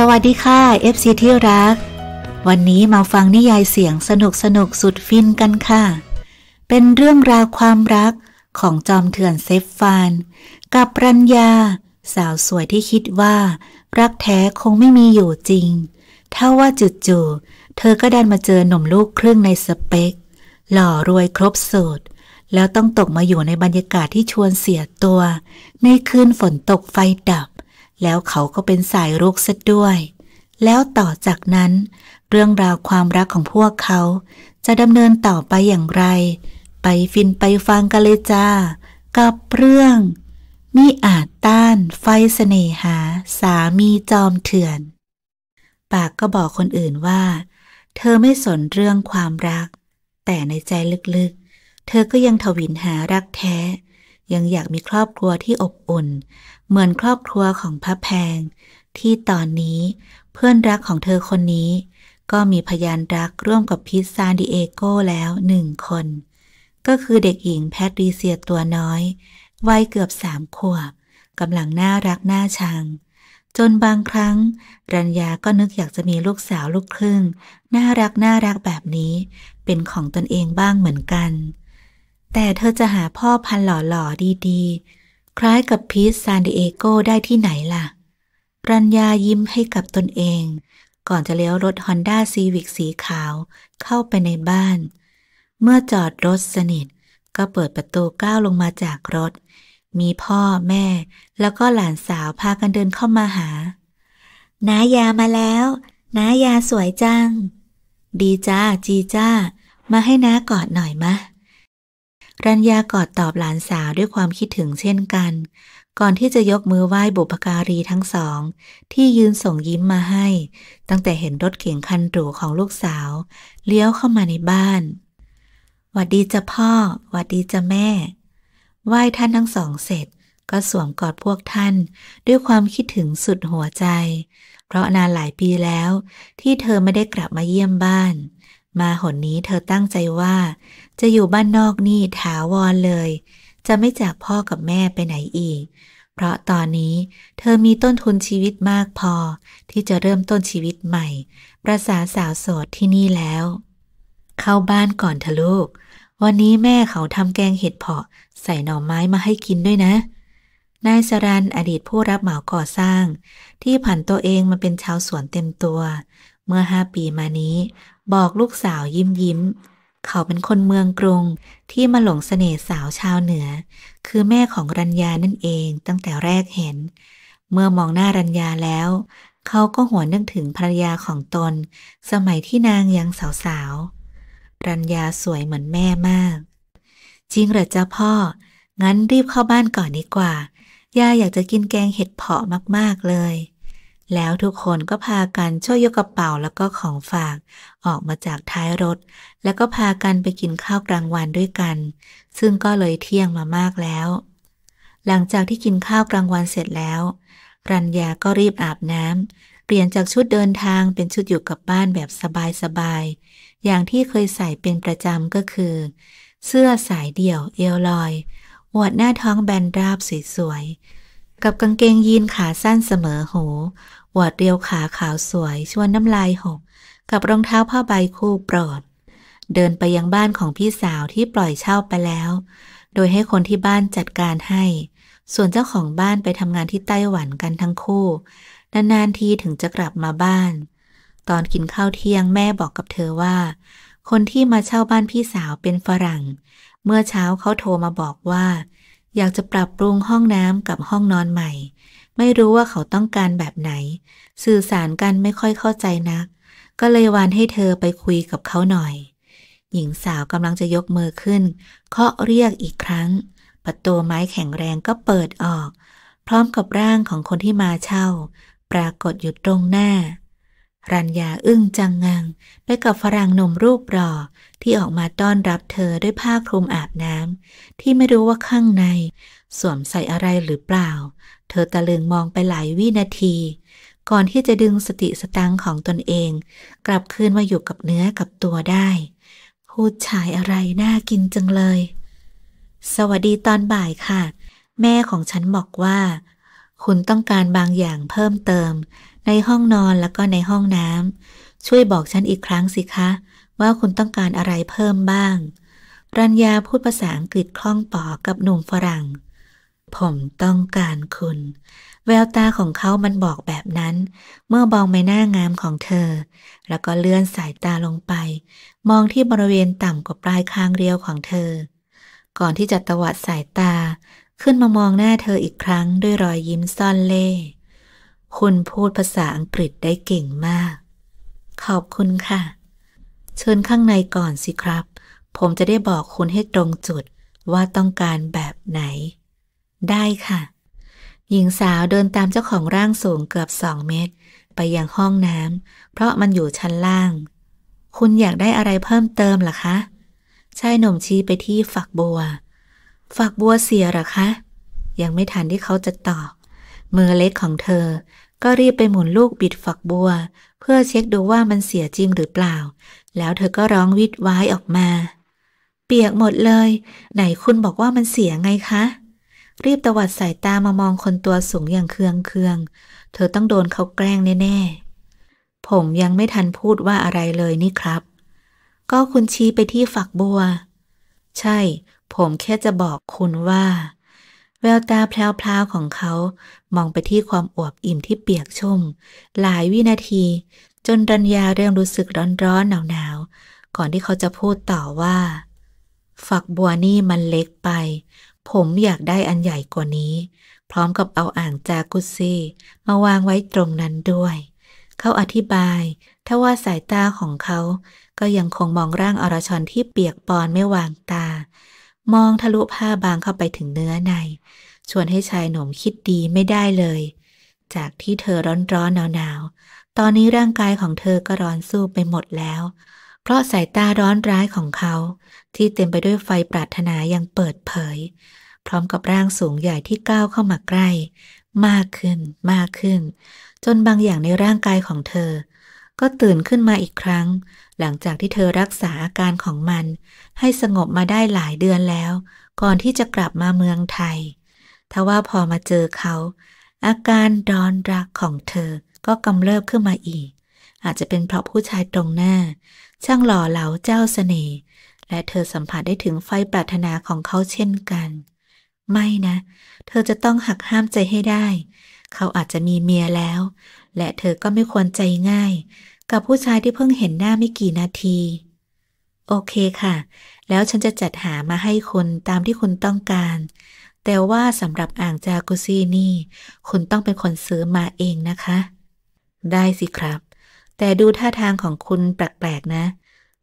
สวัสดีค่ะ FC ที่รัก วันนี้มาฟังนิยายเสียงสนุกสนุกสุดฟินกันค่ะ เป็นเรื่องราวความรักของจอมเถื่อนเซฟฟาน กับรัญญา สาวสวยที่คิดว่ารักแท้คงไม่มีอยู่จริง เท่าว่าจูู่เธอก็ดันมาเจอหนุ่มลูกครึ่งในสเปค หล่อรวยครบสูตรแล้วต้องตกมาอยู่ในบรรยากาศที่ชวนเสียตัว ในคืนฝนตกไฟดับแล้วเขาก็เป็นสายรุกซะด้วย แล้วต่อจากนั้น เรื่องราวความรักของพวกเขาจะดำเนินต่อไปอย่างไร ไปฟินไปฟังกันเลยจ้า กับเรื่องมิอาจต้านไฟเสน่หา สามีจอมเถื่อน ปากก็บอกคนอื่นว่า เธอไม่สนเรื่องความรัก แต่ในใจลึกๆ เธอก็ยังทวินหารักแท้ ยังอยากมีครอบครัวที่อบอุ่นเหมือนครอบครัวของพระแพง ที่ตอนนี้เพื่อนรักของเธอคนนี้ ก็มีพยานรักร่วมกับพิซซานดิเอโกแล้วหนึ่งคน ก็คือเด็กหญิงแพทริเซียตัวน้อยวัยเกือบสามขวบกำลังน่ารักน่าชัง จนบางครั้งรัญญาก็นึกอยากจะมีลูกสาวลูกครึ่ง น่ารักน่ารักแบบนี้ เป็นของตนเองบ้างเหมือนกัน แต่เธอจะหาพ่อพันหล่อ ๆ ดี ๆคล้ายกับพีทซานดิเอโกได้ที่ไหนล่ะ ปรัญญายิ้มให้กับตนเอง ก่อนจะเลี้ยวรถฮอนด้าซีวิกสีขาวเข้าไปในบ้าน เมื่อจอดรถสนิทก็เปิดประตูก้าวลงมาจากรถ มีพ่อแม่แล้วก็หลานสาวพากันเดินเข้ามาหา น้ายามาแล้ว น้ายาสวยจัง ดีจ้าจีจ้า มาให้น้ากอดหน่อยมะรัญญากอดตอบหลานสาวด้วยความคิดถึงเช่นกัน ก่อนที่จะยกมือไหว้บุพการีทั้งสอง ที่ยืนส่งยิ้มมาให้ ตั้งแต่เห็นรถเก่งคันหรูของลูกสาว เลี้ยวเข้ามาในบ้าน หวัดดีจ้ะพ่อ หวัดดีจ้ะแม่ ไหว้ท่านทั้งสองเสร็จ ก็สวมกอดพวกท่านด้วยความคิดถึงสุดหัวใจ เพราะนานหลายปีแล้ว ที่เธอไม่ได้กลับมาเยี่ยมบ้าน มาหนนี้เธอตั้งใจว่าจะอยู่บ้านนอกนี่ถาวรเลย จะไม่จากพ่อกับแม่ไปไหนอีก เพราะตอนนี้เธอมีต้นทุนชีวิตมากพอที่จะเริ่มต้นชีวิตใหม่ ประสาสาวโสดที่นี่แล้ว เข้าบ้านก่อนเถอะลูก วันนี้แม่เขาทำแกงเห็ดเผาะใส่หน่อไม้มาให้กินด้วยนะนายสรันอดีตผู้รับเหมาก่อสร้าง ที่ผันตัวเองมาเป็นชาวสวนเต็มตัว เมื่อห้าปีมานี้ บอกลูกสาวยิ้มยิ้มเขาเป็นคนเมืองกรุงที่มาหลงเสน่ห์สาวชาวเหนือ คือแม่ของรัญญานั่นเองตั้งแต่แรกเห็น เมื่อมองหน้ารัญญาแล้ว เขาก็หวนนึกถึงภรรยาของตนสมัยที่นางยังสาวสาวรัญญาสวยเหมือนแม่มาก จริงเหรอจ้าพ่อ งั้นรีบเข้าบ้านก่อนดีกว่า ย่าอยากจะกินแกงเห็ดเผาะมากๆเลย แล้วทุกคนก็พากัน ช่วยยกกระเป๋าแล้วก็ของฝากออกมาจากท้ายรถแล้วก็พากันไปกินข้าวกลางวันด้วยกัน ซึ่งก็เลยเที่ยงมามากแล้ว หลังจากที่กินข้าวกลางวันเสร็จแล้วรัญญาก็รีบอาบน้ำเปลี่ยนจากชุดเดินทางเป็นชุดอยู่กับบ้านแบบสบายๆอย่างที่เคยใส่เป็นประจำก็คือ เสื้อสายเดี่ยว เอวลอยหวดหน้าท้องแบนราบสวยๆกับกางเกงยีนขาสั้นเสมอหูหวดเรียวขาขาวสวยชวนน้ำลายหกกับรองเท้าผ้าใบคู่โปรดเดินไปยังบ้านของพี่สาวที่ปล่อยเช่าไปแล้ว โดยให้คนที่บ้านจัดการให้ ส่วนเจ้าของบ้านไปทำงานที่ไต้หวันกันทั้งคู่ นานๆทีถึงจะกลับมาบ้าน ตอนกินข้าวเที่ยงแม่บอกกับเธอว่า คนที่มาเช่าบ้านพี่สาวเป็นฝรั่ง เมื่อเช้าเขาโทรมาบอกว่า อยากจะปรับปรุงห้องน้ำกับห้องนอนใหม่ ไม่รู้ว่าเขาต้องการแบบไหน สื่อสารกันไม่ค่อยเข้าใจนักก็เลยวานให้เธอไปคุยกับเขาหน่อย หญิงสาวกำลังจะยกมือขึ้น เคาะเรียกอีกครั้ง ประตูไม้แข็งแรงก็เปิดออก พร้อมกับร่างของคนที่มาเช่า ปรากฏอยู่ตรงหน้า รัญญาอึ้งจังงังไปกับฝรั่งหนุ่มรูปรอที่ออกมาต้อนรับเธอด้วยผ้าคลุมอาบน้ำที่ไม่รู้ว่าข้างใน สวมใส่อะไรหรือเปล่า เธอตะลึงมองไปหลายวินาทีก่อนที่จะดึงสติสตังของตนเอง กลับคืนมาอยู่กับเนื้อกับตัวได้ พูดชายอะไร น่ากินจังเลย สวัสดีตอนบ่ายค่ะ แม่ของฉันบอกว่า คุณต้องการบางอย่างเพิ่มเติม ในห้องนอนแล้วก็ในห้องน้ำช่วยบอกฉันอีกครั้งสิคะ ว่าคุณต้องการอะไรเพิ่มบ้างรัญญาพูดภาษาอังกฤษคล่องปอกับหนุ่มฝรั่ง ผมต้องการคุณแววตาของเขามันบอกแบบนั้น เมื่อมองไปหน้างามของเธอ แล้วก็เลื่อนสายตาลงไป มองที่บริเวณต่ำกว่าปลายคางเรียวของเธอ ก่อนที่จะตวัดสายตา ขึ้นมามองหน้าเธออีกครั้งด้วยรอยยิ้มซ่อนเล่คุณพูดภาษาอังกฤษได้เก่งมาก ขอบคุณค่ะ เชิญข้างในก่อนสิครับ ผมจะได้บอกคุณให้ตรงจุดว่าต้องการแบบไหน ได้ค่ะหญิงสาวเดินตามเจ้าของร่างสูงเกือบสองเมตร ไปยังห้องน้ำเพราะมันอยู่ชั้นล่าง คุณอยากได้อะไรเพิ่มเติมหรอคะ ชายหนุ่มชี้ไปที่ฝักบัว ฝักบัวเสียหรอคะ ยังไม่ทันที่เขาจะตอบมือเล็กของเธอ ก็รีบไปหมุนลูกบิดฝักบัว เพื่อเช็คดูว่ามันเสียจริงหรือเปล่า แล้วเธอก็ร้องวิดว้ายออกมา เปียกหมดเลย ไหนคุณบอกว่ามันเสียไงคะเรีบตวัดสายตามามองคนตัวสูงอย่างเคืองเคือง เธอต้องโดนเขาแกล้งแน่ๆ ผมยังไม่ทันพูดว่าอะไรเลยนี่ครับ ก็คุณชี้ไปที่ฝักบัว ใช่ ผมแค่จะบอกคุณว่า แววตาแพลวๆของเขา มองไปที่ความอวบอิ่มที่เปียกชุ่ม หลายวินาที จนรัญญาเริ่มรู้สึกร้อนๆ หนาวๆ ก่อนที่เขาจะพูดต่อว่า ฝักบัวนี่มันเล็กไปผมอยากได้อันใหญ่กว่านี้ พร้อมกับเอาอ่างจากุซี่ มาวางไว้ตรงนั้นด้วย เขาอธิบาย ถ้าว่าสายตาของเขา ก็ยังคงมองร่างอรชรที่เปียกปอนไม่วางตา มองทะลุผ้าบางเข้าไปถึงเนื้อใน ชวนให้ชายหนุ่มคิดดีไม่ได้เลย จากที่เธอร้อนๆหนาว ๆ ตอนนี้ร่างกายของเธอก็ร้อนสู้ไปหมดแล้วเพราะสายตาร้อนร้ายของเขา ที่เต็มไปด้วยไฟปรารถนายังเปิดเผย พร้อมกับร่างสูงใหญ่ที่ก้าวเข้ามาใกล้ มากขึ้น มากขึ้น จนบางอย่างในร่างกายของเธอ ก็ตื่นขึ้นมาอีกครั้ง หลังจากที่เธอรักษาอาการของมัน ให้สงบมาได้หลายเดือนแล้วก่อนที่จะกลับมาเมืองไทยทว่าพอมาเจอเขา อาการร้อนรักของเธอ ก็กำเริบขึ้นมาอีก อาจจะเป็นเพราะผู้ชายตรงหน้าช่างหล่อเหลาเจ้าสเสน่ห์และเธอสัมผัสได้ถึงไฟปรารถนาของเขาเช่นกัน ไม่นะ เธอจะต้องหักห้ามใจให้ได้ เขาอาจจะมีเมียแล้ว และเธอก็ไม่ควรใจง่าย กับผู้ชายที่เพิ่งเห็นหน้าไม่กี่นาที โอเคค่ะ แล้วฉันจะจัดหามาให้คุณตามที่คุณต้องการ แต่ว่าสำหรับอ่างจากุซี่นี่ คุณต้องเป็นคนซื้อมาเองนะคะ ได้สิครับแต่ดูท่าทางของคุณแปลกๆนะ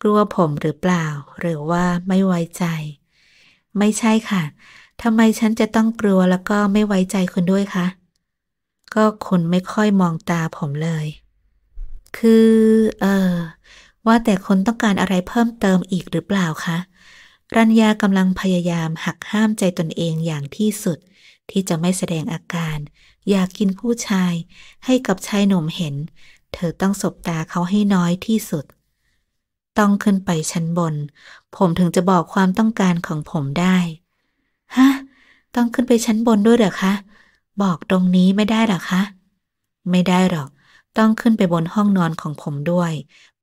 กลัวผมหรือเปล่า หรือว่าไม่ไว้ใจ ไม่ใช่ค่ะทำไมฉันจะต้องกลัวแล้วก็ไม่ไว้ใจคุณด้วยคะ ก็คุณไม่ค่อยมองตาผมเลย คือเออ ว่าแต่คนต้องการอะไรเพิ่มเติมอีกหรือเปล่าคะ รัญญากำลังพยายามหักห้ามใจตนเองอย่างที่สุด ที่จะไม่แสดงอาการ อยากกินผู้ชาย ให้กับชายหนุ่มเห็นเธอต้องสบตาเขาให้น้อยที่สุด ต้องขึ้นไปชั้นบน ผมถึงจะบอกความต้องการของผมได้ ฮะ ต้องขึ้นไปชั้นบนด้วยเหรอคะ บอกตรงนี้ไม่ได้หรอคะ ไม่ได้หรอก ต้องขึ้นไปบนห้องนอนของผมด้วย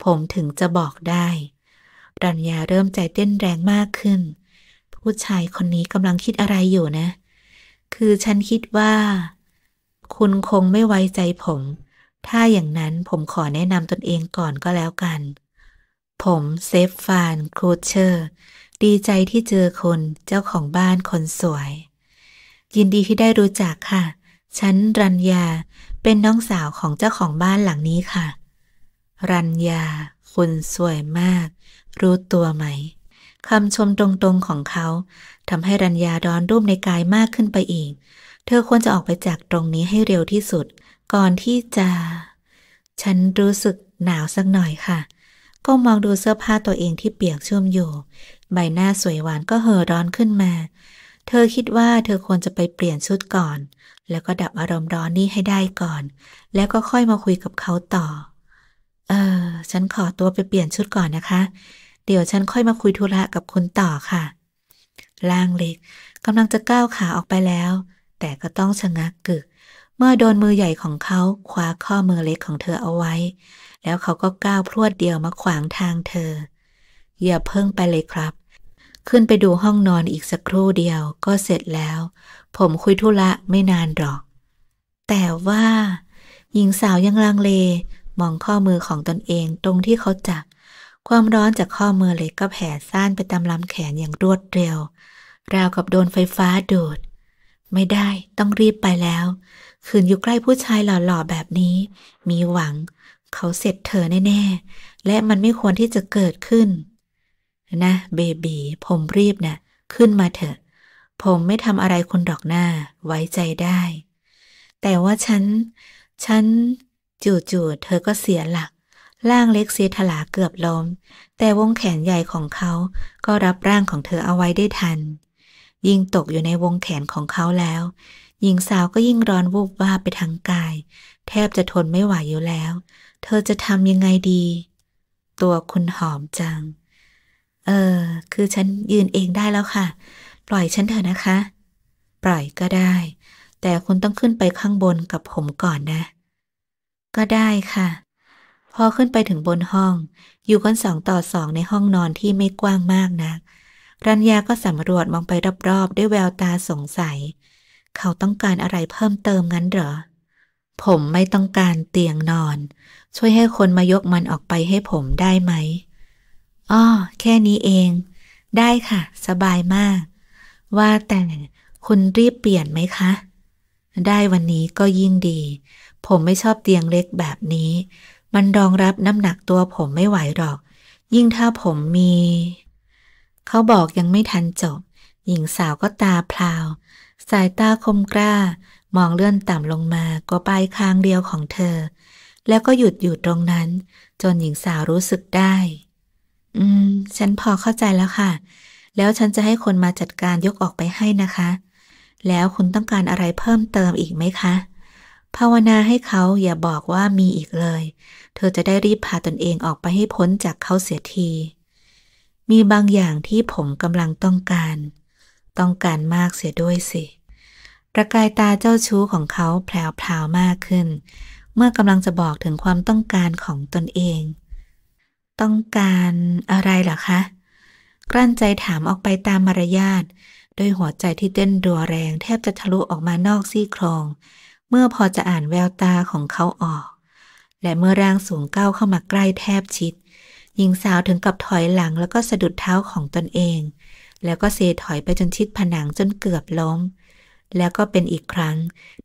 ผมถึงจะบอกได้ รัญญาเริ่มใจเต้นแรงมากขึ้น ผู้ชายคนนี้กำลังคิดอะไรอยู่นะ คือฉันคิดว่า คุณคงไม่ไว้ใจผมถ้าอย่างนั้นผมขอแนะนำตนเองก่อนก็แล้วกัน ผมเซฟฟานครูเชอร์ดีใจที่เจอคนเจ้าของบ้านคนสวย ยินดีที่ได้รู้จักค่ะ ฉันรัญญาเป็นน้องสาวของเจ้าของบ้านหลังนี้ค่ะ รัญญา คุณสวยมาก รู้ตัวไหมคำชมตรงๆของเขาทำให้รัญญาร้อนรุ่มในกายมากขึ้นไปอีก เธอควรจะออกไปจากตรงนี้ให้เร็วที่สุดก่อนที่จะ ฉันรู้สึกหนาวสักหน่อยค่ะ ก็มมองดูเสื้อผ้าตัวเองที่เปียกชุ่มอยู่ ใบหน้าสวยหวานก็เห่อร้อนขึ้นมา เธอคิดว่าเธอควรจะไปเปลี่ยนชุดก่อน แล้วก็ดับอารมณ์ร้อนนี่ให้ได้ก่อน แล้วก็ค่อยมาคุยกับเขาต่อ เออฉันขอตัวไปเปลี่ยนชุดก่อนนะคะ เดี๋ยวฉันค่อยมาคุยธุระกับคุณต่อค่ะ ล่างเล็กกำลังจะก้าวขาออกไปแล้ว แต่ก็ต้องชะงักกึกมื่อโดนมือใหญ่ของเขาคว้าข้อมือเล็กของเธอเอาไว้ แล้วเขาก็ก้าวพรวดเดียวมาขวางทางเธอ อย่าเพิ่งไปเลยครับ ขึ้นไปดูห้องนอนอีกสักครู่เดียวก็เสร็จแล้ว ผมคุยธุระไม่นานหรอก แต่ว่า หญิงสาวยังลังเลมองข้อมือของตนเองตรงที่เขาจับ ความร้อนจากข้อมือเล็กก็แผ่ซ่าน ไปตามลำแขนอย่างรวดเร็ว ราวกับโดนไฟฟ้าดูดไม่ได้ต้องรีบไปแล้วคืนอยู่ใกล้ผู้ชายหล่อๆแบบนี้ มีหวัง เขาเสร็จเธอแน่ ๆ และมันไม่ควรที่จะเกิดขึ้นนะเบบี ผมรีบนะ่ะ ขึ้นมาเถอะ ผมไม่ทำอะไรคุณดอกหน้า ไว้ใจได้ แต่ว่าฉัน ฉันจู่ๆเธอก็เสียหลัก ร่างเล็กเสียถลาเกือบล้ม แต่วงแขนใหญ่ของเขาก็รับร่างของเธอเอาไว้ได้ทัน ยิ่งตกอยู่ในวงแขนของเขาแล้วหญิงสาวก็ยิ่งร้อนวูบวาบไปทั้งกาย แทบจะ ทนไม่ไหวอยู่แล้ว เธอจะทำยังไงดี ตัวคุณหอมจัง เออ คือ ฉัน ยืนเองได้แล้วค่ะ ปล่อย ฉันเถอะนะคะ ปล่อยก็ได้ แต่คุณต้องขึ้นไปข้างบนกับผมก่อนนะ ก็ได้ค่ะ พอขึ้นไปถึงบนห้อง อยู่กันสองต่อสองในห้องนอนที่ไม่กว้างมากนะักรัญญาก็สำรวจมองไปรอบๆด้วยแววตาสงสัยเขาต้องการอะไรเพิ่มเติมงั้นเหรอ ผมไม่ต้องการเตียงนอน ช่วยให้คนมายกมันออกไปให้ผมได้ไหม อ้อ แค่นี้เอง ได้ค่ะ สบายมาก ว่าแต่คุณรีบเปลี่ยนไหมคะ ได้วันนี้ก็ยิ่งดี ผมไม่ชอบเตียงเล็กแบบนี้ มันรองรับน้ำหนักตัวผมไม่ไหวหรอก ยิ่งถ้าผมมี เขาบอกยังไม่ทันจบ หญิงสาวก็ตาพลาวสายตาคมกล้ามองเลื่อนต่ำลงมา ก็ปลายคางเดียวของเธอ แล้วก็หยุดอยู่ตรงนั้น จนหญิงสาวรู้สึกได้ อืม ฉันพอเข้าใจแล้วค่ะ แล้วฉันจะให้คนมาจัดการยกออกไปให้นะคะ แล้วคุณต้องการอะไรเพิ่มเติมอีกไหมคะภาวนาให้เขาอย่าบอกว่ามีอีกเลย เธอจะได้รีบพาตนเองออกไปให้พ้นจากเขาเสียที มีบางอย่างที่ผมกำลังต้องการต้องการมากเสียด้วยสิประกายตาเจ้าชู้ของเขาแผลวๆมากขึ้น เมื่อกำลังจะบอกถึงความต้องการของตนเอง ต้องการอะไรหรอคะ กลั้นใจถามออกไปตามมารยาทด้วยหัวใจที่เต้นรัวแรง แทบจะทะลุออกมานอกซี่โครงเมื่อพอจะอ่านแววตาของเขาออก และเมื่อร่างสูงก้าวเข้ามาใกล้แทบชิด หญิงสาวถึงกับถอยหลังแล้วก็สะดุดเท้าของตนเองแล้วก็เซถอยไปจนชิดผนังจนเกือบล้ม แล้วก็เป็นอีกครั้ง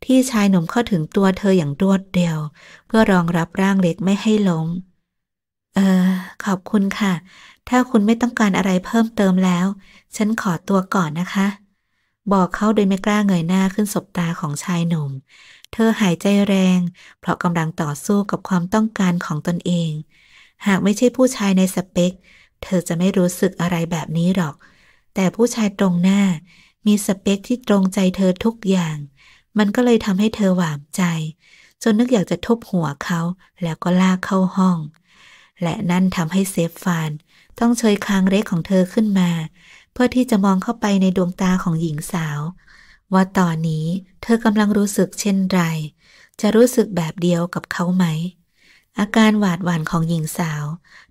ที่ชายหนุ่มเข้าถึงตัวเธออย่างรวดเดียว เพื่อรองรับร่างเล็กไม่ให้ล้ม เออ ขอบคุณค่ะ ถ้าคุณไม่ต้องการอะไรเพิ่มเติมแล้ว ฉันขอตัวก่อนนะคะ บอกเขาโดยไม่กล้าเงยหน้าขึ้นสบตาของชายหนุ่ม เธอหายใจแรง เพราะกำลังต่อสู้กับความต้องการของตนเอง หากไม่ใช่ผู้ชายในสเปค เธอจะไม่รู้สึกอะไรแบบนี้หรอกแต่ผู้ชายตรงหน้ามีสเปคที่ตรงใจเธอทุกอย่าง มันก็เลยทำให้เธอหวามใจ จนนึกอยากจะทุบหัวเขาแล้วก็ลากเข้าห้อง และนั่นทำให้เซฟฟานต้องเชยคางเล็กของเธอขึ้นมา เพื่อที่จะมองเข้าไปในดวงตาของหญิงสาว ว่าตอนนี้ เธอกำลังรู้สึกเช่นไร จะรู้สึกแบบเดียวกับเขาไหม อาการหวาดหวั่นของหญิงสาว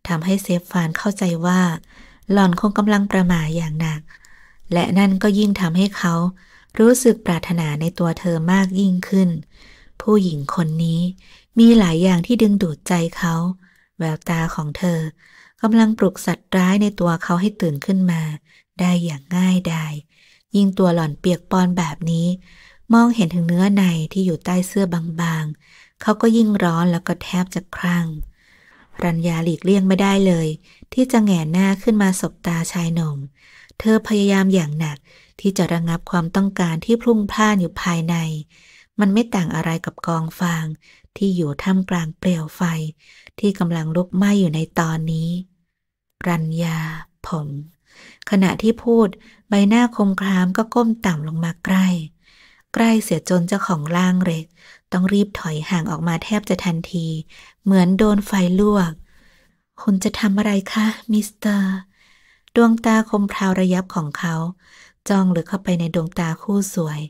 ทำให้เซฟฟานเข้าใจว่าหล่อนคงกำลังประหม่าอย่างหนัก และนั่นก็ยิ่งทำให้เขา รู้สึกปรารถนาในตัวเธอมากยิ่งขึ้น ผู้หญิงคนนี้มีหลายอย่างที่ดึงดูดใจเขา แววตาของเธอกำลังปลุกสัตว์ร้ายในตัวเขาให้ตื่นขึ้นมา ได้อย่างง่ายดาย ยิ่งตัวหล่อนเปียกปอนแบบนี้ มองเห็นถึงเนื้อในที่อยู่ใต้เสื้อบางๆเขาก็ยิ่งร้อนแล้วก็แทบจะคลั่งรัญญาหลีกเลี่ยงไม่ได้เลย ที่จะแงนหน้าขึ้นมาสบตาชายหนุ่ม เธอพยายามอย่างหนักที่จะระงงับความต้องการที่พลุ่งพล่านอยู่ภายใน มันไม่ต่างอะไรกับกองฟาง ที่อยู่ท่ามกลางเปลวไฟ ที่กำลังลุกไหม้อยู่ในตอนนี้ รัญญา ผม ขณะที่พูดใบหน้าคมครามก็ก้มต่ำลงมาใกล้ ใกล้เสียจนเจ้าของร่างเล็กต้องรีบถอยห่างออกมาแทบจะทันที เหมือนโดนไฟลวก คุณจะทำอะไรคะ มิสเตอร์ ดวงตาคมพราวระยับของเขาจ้องหรือเข้าไปในดวงตาคู่สวย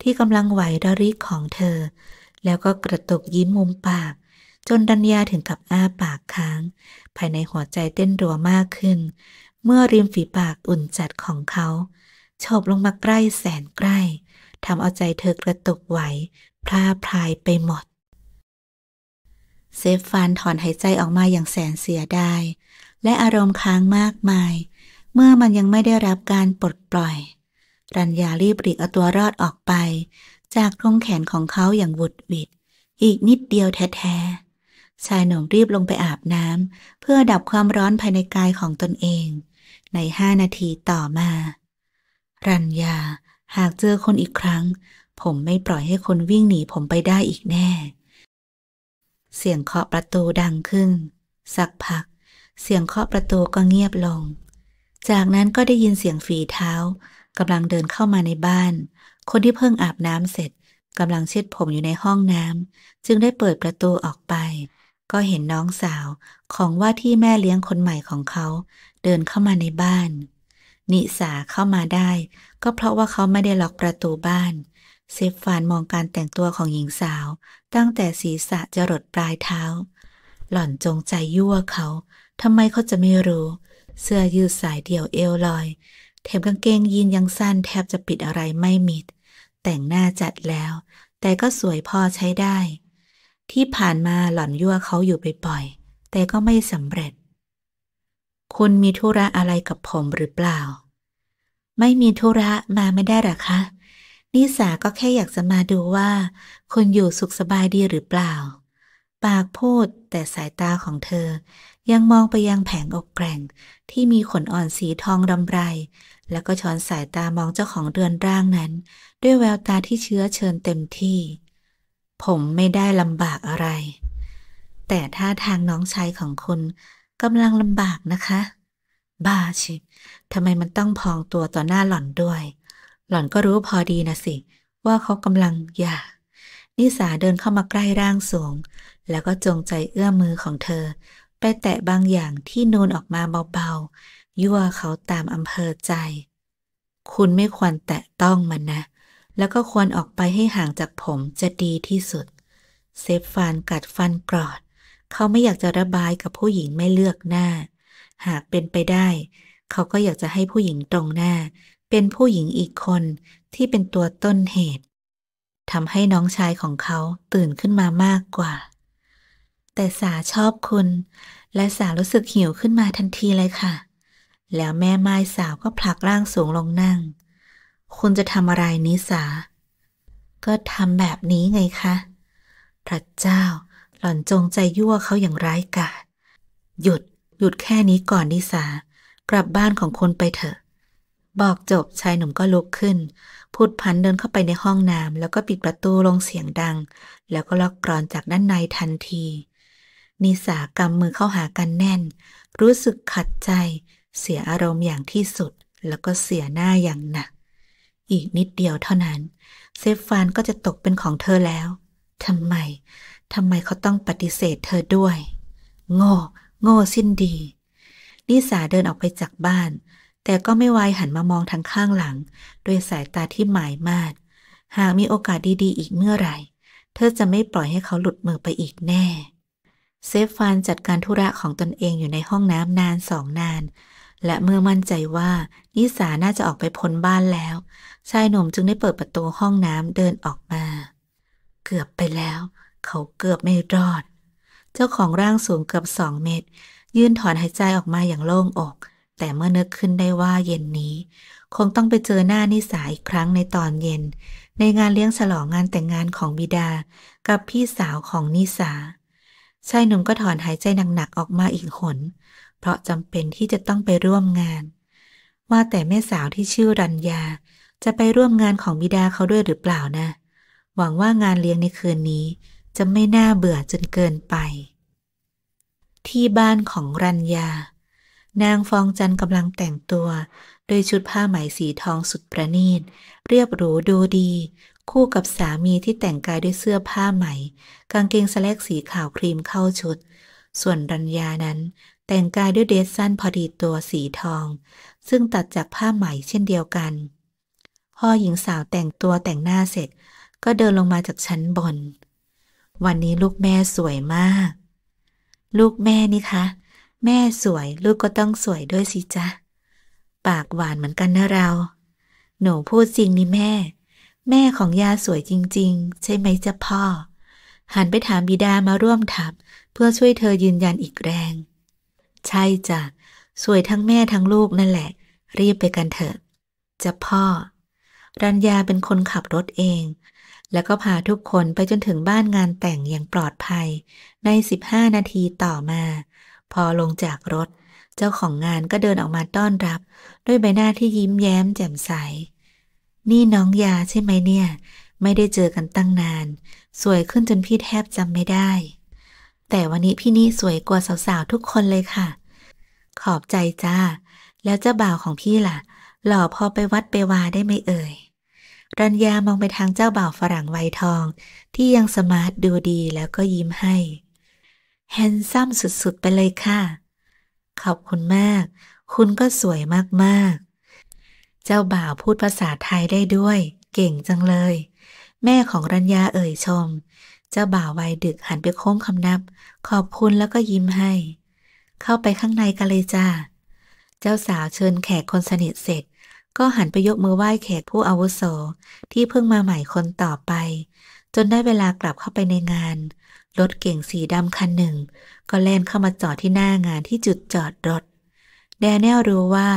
ที่กำลังไหวระริกของเธอ แล้วก็กระตุกยิ้มมุมปาก จนดัญญาถึงกับอ้าปากค้าง ภายในหัวใจเต้นรัวมากขึ้น เมื่อริมฝีปากอุ่นจัดของเขาโฉบลงมาใกล้แสนใกล้ทำเอาใจเธอกระตุกไหวพร่าพรายไปหมด เซฟฟานถอนหายใจออกมาอย่างแสนเสียดายและอารมณ์ค้างมากมาย เมื่อมันยังไม่ได้รับการปลดปล่อย รัญญารีบรีกเอาตัวรอดออกไป จากโครงแขนของเขาอย่างวุดวิดอีกนิดเดียวแท้ๆชายหนุ่มรีบลงไปอาบน้ำเพื่อดับความร้อนภายในกายของตนเอง ในห้านาทีต่อมา รัญญาหากเจอคนอีกครั้งผมไม่ปล่อยให้คนวิ่งหนีผมไปได้อีกแน่ เสียงเคาะประตูดังขึ้น สักพัก เสียงเคาะประตูก็เงียบลง จากนั้นก็ได้ยินเสียงฝีเท้ากำลังเดินเข้ามาในบ้าน คนที่เพิ่งอาบน้ำเสร็จกำลังเช็ดผมอยู่ในห้องน้ำจึงได้เปิดประตูออกไป ก็เห็นน้องสาวของว่าที่แม่เลี้ยงคนใหม่ของเขา เดินเข้ามาในบ้าน นิสาเข้ามาได้ ก็เพราะว่าเขาไม่ได้ล็อกประตูบ้านเซฟฟานมองการแต่งตัวของหญิงสาว ตั้งแต่ศีรษะจรดปลายเท้า หล่อนจงใจยั่วเขา ทำไมเขาจะไม่รู้ เสื้อยืดสายเดี่ยวเอวลอยแถมกางเกงยีนยังสั้นแทบจะปิดอะไรไม่มิด แต่งหน้าจัดแล้ว แต่ก็สวยพอใช้ได้ ที่ผ่านมาหล่อนยั่วเขาอยู่บ่อยๆแต่ก็ไม่สำเร็จ คุณมีธุระอะไรกับผมหรือเปล่า ไม่มีธุระมาไม่ได้หรอคะนิสาก็แค่อยากจะมาดูว่าคนอยู่สุขสบายดีหรือเปล่า ปากพูดแต่สายตาของเธอ ยังมองไปยังแผงอกแกร่งที่มีขนอ่อนสีทองดำไร แล้วก็ช้อนสายตามองเจ้าของเรือนร่างนั้น ด้วยแววตาที่เชื้อเชิญเต็มที่ ผมไม่ได้ลำบากอะไร แต่ท่าทางน้องชายของคุณกำลังลำบากนะคะ บ้าชิบทำไมมันต้องพองตัวต่อหน้าหล่อนด้วยหล่อนก็รู้พอดีนะสิ ว่าเขากำลังอย่านิสาเดินเข้ามาใกล้ร่างสูง แล้วก็จงใจเอื้อมมือของเธอไปแตะบางอย่างที่นูนออกมาเบาๆยั่วเขาตามอำเภอใจ คุณไม่ควรแตะต้องมันนะ แล้วก็ควรออกไปให้ห่างจากผมจะดีที่สุด เซฟฟานกัดฟันกรอด เขาไม่อยากจะระบายกับผู้หญิงไม่เลือกหน้า หากเป็นไปได้ เขาก็อยากจะให้ผู้หญิงตรงหน้าเป็นผู้หญิงอีกคนที่เป็นตัวต้นเหตุทำให้น้องชายของเขาตื่นขึ้นมามากกว่า แต่สาชอบคุณ และสารู้สึกหิวขึ้นมาทันทีเลยค่ะ แล้วแม่ไม้สาวก็ผลักร่างสูงลงนั่ง คุณจะทำอะไรนี้สา ก็ทำแบบนี้ไงคะ พระเจ้าหล่อนจงใจยั่วเขาอย่างร้ายกาจหยุดหยุดแค่นี้ก่อนดิสากลับบ้านของคนไปเถอะบอกจบชายหนุ่มก็ลุกขึ้น พูดพันเดินเข้าไปในห้องน้ำแล้วก็ปิดประตูลงเสียงดัง แล้วก็ล็อกกรอนจากด้านในทันทีนิสากำมือเข้าหากันแน่น รู้สึกขัดใจ เสียอารมณ์อย่างที่สุดแล้วก็เสียหน้าอย่างหนัก อีกนิดเดียวเท่านั้น เซฟฟานก็จะตกเป็นของเธอแล้วทำไมทำไมเขาต้องปฏิเสธเธอด้วย โง่โง่สิ้นดีนิสาเดินออกไปจากบ้านแต่ก็ไม่ไวหันมามองทางข้างหลังด้วยสายตาที่หมายมาดหากมีโอกาสดีๆ อีกเมื่อไหร่ เธอจะไม่ปล่อยให้เขาหลุดมือไปอีกแน่ เซฟฟานจัดการธุระของตนเองอยู่ในห้องน้ำนานสองนาน และเมื่อมั่นใจว่านิสาน่าจะออกไปพ้นบ้านแล้ว ชายหนุ่มจึงได้เปิดประตูห้องน้ำเดินออกมา เกือบไปแล้ว เขาเกือบไม่รอด เจ้าของร่างสูงเกือบสองเมตรยื่นถอนหายใจออกมาอย่างโล่งอกแต่เมื่อนึกขึ้นได้ว่าเย็นนี้ คงต้องไปเจอหน้านิสาอีกครั้งในตอนเย็น ในงานเลี้ยงฉลองงานแต่งงานของบิดากับพี่สาวของนิสาชายหนุ่มก็ถอนหายใจหนักๆออกมาอีกหน เพราะจำเป็นที่จะต้องไปร่วมงาน ว่าแต่แม่สาวที่ชื่อรัญญาจะไปร่วมงานของบิดาเขาด้วยหรือเปล่านะ หวังว่างานเลี้ยงในคืนนี้ จะไม่น่าเบื่อจนเกินไป ที่บ้านของรัญญานางฟองจันกำลังแต่งตัวด้วยชุดผ้าไหมสีทองสุดประณีตเรียบหรูดูดี คู่กับสามีที่แต่งกายด้วยเสื้อผ้าไหมกางเกงสแลกสีขาวครีมเข้าชุด ส่วนรัญญานั้น แต่งกายด้วยเดรสสั้นพอดีตัวสีทอง ซึ่งตัดจากผ้าไหมเช่นเดียวกันพ่อหญิงสาวแต่งตัวแต่งหน้าเสร็จ ก็เดินลงมาจากชั้นบน วันนี้ลูกแม่สวยมาก ลูกแม่นี่คะแม่สวยลูกก็ต้องสวยด้วย สิ จ๊ะ ปากหวานเหมือนกัน นะ เรา หนู พูด จริง นี่แม่ แม่ของยาสวยจริง ๆ ใช่ไหมจ๊ะพ่อ หันไปถาม บิดามาร่วมทับ เพื่อช่วยเธอยืนยันอีกแรง ใช่จ้ะสวยทั้งแม่ทั้งลูกนั่นแหละรีบไปกันเถอะจะพ่อรัญญาเป็นคนขับรถเอง แล้วก็พาทุกคนไปจนถึงบ้านงานแต่งอย่างปลอดภัย ใน15นาทีต่อมาพอลงจากรถ เจ้าของงานก็เดินออกมาต้อนรับ ด้วยใบหน้าที่ยิ้มแย้มแจ่มใส นี่น้องยาใช่ไหมเนี่ย ไม่ได้เจอกันตั้งนาน สวยขึ้นจนพี่แทบจำไม่ได้ แต่วันนี้พี่นี่สวยกว่าสาวๆทุกคนเลยค่ะ ขอบใจจ้า แล้วเจ้าบ่าวของพี่ล่ะ หล่อพอไปวัดไปวาได้ไหมเอ่ย รัญญามองไปทางเจ้าบ่าวฝรั่งไวทอง ที่ยังสมาร์ทดูดีแล้วก็ยิ้มให้แฮนซัมสุด ๆ ไปเลยค่ะ ขอบคุณมาก คุณก็สวยมากๆ เจ้าบ่าวพูดภาษาไทยได้ด้วย เก่งจังเลย แม่ของรัญญาเอ่ยชม เจ้าบ่าววัยดึกหันไปโค้งคำนับ ขอบคุณแล้วก็ยิ้มให้ เข้าไปข้างในกันเลยจ้า เจ้าสาวเชิญแขกคนสนิทเสร็จ ก็หันไปยกมือไหว้แขกผู้อาวุโส ที่เพิ่งมาใหม่คนต่อไป จนได้เวลากลับเข้าไปในงานรถเก่งสีดำคันหนึ่ง ก็แล่นเข้ามาจอดที่หน้างานที่จุดจอดรถ แดเนียลรู้ว่า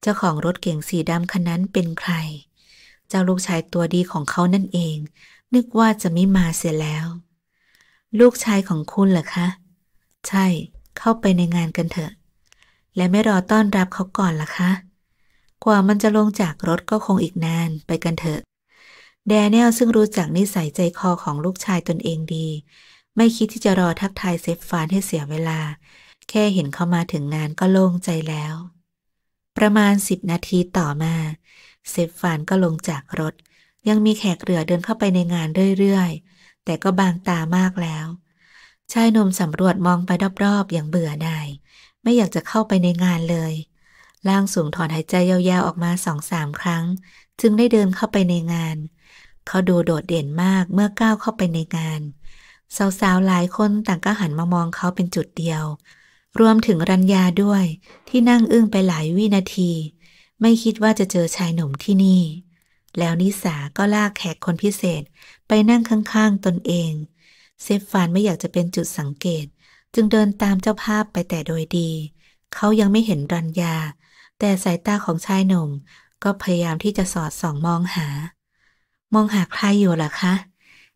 เจ้าของรถเก่งสีดำคันนั้นเป็นใคร เจ้าลูกชายตัวดีของเขานั่นเอง นึกว่าจะไม่มาเสียแล้ว ลูกชายของคุณเหรอคะ ใช่ เข้าไปในงานกันเถอะ และไม่รอต้อนรับเขาก่อนล่ะคะ กว่ามันจะลงจากรถก็คงอีกนานไปกันเถอะ แดเนียลซึ่งรู้จักนิสัยใจคอของลูกชายตนเองดีไม่คิดที่จะรอทักทายเซฟฟานให้เสียเวลา แค่เห็นเขามาถึงงานก็โล่งใจแล้ว ประมาณสิบนาทีต่อมา เซฟฟานก็ลงจากรถ ยังมีแขกเหลือเดินเข้าไปในงานเรื่อยๆ แต่ก็บางตามากแล้ว ชายหนุ่มสำรวจมองไปรอบๆ อย่างเบื่อหน่าย ไม่อยากจะเข้าไปในงานเลย ล่างสูงถอนหายใจยาวๆ ออกมาสองสามครั้ง จึงได้เดินเข้าไปในงาน เขาดูโดดเด่นมากเมื่อก้าวเข้าไปในงานสาวๆ หลายคนต่างก็หันมา มองเขาเป็นจุดเดียว รวมถึงรัญญาด้วยที่นั่งอึ้งไปหลายวินาที ไม่คิดว่าจะเจอชายหนุ่มที่นี่ แล้วนิสาก็ลากแขกคนพิเศษไปนั่งข้างๆ ตนเอง เซฟฟานไม่อยากจะเป็นจุดสังเกต จึงเดินตามเจ้าภาพไปแต่โดยดี เขายังไม่เห็นรัญญาแต่สายตาของชายหนุ่มก็พยายามที่จะสอดส่องมองหา มองหาใครอยู่ล่ะคะ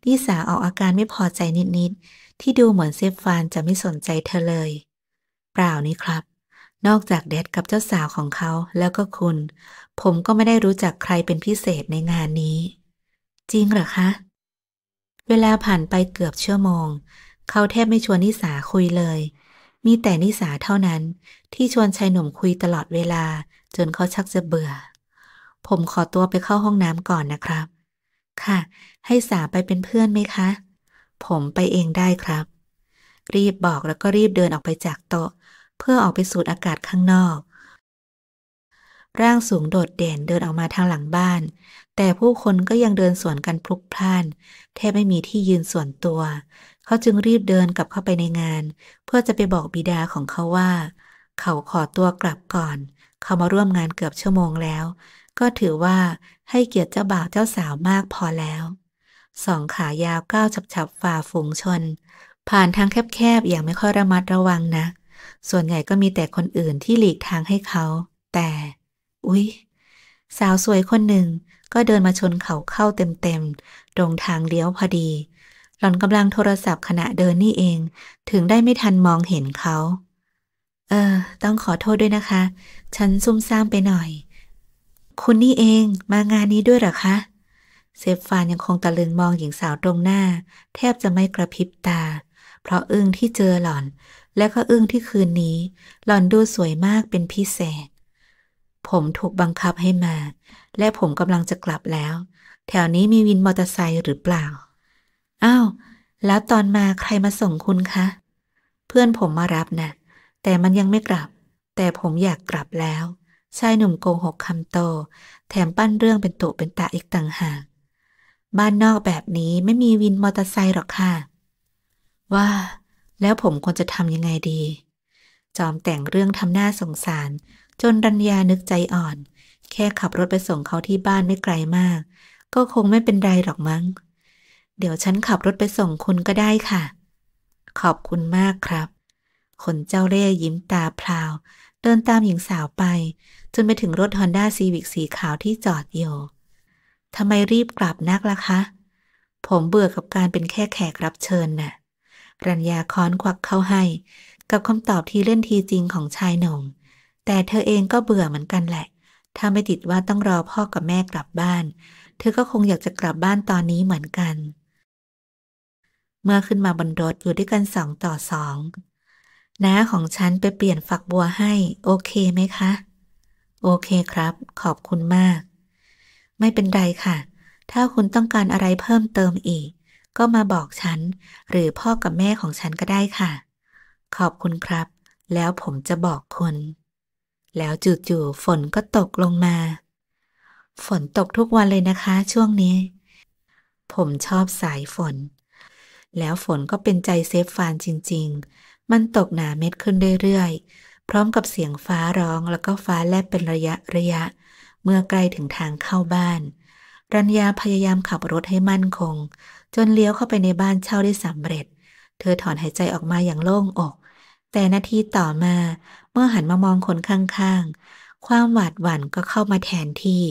ลิสาออกอาการไม่พอใจนิด ๆ ที่ดูเหมือนเซฟฟานจะไม่สนใจเธอเลย เปล่านี่ ครับ นอกจากแดดกับเจ้าสาวของเขาแล้วก็คุณ ผมก็ไม่ได้รู้จักใครเป็นพิเศษในงานนี้ จริงเหรอคะ เวลาผ่านไปเกือบชั่วโมง เขาแทบไม่ชวน นิสาคุยเลย มีแต่นิสาเท่านั้น ที่ชวนชายหนุ่มคุยตลอดเวลา จนเขาชักจะเบื่อ ผมขอตัวไปเข้าห้องน้ำก่อนนะครับค่ะ ให้สาไปเป็นเพื่อนไหมคะ ผมไปเองได้ครับ รีบบอกแล้วก็รีบเดินออกไปจากโต๊ะ เพื่อออกไปสูดอากาศข้างนอก ร่างสูงโดดเด่นเดินออกมาทางหลังบ้าน แต่ผู้คนก็ยังเดินสวนกันพลุกพล่าน แทบไม่มีที่ยืนส่วนตัว เขาจึงรีบเดินกลับเข้าไปในงาน เพื่อจะไปบอกบิดาของเขาว่า เขาขอตัวกลับก่อน เขามาร่วมงานเกือบชั่วโมงแล้วก็ถือว่าให้เกียรติเจ้าบ่าวเจ้าสาวมากพอแล้ว สองขายาวก้าวฉับๆฝ่าฝูงชน ผ่านทางแคบๆอย่างไม่ค่อยระมัดระวังนะ ส่วนใหญ่ก็มีแต่คนอื่นที่หลีกทางให้เขา แต่ อุ๊ย สาวสวยคนหนึ่งก็เดินมาชนเขาเข้าเต็มๆ ตรงทางเลี้ยวพอดี หล่อนกำลังโทรศัพท์ขณะเดินนี่เอง ถึงได้ไม่ทันมองเห็นเขา เออ ต้องขอโทษด้วยนะคะ ฉันซุ่มซ่ามไปหน่อยคุณนี่ เองมางานนี้ด้วยหรอคะ เซฟฟานยังคงตะลึงมองหญิงสาวตรงหน้า แทบจะไม่กระพริบ ตา เพราะ อึ้งที่เจอหล่อน และก็ อึ้งที่คืนนี้ หล่อนดูสวยมากเป็นพิเศษ ผมถูกบังคับให้มา และผมกำลังจะกลับแล้ว แถวนี้มีวินมอเตอร์ไซค์หรือเปล่าอ้าวแล้วตอนมาใครมาส่งคุณคะเพื่อนผมมารับนะแต่มันยังไม่กลับ แต่ผมอยากกลับแล้วชายหนุ่มโกหกคำโต แถมปั้นเรื่องเป็นตุ เป็นตะอีกต่างหาก บ้านนอกแบบนี้ไม่มีวินมอเตอร์ไซค์หรอกค่ะว่า แล้วผมควรจะทำยังไงดี จอมแต่งเรื่องทำหน้าสงสาร จนรัญญานึกใจอ่อน แค่ขับรถไปส่งเขาที่บ้านไม่ไกลมาก ก็คงไม่เป็นไรหรอกมั้ง เดี๋ยวฉันขับรถไปส่งคุณก็ได้ค่ะ ขอบคุณมากครับ คนเจ้าเล่ยยิ้มตาพลาวเดินตามหญิงสาวไปจนไปถึงรถฮอนด้าซีวิกสีขาวที่จอดอยู่ ทำไมรีบกลับนักล่ะคะ ผมเบื่อกับการเป็นแค่แขกรับเชิญนะ่ะ รัญญาค้อนควักเข้าให้ กับคำตอบที่เล่นทีจริงของชายหนุ่ม แต่เธอเองก็เบื่อเหมือนกันแหละ ถ้าไม่ติดว่าต้องรอพ่อกับแม่กลับบ้าน เธอก็คงอยากจะกลับบ้านตอนนี้เหมือนกัน เมื่อขึ้นมาบนรถอยู่ด้วยกันสองต่อสองน้าของฉันไปเปลี่ยนฝักบัวให้ โอเคไหมคะโอเคครับ ขอบคุณมาก ไม่เป็นไรค่ะ ถ้าคุณต้องการอะไรเพิ่มเติมอีก ก็มาบอกฉัน หรือพ่อกับแม่ของฉันก็ได้ค่ะ ขอบคุณครับ แล้วผมจะบอกคุณ แล้วจู่ๆฝนก็ตกลงมา ฝนตกทุกวันเลยนะคะ ช่วงนี้ ผมชอบสายฝน แล้วฝนก็เป็นใจเซฟฟานจริง ๆ มันตกหนาเม็ดขึ้นเรื่อยๆพร้อมกับเสียงฟ้าร้องแล้วก็ฟ้าแลบเป็นระยะระยะ เมื่อใกล้ถึงทางเข้าบ้าน รัญญาพยายามขับรถให้มั่นคง จนเลี้ยวเข้าไปในบ้านเช่าได้สำเร็จ เธอถอนหายใจออกมาอย่างโล่งอก แต่นาทีต่อมาเมื่อหันมามองคนข้างๆ ความหวาดหวั่นก็เข้ามาแทนที่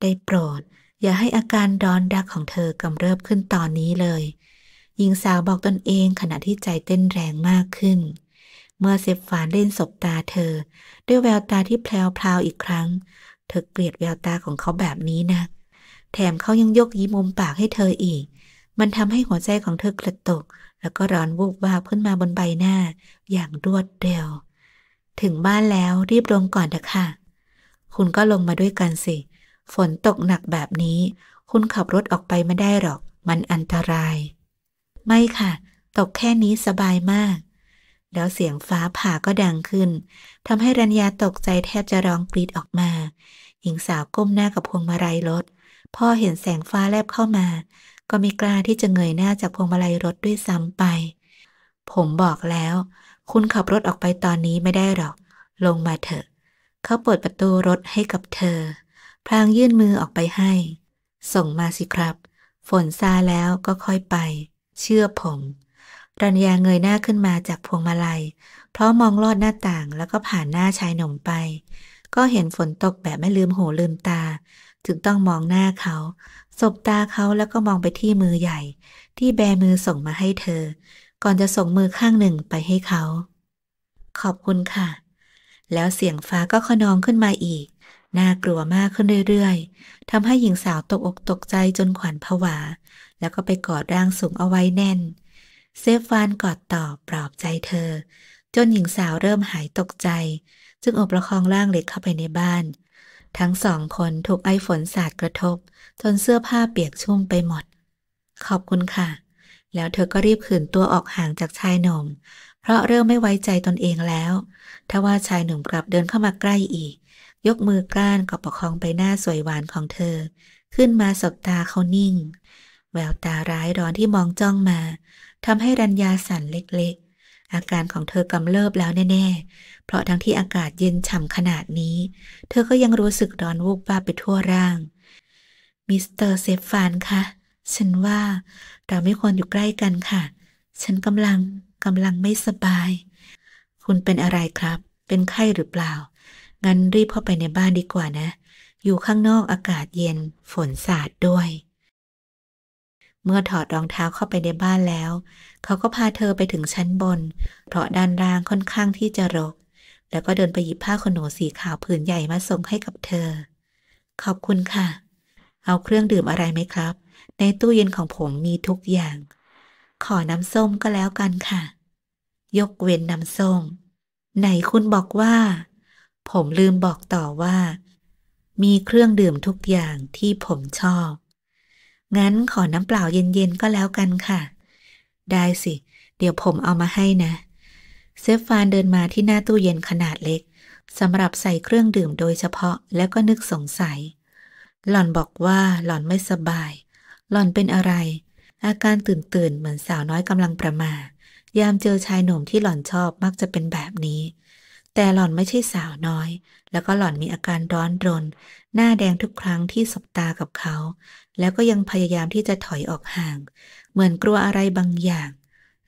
ได้โปรดอย่าให้อาการดอนดักของเธอกำเริบขึ้นตอนนี้เลยหญิงสาวบอกตนเองขณะที่ใจเต้นแรงมากขึ้นเมื่อเซฟฟานเล่นสบตาเธอ ด้วยแววตาที่แพลวๆอีกครั้ง เธอเกลียดแววตาของเขาแบบนี้นะ แถมเขายังยกยิ้มมุมปากให้เธออีก มันทำให้หัวใจของเธอกระตุกแล้วก็ร้อนวูบวาบขึ้นมาบนใบหน้า อย่างรวดเร็ว ถึงบ้านแล้วรีบลงก่อนเถอะค่ะ คุณก็ลงมาด้วยกันสิ ฝนตกหนักแบบนี้ คุณขับรถออกไปไม่ได้หรอก มันอันตราย ไม่ค่ะ ตกแค่นี้สบายมากแล้วเสียงฟ้าผ่าก็ดังขึ้นทำให้รัญญาตกใจแทบจะร้องกรีดออกมา หญิงสาวก้มหน้ากับพวงมาลัยรถ พ่อเห็นแสงฟ้าแลบเข้ามา ก็ไม่กล้าที่จะเงยหน้าจากพวงมาลัยรถด้วยซ้ำไป ผมบอกแล้ว คุณขับรถออกไปตอนนี้ไม่ได้หรอก ลงมาเถอะ เขาเปิดประตูรถให้กับเธอ พลางยื่นมือออกไปให้ ส่งมาสิครับ ฝนซาแล้วก็ค่อยไป เชื่อผมรัญญาเงยหน้าขึ้นมาจากพวงมาลัยเพราะมองลอดหน้าต่างแล้วก็ผ่านหน้าชายหนุ่มไป ก็เห็นฝนตกแบบไม่ลืมหูลืมตาจึงต้องมองหน้าเขา สบตาเขาแล้วก็มองไปที่มือใหญ่ ที่แบมือส่งมาให้เธอก่อนจะส่งมือข้างหนึ่งไปให้เขา ขอบคุณค่ะ แล้วเสียงฟ้าก็ขนองขึ้นมาอีกน่ากลัวมากขึ้นเรื่อยๆทำให้หญิงสาวตกอกตกใจจนขวัญผวา แล้วก็ไปกอดร่างสูงเอาไว้แน่นเซฟานกอดตอบปลอบใจเธอ จนหญิงสาวเริ่มหายตกใจ จึงอบประคองร่างเล็กเข้าไปในบ้าน ทั้งสองคนถูกไอฝนสาดกระทบ จนเสื้อผ้าเปียกชุ่มไปหมด ขอบคุณค่ะ แล้วเธอก็รีบขืนตัวออกห่างจากชายหนุ่ม เพราะเริ่มไม่ไว้ใจตนเองแล้วทว่าชายหนุ่มกลับเดินเข้ามาใกล้อีก ยกมือกล้านกอบประคองไปหน้าสวยหวานของเธอ ขึ้นมาสบตาเขานิ่งแววตาร้ายร้อนที่มองจ้องมาทำให้รัญญาสั่นเล็กๆ อาการของเธอกำเริบแล้วแน่ๆ เพราะทั้งที่อากาศเย็นฉ่ำขนาดนี้ เธอก็ยังรู้สึกร้อนวูบวาบไปทั่วร่าง มิสเตอร์เซฟฟานคะฉันว่าเราไม่ควรอยู่ใกล้กันค่ะ ฉันกำลังกำลังไม่สบาย คุณเป็นอะไรครับ เป็นไข้หรือเปล่า งั้นรีบเข้าไปในบ้านดีกว่านะ อยู่ข้างนอกอากาศเย็น ฝนสาดด้วยเมื่อถอดรองเท้าเข้าไปในบ้านแล้ว เขาก็พาเธอไปถึงชั้นบน เพราะด้านล่างค่อนข้างที่จะรก แล้วก็เดินไปหยิบผ้าขนหนูสีขาวผืนใหญ่มาส่งให้กับเธอ ขอบคุณค่ะ เอาเครื่องดื่มอะไรไหมครับ ในตู้เย็นของผมมีทุกอย่าง ขอน้ำส้มก็แล้วกันค่ะ ยกเว้นน้ำส้ม ไหนคุณบอกว่า ผมลืมบอกต่อว่า มีเครื่องดื่มทุกอย่างที่ผมชอบงั้นขอน้ำเปล่าเย็นๆ ก็แล้วกันค่ะ ได้สิ เดี๋ยวผมเอามาให้นะ เซฟฟานเดินมาที่หน้าตู้เย็นขนาดเล็กสำหรับใส่เครื่องดื่มโดยเฉพาะ แล้วก็นึกสงสัย หล่อนบอกว่าหล่อนไม่สบาย หล่อนเป็นอะไร อาการตื่นตื่นเหมือนสาวน้อยกำลังประมา ยามเจอชายหนุ่มที่หล่อนชอบมักจะเป็นแบบนี้ แต่หล่อนไม่ใช่สาวน้อย แล้วก็หล่อนมีอาการร้อนรนหน้าแดงทุกครั้งที่สบตากับเขาแล้วก็ยังพยายามที่จะถอยออกห่าง เหมือนกลัวอะไรบางอย่าง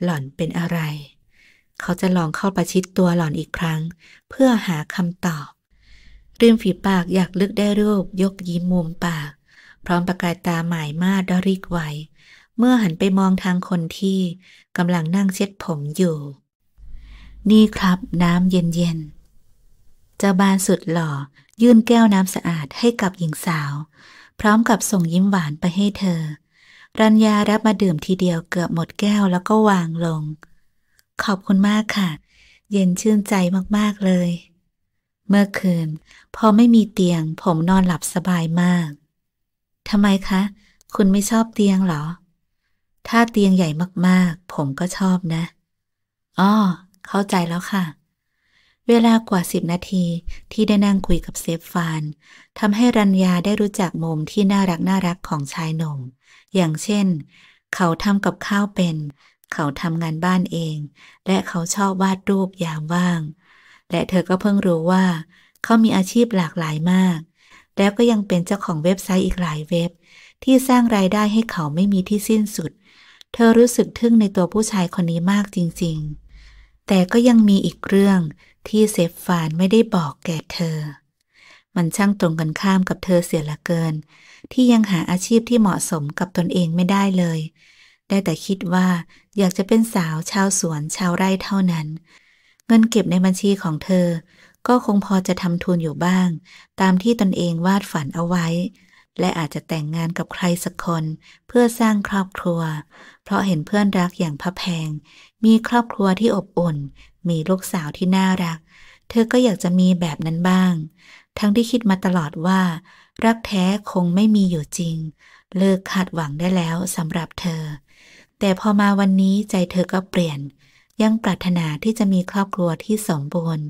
หล่อนเป็นอะไร เขาจะลองเข้าประชิดตัวหล่อนอีกครั้ง เพื่อหาคำตอบริมฝีปากอยากลึกได้รูปยกยิ้มมุมปาก พร้อมประกายตาหมายมาดอริกไวเมื่อหันไปมองทางคนที่กำลังนั่งเช็ดผมอยู่ นี่ครับ น้ำเย็น ๆ เจ้าบานสุดหล่อ ยื่นแก้วน้ำสะอาดให้กับหญิงสาวพร้อมกับส่งยิ้มหวานไปให้เธอ รัญญารับมาดื่มทีเดียวเกือบหมดแก้วแล้วก็วางลง ขอบคุณมากค่ะ เย็นชื่นใจมากๆเลย เมื่อคืน พอไม่มีเตียงผมนอนหลับสบายมาก ทำไมคะ คุณไม่ชอบเตียงหรอ ถ้าเตียงใหญ่มากๆ ผมก็ชอบนะอ๋อเข้าใจแล้วค่ะเวลากว่าสิบนาทีที่ได้นั่งคุยกับเซฟฟานทำให้รัญญาได้รู้จักมุมที่น่ารักน่ารักของชายหนุ่ม อย่างเช่นเขาทำกับข้าวเป็น เขาทำงานบ้านเอง และเขาชอบวาดรูปยามว่าง และเธอก็เพิ่งรู้ว่า เขามีอาชีพหลากหลายมาก แล้วก็ยังเป็นเจ้าของเว็บไซต์อีกหลายเว็บ ที่สร้างรายได้ให้เขาไม่มีที่สิ้นสุด เธอรู้สึกทึ่งในตัวผู้ชายคนนี้มากจริงๆ แต่ก็ยังมีอีกเรื่องที่เซฟฟานไม่ได้บอกแก่เธอ มันช่างตรงกันข้ามกับเธอเสียละเกิน ที่ยังหาอาชีพที่เหมาะสมกับตนเองไม่ได้เลย ได้แต่คิดว่าอยากจะเป็นสาวชาวสวนชาวไร่เท่านั้น เงินเก็บในบัญชีของเธอ ก็คงพอจะทำทุนอยู่บ้าง ตามที่ตนเองวาดฝันเอาไว้และอาจจะแต่งงานกับใครสักคน เพื่อสร้างครอบครัว เพราะเห็นเพื่อนรักอย่างพระแพง มีครอบครัวที่อบอุ่น มีลูกสาวที่น่ารัก เธอก็อยากจะมีแบบนั้นบ้าง ทั้งที่คิดมาตลอดว่ารักแท้คงไม่มีอยู่จริง เลิกคาดหวังได้แล้วสำหรับเธอ แต่พอมาวันนี้ใจเธอก็เปลี่ยน ยังปรารถนาที่จะมีครอบครัวที่สมบูรณ์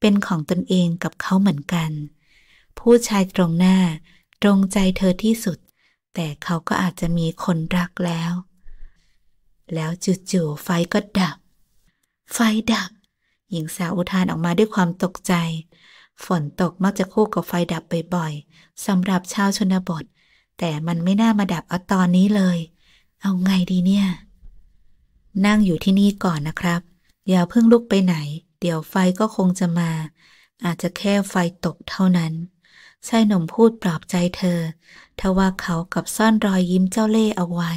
เป็นของตนเองกับเขาเหมือนกัน ผู้ชายตรงหน้ารงใจเธอที่สุด แต่เขาก็อาจจะมีคนรักแล้ว แล้วจู่ๆไฟก็ดับ ไฟดับ หญิงสาวอุทานออกมาด้วยความตกใจ ฝนตกมักจะคู่กับไฟดับบ่อยๆสำหรับชาวชนบท แต่มันไม่น่ามาดับเอาตอนนี้เลย เอาไงดีเนี่ย นั่งอยู่ที่นี่ก่อนนะครับ อย่าเพิ่งลุกไปไหน เดี๋ยวไฟก็คงจะมา อาจจะแค่ไฟตกเท่านั้นชายหนุ่มพูดปลอบใจเธอทว่าเขากับซ่อนรอยยิ้มเจ้าเล่ห์เอาไว้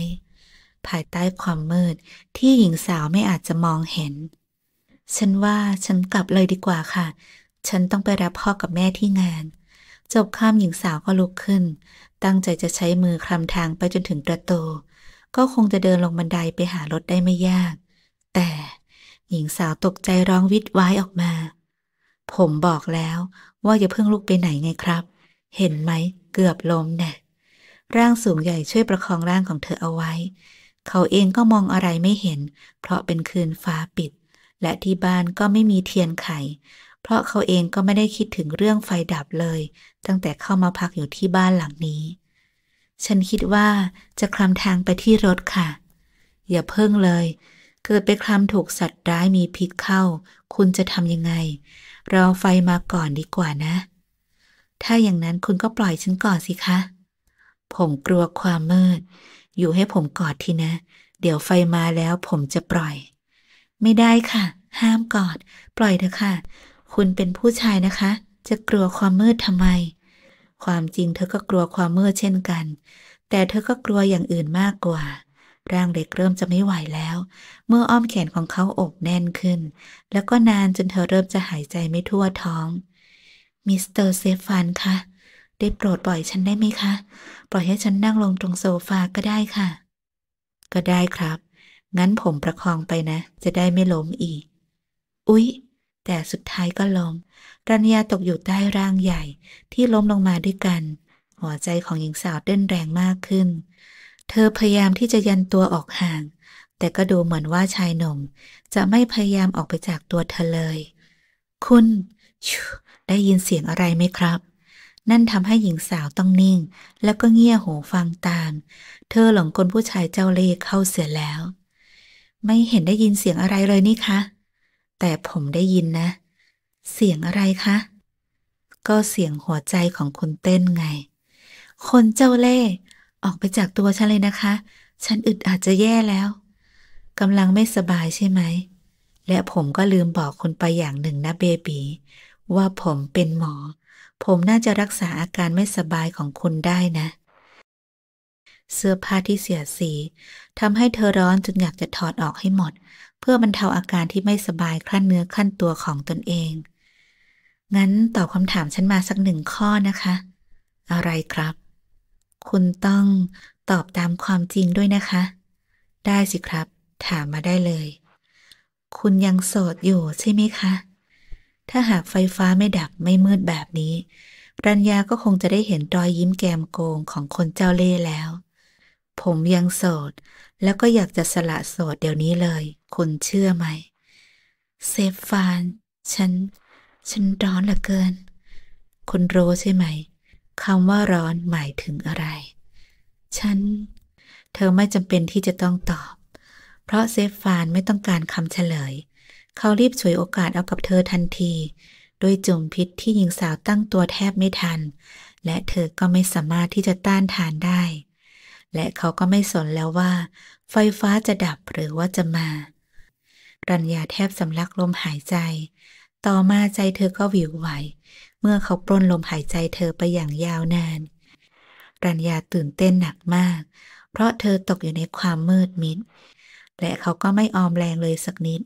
ภายใต้ความมืด ที่หญิงสาวไม่อาจจะมองเห็น ฉันว่าฉันกลับเลยดีกว่าค่ะ ฉันต้องไปรับพ่อกับแม่ที่งาน จบข้ามหญิงสาวก็ลุกขึ้น ตั้งใจจะใช้มือคลำทางไปจนถึงประตูก็คงจะเดินลงบันไดไปหารถได้ไม่ยาก แต่หญิงสาวตกใจร้องวิดว้ายออกมา ผมบอกแล้วว่าอย่าเพิ่งลุกไปไหนไงครับเห็นไหมเกือบล้มแน่ร่างสูงใหญ่ช่วยประคองร่างของเธอเอาไว้ เขาเองก็มองอะไรไม่เห็น เพราะเป็นคืนฟ้าปิด และที่บ้านก็ไม่มีเทียนไข เพราะเขาเองก็ไม่ได้คิดถึงเรื่องไฟดับเลย ตั้งแต่เข้ามาพักอยู่ที่บ้านหลังนี้ ฉันคิดว่าจะคลำทางไปที่รถค่ะ อย่าเพิ่งเลยเกิดไปคลำถูกสัตว์ร้ายมีพิษเข้า คุณจะทำยังไง รอไฟมาก่อนดีกว่านะถ้าอย่างนั้นคุณก็ปล่อยฉันก่อนสิ คะ ผมกลัวความมืด อยู่ให้ผมกอดทีนะ เดี๋ยวไฟมาแล้วผมจะปล่อย ไม่ได้ค่ะ ห้ามกอด ปล่อยเถอะค่ะ คุณเป็นผู้ชายนะคะ จะกลัวความมืดทำไม ความจริงเธอก็กลัวความมืดเช่นกัน แต่เธอก็กลัวอย่างอื่นมากกว่า ร่างเด็กเริ่มจะไม่ไหวแล้ว เมื่ออ้อมแขนของเขาอกแน่นขึ้น แล้วก็นานจนเธอเริ่มจะหายใจไม่ทั่วท้องมิสเตอร์เซฟานคะได้โปรดปล่อยฉันได้ไหมคะ ปล่อยให้ฉันนั่งลงตรงโซฟา ก็ได้ค่ะ ก็ได้ครับ งั้นผมประคองไปนะ จะได้ไม่ล้มอีก อุ๊ย แต่สุดท้ายก็ล้ม รัญญาตกอยู่ใต้ร่างใหญ่ที่ล้มลงมาด้วยกัน หัวใจของหญิงสาวเต้นแรงมากขึ้น เธอพยายามที่จะยันตัวออกห่าง แต่ก็ดูเหมือนว่าชายหนุ่มจะไม่พยายามออกไปจากตัวเธอเลย คุณชูได้ยินเสียงอะไรไหมครับ นั่นทำให้หญิงสาวต้องนิ่ง แล้วก็เงี่ยหูฟังตามเธอหลงกลผู้ชายเจ้าเล่ห์เข้าเสียแล้ว ไม่เห็นได้ยินเสียงอะไรเลยนี่คะ แต่ผมได้ยินนะ เสียงอะไรคะ ก็เสียงหัวใจของคนเต้นไง คนเจ้าเล่ห์ออกไปจากตัวฉันเลยนะคะ ฉันอึดอาจจะแย่แล้วกำลังไม่สบายใช่ไหม และผมก็ลืมบอกคุณไปอย่างหนึ่งนะเบบีว่าผมเป็นหมอ ผมน่าจะรักษาอาการไม่สบายของคุณได้นะ เสื้อผ้าที่เสียสีทำให้เธอร้อนจนอยากจะถอดออกให้หมด เพื่อบรรเทาอาการที่ไม่สบายขั้นเนื้อขั้นตัวของตนเอง งั้นตอบคำถาม ฉันมาสักหนึ่งข้อนะคะ อะไรครับ คุณต้องตอบตามความจริงด้วยนะคะ ได้สิครับ ถามมาได้เลย คุณยังโสดอยู่ใช่ไหมคะถ้าหากไฟฟ้าไม่ดับไม่มืดแบบนี้รัญญาก็คงจะได้เห็นรอยยิ้มแกมโกงของคนเจ้าเล่แล้ว ผมยังโสดแล้วก็อยากจะสละโสดเดี๋ยวนี้เลย คุณเชื่อไหม เซฟฟานฉันฉันร้อนเหลือเกิน คุณรู้ใช่ไหม คำว่าร้อนหมายถึงอะไร ฉันเธอไม่จำเป็นที่จะต้องตอบ เพราะเซฟฟานไม่ต้องการคำเฉลยเขารีบฉวยโอกาสเอากับเธอทันทีด้วยจุ่มพิษที่หญิงสาวตั้งตัวแทบไม่ทัน และเธอก็ไม่สามารถที่จะต้านทานได้ และเขาก็ไม่สนแล้วว่า ไฟฟ้าจะดับหรือว่าจะมา รัญญาแทบสำลักลมหายใจ ต่อมาใจเธอก็วิวไหวเมื่อเขาปล้นลมหายใจเธอไปอย่างยาวนาน รัญญาตื่นเต้นหนักมาก เพราะเธอตกอยู่ในความมืดมิดและเขาก็ไม่ออมแรงเลยสักนิด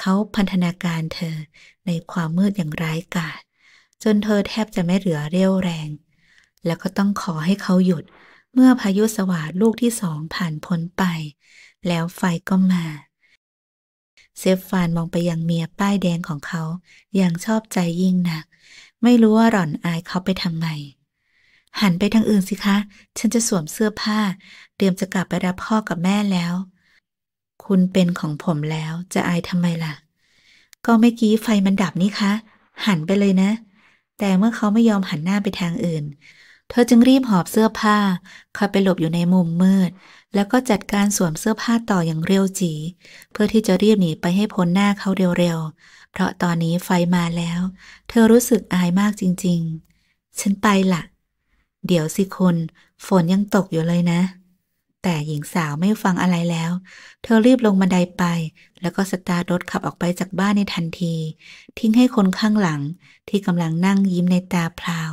เขาพันธนาการเธอในความมืดอย่างร้ายกาจจนเธอแทบจะไม่เหลือเรี่ยวแรง แล้วก็ต้องขอให้เขาหยุด เมื่อพายุสวาดลูกที่สองผ่านพ้นไป แล้วไฟก็มา เซฟฟานมองไปยังเมียป้ายแดงของเขา อย่างชอบใจยิ่งนัก ไม่รู้ว่าหล่อนอายเขาไปทำไมหันไปทางอื่นสิคะ ฉันจะสวมเสื้อผ้า เตรียมจะกลับไปรับพ่อกับแม่แล้วคุณเป็นของผมแล้วจะอายทำไมล่ะ ก็เมื่อกี้ไฟมันดับนี่คะ หันไปเลยนะ แต่เมื่อเขาไม่ยอมหันหน้าไปทางอื่น เธอจึงรีบหอบเสื้อผ้าเข้าไปหลบอยู่ในมุมมืด แล้วก็จัดการสวมเสื้อผ้าต่ออย่างเร็วจีเพื่อที่จะรีบหนีไปให้พ้นหน้าเขาเร็วๆเพราะตอนนี้ไฟมาแล้ว เธอรู้สึกอายมากจริงๆ ฉันไปละ่ะ เดี๋ยวสิคุณฝนยังตกอยู่เลยนะแต่หญิงสาวไม่ฟังอะไรแล้ว เธอรีบลงบันไดไป แล้วก็สตาร์รถขับออกไปจากบ้านในทันที ทิ้งให้คนข้างหลังที่กำลังนั่งยิ้มในตาพลาว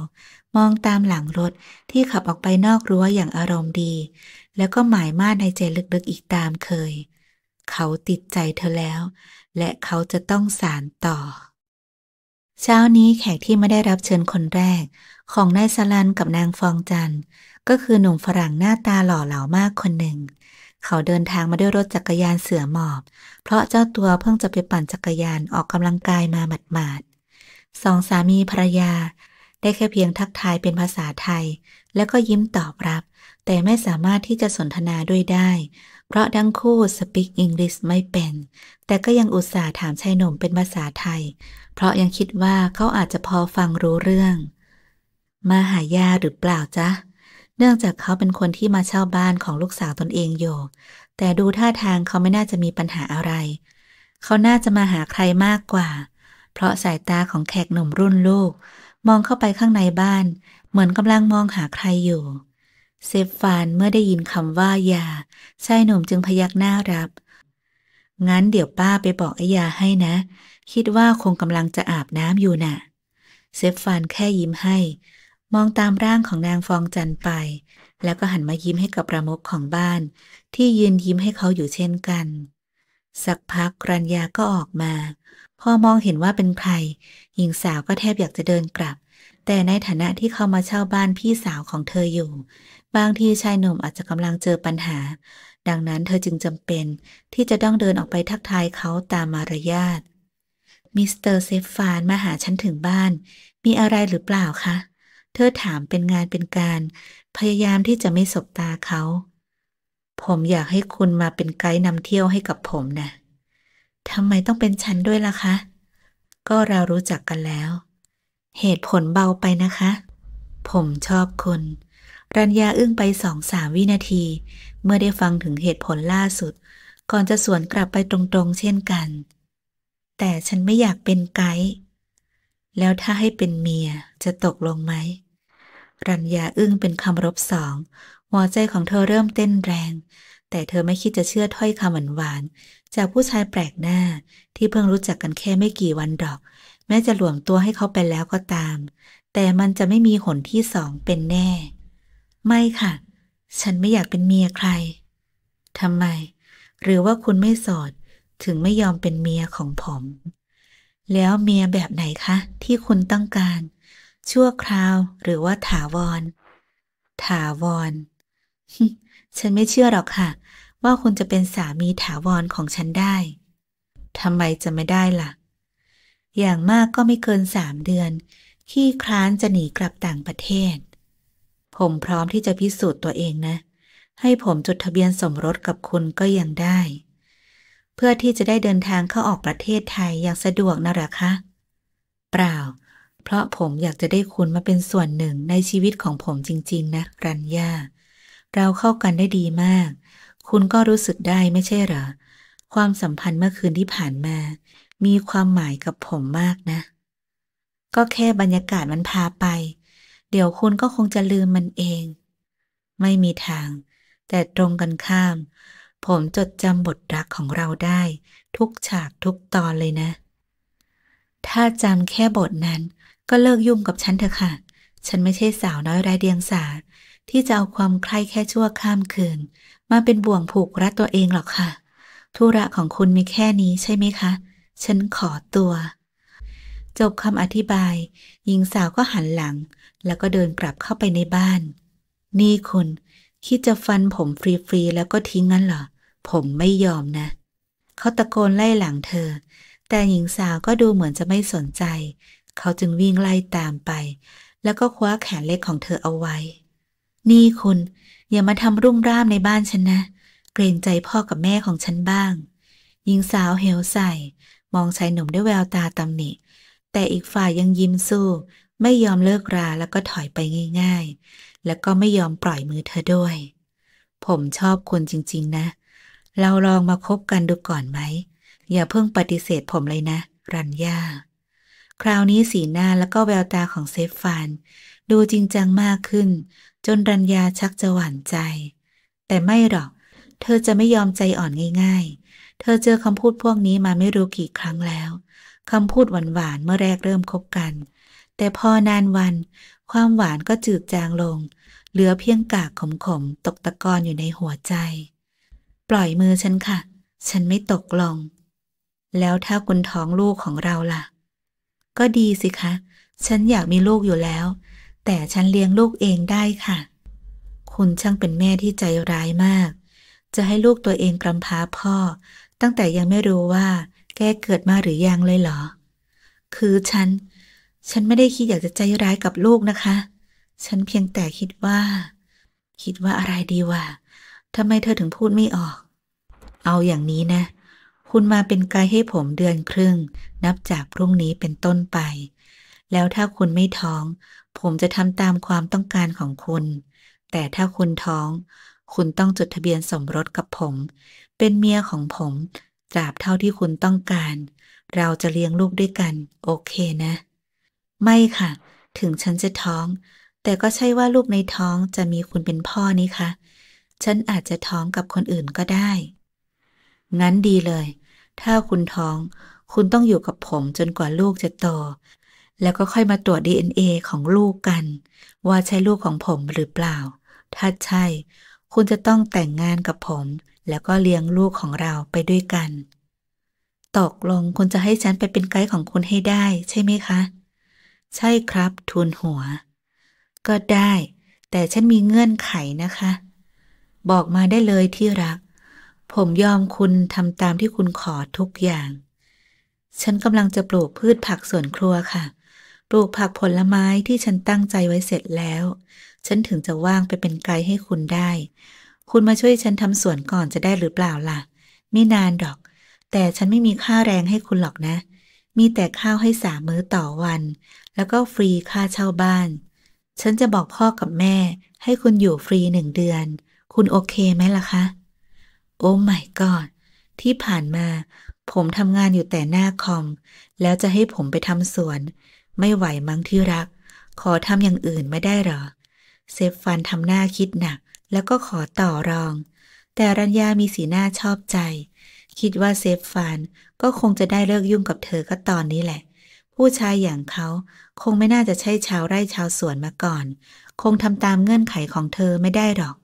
มองตามหลังรถที่ขับออกไปนอกรั้วอย่างอารมณ์ดี แล้วก็หมายมาดในใจลึกๆ อีกตามเคย เขาติดใจเธอแล้ว และเขาจะต้องสารต่อ เช้านี้แขกที่ไม่ได้รับเชิญคนแรก ของนายสลันกับนางฟองจันทร์ก็คือหนุ่มฝรั่งหน้าตาหล่อเหลามากคนหนึ่ง เขาเดินทางมาด้วยรถจักรยานเสือหมอบ เพราะเจ้าตัวเพิ่งจะไปปั่นจักรยานออกกำลังกายมาหมาดๆ สองสามีภรรยา ได้แค่เพียงทักทายเป็นภาษาไทย แล้วก็ยิ้มตอบรับ แต่ไม่สามารถที่จะสนทนาด้วยได้ เพราะดังคู่สปิกอังกฤษไม่เป็น แต่ก็ยังอุตส่าห์ถามชายหนุ่มเป็นภาษาไทย เพราะยังคิดว่าเขาอาจจะพอฟังรู้เรื่องมาหายาหรือเปล่าจ๊ะเเนื่องจากเขาเป็นคนที่มาเช่าบ้านของลูกสาวตนเองอยู่ แต่ดูท่าทางเขาไม่น่าจะมีปัญหาอะไร เขาน่าจะมาหาใครมากกว่า เพราะสายตาของแขกหนุ่มรุ่นลูก มองเข้าไปข้างในบ้าน เหมือนกำลังมองหาใครอยู่ เซฟฟานเมื่อได้ยินคำว่ายาชายหนุ่มจึงพยักหน้ารับ งั้นเดี๋ยวป้าไปบอกไอ้ยาให้นะ คิดว่าคงกำลังจะอาบน้ำอยู่นะ่ะเซฟฟานแค่ยิ้มให้มองตามร่างของนางฟองจันไป แล้วก็หันมายิ้มให้กับประมกของบ้าน ที่ยืนยิ้มให้เขาอยู่เช่นกัน สักพักรัญญาก็ออกมา พอมองเห็นว่าเป็นใครหญิงสาวก็แทบอยากจะเดินกลับ แต่ในฐานะที่เขามาเช่าบ้านพี่สาวของเธออยู่บางทีชายหนุ่มอาจจะกำลังเจอปัญหา ดังนั้นเธอจึงจำเป็นที่จะต้องเดินออกไปทักทายเขาตามมารยาท มิสเตอร์เซฟฟานมาหาฉันถึงบ้าน มีอะไรหรือเปล่าคะเธอถามเป็นงานเป็นการ พยายามที่จะไม่ สบตาเขา ผมอยากให้คุณมาเป็นไกด์นำเที่ยวให้กับผมนะ ทำไมต้องเป็น ฉัน ด้วยล่ะคะ ก็เรารู้จักกันแล้ว เหตุผลเบาไปนะคะ ผมชอบ คุณ รัญญาอึ้งไปสองสามวินาที เมื่อได้ฟังถึงเหตุผลล่าสุด ก่อนจะสวนกลับไปตรงๆ เช่นกัน แต่ฉันไม่อยากเป็นไกด์ แล้วถ้าให้เป็นเมียจะตกลงไหมรัญญาอึ้งเป็นคำรบสอง หัวใจของเธอเริ่มเต้นแรง แต่เธอไม่คิดจะเชื่อถ้อยคำหวานนจากผู้ชายแปลกหน้าที่เพิ่งรู้จักกันแค่ไม่กี่วันดอก แม้จะหลวมตัวให้เขาไปแล้วก็ตาม แต่มันจะไม่มีหนที่สองเป็นแน่ ไม่ค่ะ ฉันไม่อยากเป็นเมียใคร ทำไม หรือว่าคุณไม่สอด ถึงไม่ยอมเป็นเมียของผม แล้วเมียแบบไหนคะ ที่คุณต้องการชั่วคราวหรือว่าถาวร ถาวร ฉันไม่เชื่อหรอกค่ะ ว่าคุณจะเป็นสามีถาวรของฉันได้ ทำไมจะไม่ได้ละ่ะ อย่างมากก็ไม่เกินสามเดือน ขี้ คร้านจะหนีกลับต่างประเทศ ผมพร้อมที่จะพิสูจน์ตัวเองนะ ให้ผมจดทะเบียนสมรสกับคุณก็ยังได้ เพื่อที่จะได้เดินทางเข้าออกประเทศไทยอย่างสะดวกนะหรอคะ เปล่าเพราะผมอยากจะได้คุณมาเป็นส่วนหนึ่งในชีวิตของผมจริง ๆ นะ รัญญาเราเข้ากันได้ดีมาก คุณก็รู้สึกได้ไม่ใช่หรอ ความสัมพันธ์เมื่อคืนที่ผ่านมา มีความหมายกับผมมากนะ ก็แค่บรรยากาศมันพาไป เดี๋ยวคุณก็คงจะลืมมันเอง ไม่มีทาง แต่ตรงกันข้าม ผมจดจำบทรักของเราได้ ทุกฉากทุกตอนเลยนะ ถ้าจำแค่บทนั้นก็เลิกยุ่งกับฉันเถอะค่ะ ฉันไม่ใช่สาวน้อยรายเดียงสาที่จะเอาความใคร่แค่ชั่วข้ามคืน มาเป็นบ่วงผูกรัดตัวเองหรอกค่ะธุระของคุณมีแค่นี้ใช่ไหมคะ ฉันขอตัว จบคำอธิบาย หญิงสาวก็หันหลัง แล้วก็เดินกลับเข้าไปในบ้าน นี่คุณคิดจะฟันผมฟรีๆแล้วก็ทิ้งงั้นเหรอ ผมไม่ยอมนะ เขาตะโกนไล่หลังเธอ แต่หญิงสาวก็ดูเหมือนจะไม่สนใจเขาจึงวิ่งไล่ตามไป แล้วก็คว้าแขนเล็กของเธอเอาไว้ นี่คุณอย่ามาทำรุ่งร่ามในบ้านฉันนะ เกรงใจพ่อกับแม่ของฉันบ้าง หญิงสาวเหวใส่ มองชายหนุ่มด้วยแววตาตำหนิ แต่อีกฝ่ายยังยิ้มสู้ ไม่ยอมเลิกราแล้วก็ถอยไปง่ายๆ แล้วก็ไม่ยอมปล่อยมือเธอด้วย ผมชอบคุณจริงๆนะ เราลองมาคบกันดูก่อนไหม อย่าเพิ่งปฏิเสธผมเลยนะรัญญาคราวนี้สีหน้าแล้วก็แววตาของเซฟฟาน ดูจริงจังมากขึ้น จนรัญญาชักจะหวั่นใจ แต่ไม่หรอก เธอจะไม่ยอมใจอ่อนง่ายๆ เธอเจอคำพูดพวกนี้มาไม่รู้กี่ครั้งแล้วคำพูดหวานๆเมื่อแรกเริ่มคบกัน แต่พอนานวัน ความหวานก็จืดจางลง เหลือเพียงกากขมๆตกตะกอนอยู่ในหัวใจ ปล่อยมือฉันค่ะ ฉันไม่ตกลง แล้วถ้าคุณท้องลูกของเราล่ะก็ดีสิคะ ฉันอยากมีลูกอยู่แล้ว แต่ฉันเลี้ยงลูกเองได้ค่ะ คุณช่างเป็นแม่ที่ใจร้ายมาก จะให้ลูกตัวเองกำพร้าพ่อ ตั้งแต่ยังไม่รู้ว่าแกเกิดมาหรือยังเลยเหรอ คือฉัน ฉันไม่ได้คิดอยากจะใจร้ายกับลูกนะคะ ฉันเพียงแต่คิดว่า คิดว่าอะไรดีวะทำไมเธอถึงพูดไม่ออก เอาอย่างนี้นะเคุณมาเป็นไกด์ให้ผมเดือนครึ่ง นับจากพรุ่งนี้เป็นต้นไป แล้วถ้าคุณไม่ท้อง ผมจะทำตามความต้องการของคุณ แต่ถ้าคุณท้อง คุณต้องจดทะเบียนสมรสกับผม เป็นเมียของผมตราบเท่าที่คุณต้องการ เราจะเลี้ยงลูกด้วยกัน โอเคนะ ไม่ค่ะ ถึงฉันจะท้อง แต่ก็ใช่ว่าลูกในท้องจะมีคุณเป็นพ่อนี่คะฉันอาจจะท้องกับคนอื่นก็ได้ งั้นดีเลยถ้าคุณท้อง คุณต้องอยู่กับผมจนกว่าลูกจะโตแล้วก็ค่อยมาตรวจ DNA ของลูกกัน ว่าใช่ลูกของผมหรือเปล่า ถ้าใช่ คุณจะต้องแต่งงานกับผม แล้วก็เลี้ยงลูกของเราไปด้วยกัน ตกลงคุณจะให้ฉันไปเป็นไกด์ของคุณให้ได้ใช่ไหมคะ ใช่ครับทูลหัว ก็ได้ แต่ฉันมีเงื่อนไขนะคะ บอกมาได้เลยที่รักผม ยอมคุณทำตามที่คุณขอทุกอย่าง ฉันกำลังจะปลูกพืชผักสวนครัวค่ะ ปลูกผักผลไม้ที่ฉันตั้งใจไว้เสร็จแล้ว ฉันถึงจะว่างไปเป็นไกด์ให้คุณได้ คุณมาช่วยฉันทำสวนก่อนจะได้หรือเปล่าล่ะไม่นานดอก แต่ฉันไม่มีค่าแรงให้คุณหรอกนะ มีแต่ข้าวให้สามมื้อต่อวัน แล้วก็ฟรีค่าเช่าบ้าน ฉันจะบอกพ่อกับแม่ ให้คุณอยู่ฟรีหนึ่งเดือน คุณโอเคไหมล่ะคะโอ้ไม่กอดที่ผ่านมา ผมทำงานอยู่แต่หน้าคอมแล้วจะให้ผมไปทำสวน ไม่ไหวมั้งที่รัก ขอทำอย่างอื่นไม่ได้หรอ เซฟฟันทำหน้าคิดหนัก แล้วก็ขอต่อรอง แต่รัญญามีสีหน้าชอบใจ คิดว่าเซฟฟานก็คงจะได้เลิกยุ่งกับเธอก็ตอนนี้แหละ ผู้ชายอย่างเขาคงไม่น่าจะใช่ชาวไร่ชาวสวนมาก่อน คงทำตามเงื่อนไขของเธอไม่ได้หรอก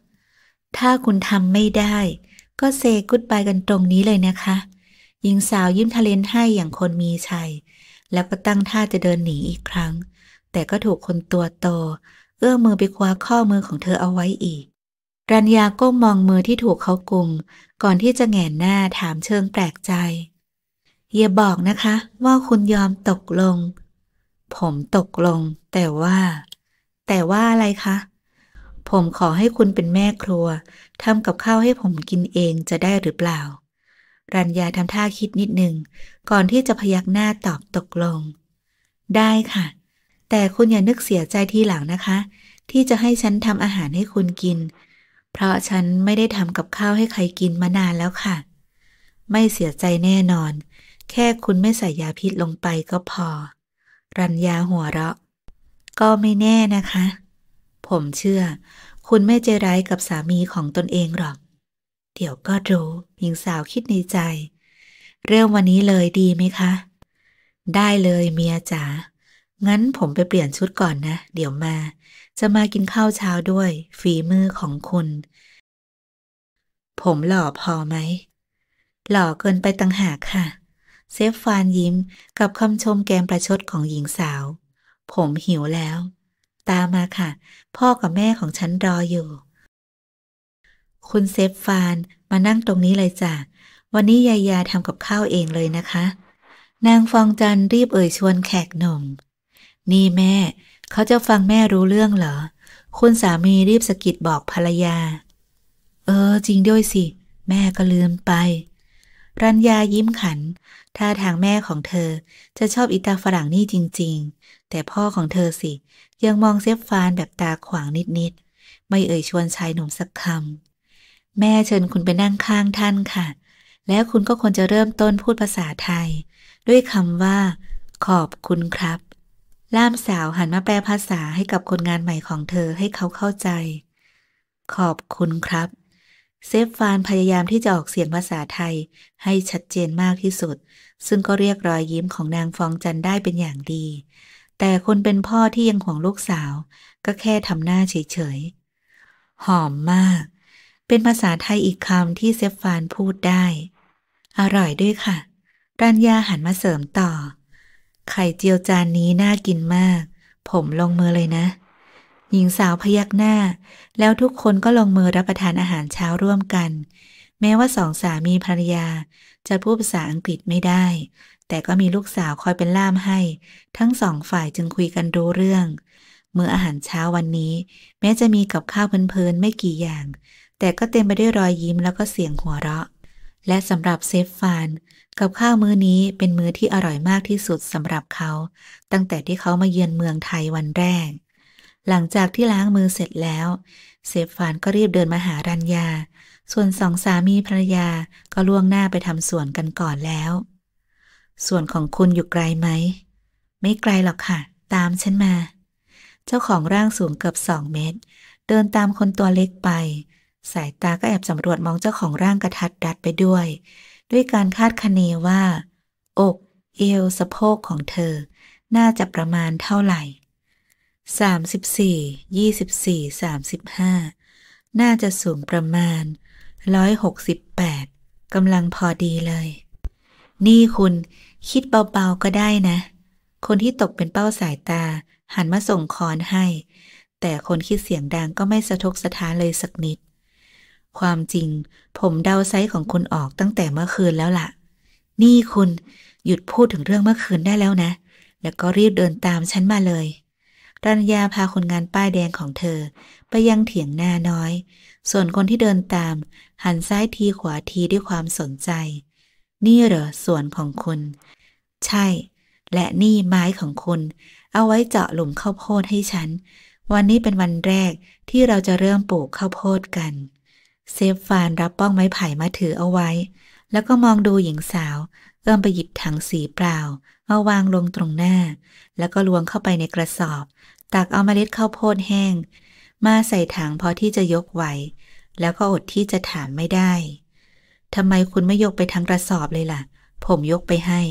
ถ้าคุณทำไม่ได้ก็เซกุดบายกันตรงนี้เลยนะคะ หญิงสาวยิ้มทะเลนให้อย่างคนมีชัย แล้วก็ตั้งท่าจะเดินหนีอีกครั้ง แต่ก็ถูกคนตัวโต เอื้อมมือไปคว้าข้อมือของเธอเอาไว้อีก รัญญาก้มมองมือที่ถูกเขากุม ก่อนที่จะแงนหน้าถามเชิงแปลกใจอย่าบอกนะคะว่าคุณยอมตกลง ผมตกลง แต่ว่า แต่ว่าอะไรคะ ผมขอให้คุณเป็นแม่ครัวทำกับข้าวให้ผมกินเองจะได้หรือเปล่า รัญญาทำท่าคิดนิดหนึ่งก่อนที่จะพยักหน้าตอบตกลง ได้ค่ะ แต่คุณอย่านึกเสียใจทีหลังนะคะ ที่จะให้ฉันทำอาหารให้คุณกิน เพราะฉันไม่ได้ทำกับข้าวให้ใครกินมานานแล้วค่ะ ไม่เสียใจแน่นอน แค่คุณไม่ใส่ยาพิษลงไปก็พอ รัญญาหัวเราะ ก็ไม่แน่นะคะ ผมเชื่อคุณไม่ใจร้ายกับสามีของตนเองหรอก เดี๋ยวก็รู้ หญิงสาวคิดในใจ เริ่มวันนี้เลยดีไหมคะ ได้เลยเมียจ๋างั้นผมไปเปลี่ยนชุดก่อนนะ เดี๋ยวมา จะมากินข้าวเช้าด้วยฝีมือของคุณ ผมหล่อพอไหม หล่อเกินไปต่างหากค่ะ เซฟฟานยิ้มกับคำชมแกมประชดของหญิงสาว ผมหิวแล้วตามมาค่ะ พ่อกับแม่ของฉันรออยู่ คุณเซฟฟานมานั่งตรงนี้เลยจ้ะวันนี้ยายาทำกับข้าวเองเลยนะคะ นางฟองจันรีบเอ่ยชวนแขกหนุ่ม นี่แม่เขาจะฟังแม่รู้เรื่องเหรอ คุณสามีรีบสะกิดบอกภรรยา เออจริงด้วยสิ แม่ก็ลืมไป รัญญายิ้มขันท่าทางแม่ของเธอจะชอบอิตาฝรั่งนี่จริงแต่พ่อของเธอสิ ยังมองเซฟฟานแบบตาขวางนิดๆ ไม่เอ่ยชวนชายหนุ่มสักคำ แม่เชิญคุณไปนั่งข้างท่านค่ะ แล้วคุณก็ควรจะเริ่มต้นพูดภาษาไทย ด้วยคำว่าขอบคุณครับ ล่ามสาวหันมาแปลภาษาให้กับคนงานใหม่ของเธอให้เขาเข้าใจ ขอบคุณครับ เซฟฟานพยายามที่จะออกเสียงภาษาไทยให้ชัดเจนมากที่สุด ซึ่งก็เรียกรอยยิ้มของนางฟองจันได้เป็นอย่างดีแต่คนเป็นพ่อที่ยังห่วงลูกสาว ก็แค่ทำหน้าเฉยๆ หอมมาก เป็นภาษาไทยอีกคำที่เซฟฟานพูดได้ อร่อยด้วยค่ะรัญญาหันมาเสริมต่อ ไข่เจียวจานนี้น่ากินมาก ผมลงมือเลยนะ หญิงสาวพยักหน้า แล้วทุกคนก็ลงมือรับประทานอาหารเช้าร่วมกัน แม้ว่าสองสามีภรรยา จะพูดภาษาอังกฤษไม่ได้แต่ก็มีลูกสาวคอยเป็นล่ามให้ ทั้งสองฝ่ายจึงคุยกันรู้เรื่องเมื่ออาหารเช้าวันนี้ แม้จะมีกับข้าวเพลินๆไม่กี่อย่าง แต่ก็เต็มไปด้วยรอยยิ้มแล้วก็เสียงหัวเราะ และสำหรับเซฟฟาน กับข้าวมื้อนี้เป็นมื้อที่อร่อยมากที่สุดสำหรับเขา ตั้งแต่ที่เขามาเยือนเมืองไทยวันแรก หลังจากที่ล้างมือเสร็จแล้ว เซฟฟานก็รีบเดินมาหารัญญาส่วนสองสามีภรรยาก็ล่วงหน้าไปทำสวนกันก่อนแล้วส่วนของคุณอยู่ไกลไหม ไม่ไกลหรอกค่ะ ตามฉันมา เจ้าของร่างสูงเกือบสองเมตร เดินตามคนตัวเล็กไป สายตาก็แอบสำรวจมองเจ้าของร่างกระทัดรัดไปด้วย ด้วยการคาดคะเนว่า อก เอวสะโพกของเธอ น่าจะประมาณเท่าไหร่ส4 2ส3มิบี่ยี่ิบสี่สามสิบห้าน่าจะสูงประมาณร้อยหกสิบแปดกำลังพอดีเลย นี่คุณคิดเบาๆก็ได้นะ คนที่ตกเป็นเป้าสายตา หันมาส่งคอนให้ แต่คนคิดเสียงดังก็ไม่สะทกสะท้านเลยสักนิด ความจริง ผมเดาไซส์ของคุณออกตั้งแต่เมื่อคืนแล้วละ่ะ นี่คุณหยุดพูดถึงเรื่องเมื่อคืนได้แล้วนะ แล้วก็รีบเดินตามฉันมาเลยรัญญาพาคนงานป้ายแดงของเธอ ไปยังเถียงนาน้อย ส่วนคนที่เดินตาม หันซ้ายทีขวาทีด้วยความสนใจนี่เหรอส่วนของคุณ ใช่ และนี่ไม้ของคุณ เอาไว้เจาะหลุมข้าวโพดให้ฉันวันนี้เป็นวันแรกที่เราจะเริ่มปลูกข้าวโพดกัน เซฟฟานรับป้องไม้ไผ่มาถือเอาไว้ แล้วก็มองดูหญิงสาวเอื้อมไปหยิบถังสีเปล่ามาวางลงตรงหน้า แล้วก็ล้วงเข้าไปในกระสอบ ตักเอาเมล็ดข้าวโพดแห้ง มาใส่ถังพอที่จะยกไหว แล้วก็อดที่จะถามไม่ได้ทำไมคุณไม่ยกไปทั้งกระสอบเลยล่ะ ผมยกไปให้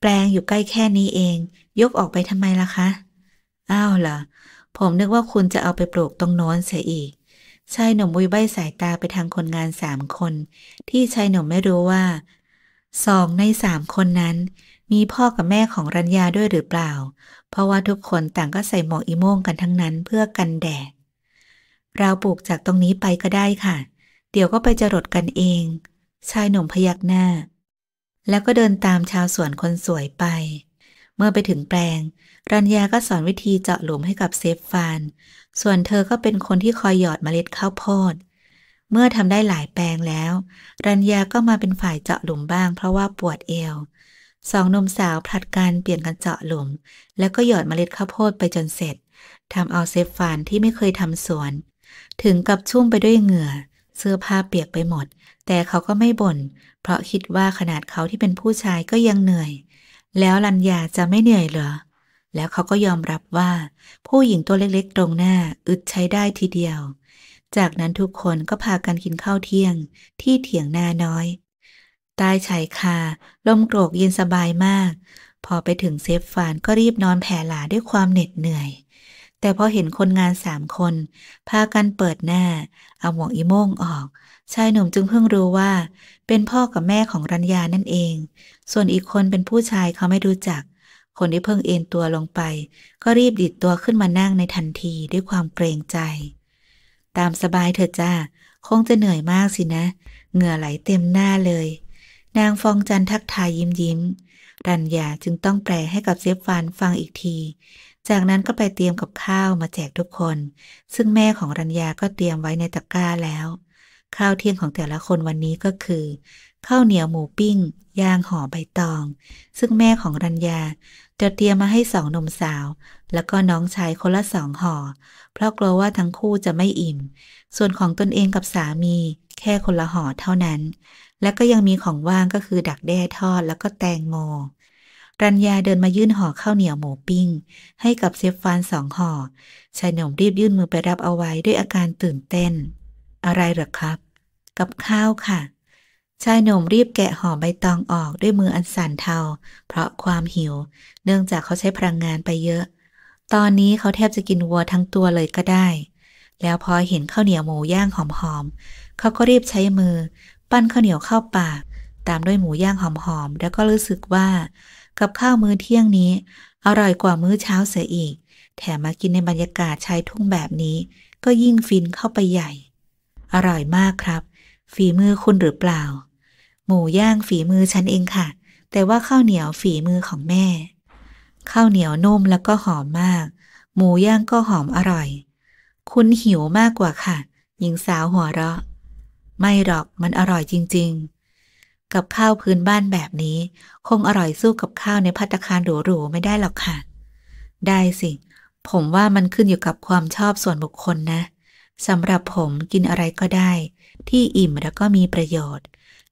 แปลงอยู่ใกล้แค่นี้เอง ยกออกไปทำไมล่ะคะ อ้าวเหรอ ผมนึกว่าคุณจะเอาไปปลูกตรงโน้นเสียอีกชายหนุ่มวุยใบสายตาไปทางคนงานสามคน ที่ชายหนุ่มไม่รู้ว่าสองในสามคนนั้น มีพ่อกับแม่ของรัญญาด้วยหรือเปล่า เพราะว่าทุกคนต่างก็ใส่หมวกอีโม่งกันทั้งนั้นเพื่อกันแดด เราปลูกจากตรงนี้ไปก็ได้ค่ะเดี๋ยวก็ไปจรดกันเอง ชายหนุ่มพยักหน้า แล้วก็เดินตามชาวสวนคนสวยไป เมื่อไปถึงแปลง รัญญาก็สอนวิธีเจาะหลุมให้กับเซฟฟาน ส่วนเธอ ก็เป็นคนที่คอยหยอดเมล็ดข้าวโพด เมื่อทำได้หลายแปลงแล้ว รัญญาก็มาเป็นฝ่ายเจาะหลุมบ้าง เพราะว่าปวดเอว สองนมสาวผลัดกันเปลี่ยนกันเจาะหลุม แล้วก็หยอดเมล็ดข้าวโพดไปจนเสร็จทำเอาเซฟฟานที่ไม่เคยทำสวน ถึงกับชุ่มไปด้วยเหงื่อเสื้อผ้าเปียกไปหมด แต่เขาก็ไม่บน่น เพราะคิดว่าขนาดเขาที่เป็นผู้ชายก็ยังเหนื่อย แล้วลัญญาจะไม่เหนื่อยเหรอ แล้วเขาก็ยอมรับว่า ผู้หญิงตัวเล็กๆตรงหน้าอึดใช้ได้ทีเดียว จากนั้นทุกคนก็พากันกินข้าวเที่ยง ที่เถียงนาน้อยใต้ชายคาลมโกรกเย็นสบายมาก พอไปถึงเซฟฟานก็รีบนอนแผ่หลาด้วยความเหน็ดเหนื่อยแต่พอเห็นคนงานสามคน พากันเปิดหน้า เอาหมวกอีโม่งออกชายหนุ่มจึงเพิ่งรู้ว่า เป็นพ่อกับแม่ของรัญญานั่นเอง ส่วนอีกคนเป็นผู้ชายเขาไม่รู้จัก คนที่เพิ่งเอ็นตัวลงไป ก็รีบดิดตัวขึ้นมานั่งในทันทีด้วยความเกรงใจ ตามสบายเถอะจ้าคงจะเหนื่อยมากสินะ เหงื่อไหลเต็มหน้าเลย นางฟองจันทักทายยิ้มยิ้มรัญญาจึงต้องแปลให้กับเซฟฟานฟังอีกทีจากนั้นก็ไปเตรียมกับข้าวมาแจกทุกคน ซึ่งแม่ของรัญญาก็เตรียมไว้ในตะกร้าแล้ว ข้าวเที่ยงของแต่ละคนวันนี้ก็คือ ข้าวเหนียวหมูปิ้งย่างห่อใบตอง ซึ่งแม่ของรัญญาจะเตรียมมาให้สองนมสาว แล้วก็น้องชายคนละสองห่อ เพราะกลัวว่าทั้งคู่จะไม่อิ่ม ส่วนของตนเองกับสามี แค่คนละห่อเท่านั้น และก็ยังมีของว่างก็คือดักแด้ทอดแล้วก็แตงโมรัญญาเดินมายื่นห่อข้าวเหนียวหมูปิ้ง ให้กับเซฟฟานสองห่อชายหนุ่มรีบยื่นมือไปรับเอาไว้ด้วยอาการตื่นเต้น อะไรหรอครับ กับข้าวค่ะชายหนุ่มรีบแกะห่อใบตองออกด้วยมืออันสั่นเทา เพราะความหิว เนื่องจากเขาใช้พลังงานไปเยอะ ตอนนี้เขาแทบจะกินวัวทั้งตัวเลยก็ได้ แล้วพอเห็นข้าวเหนียวหมูย่างหอมๆ เขาก็รีบใช้มือ ปั้นข้าวเหนียวเข้าปาก ตามด้วยหมูย่างหอมๆ แล้วก็รู้สึกว่ากับข้าวมื้อเที่ยงนี้ อร่อยกว่ามื้อเช้าเสียอีก แถมมากินในบรรยากาศชายทุ่งแบบนี้ ก็ยิ่งฟินเข้าไปใหญ่ อร่อยมากครับ ฝีมือคุณหรือเปล่า หมูย่างฝีมือฉันเองค่ะ แต่ว่าข้าวเหนียวฝีมือของแม่ข้าวเหนียวนุ่มแล้วก็หอมมาก หมูย่างก็หอมอร่อย คุณหิวมากกว่าค่ะหญิงสาวหัวเราะ ไม่หรอกมันอร่อยจริง ๆกับข้าวพื้นบ้านแบบนี้ คงอร่อยสู้กับข้าวในพัตคารหรูๆไม่ได้หรอกค่ะ ได้สิ ผมว่ามันขึ้นอยู่กับความชอบส่วนบุคคลนะ สำหรับผมกินอะไรก็ได้ที่อิ่มแล้วก็มีประโยชน์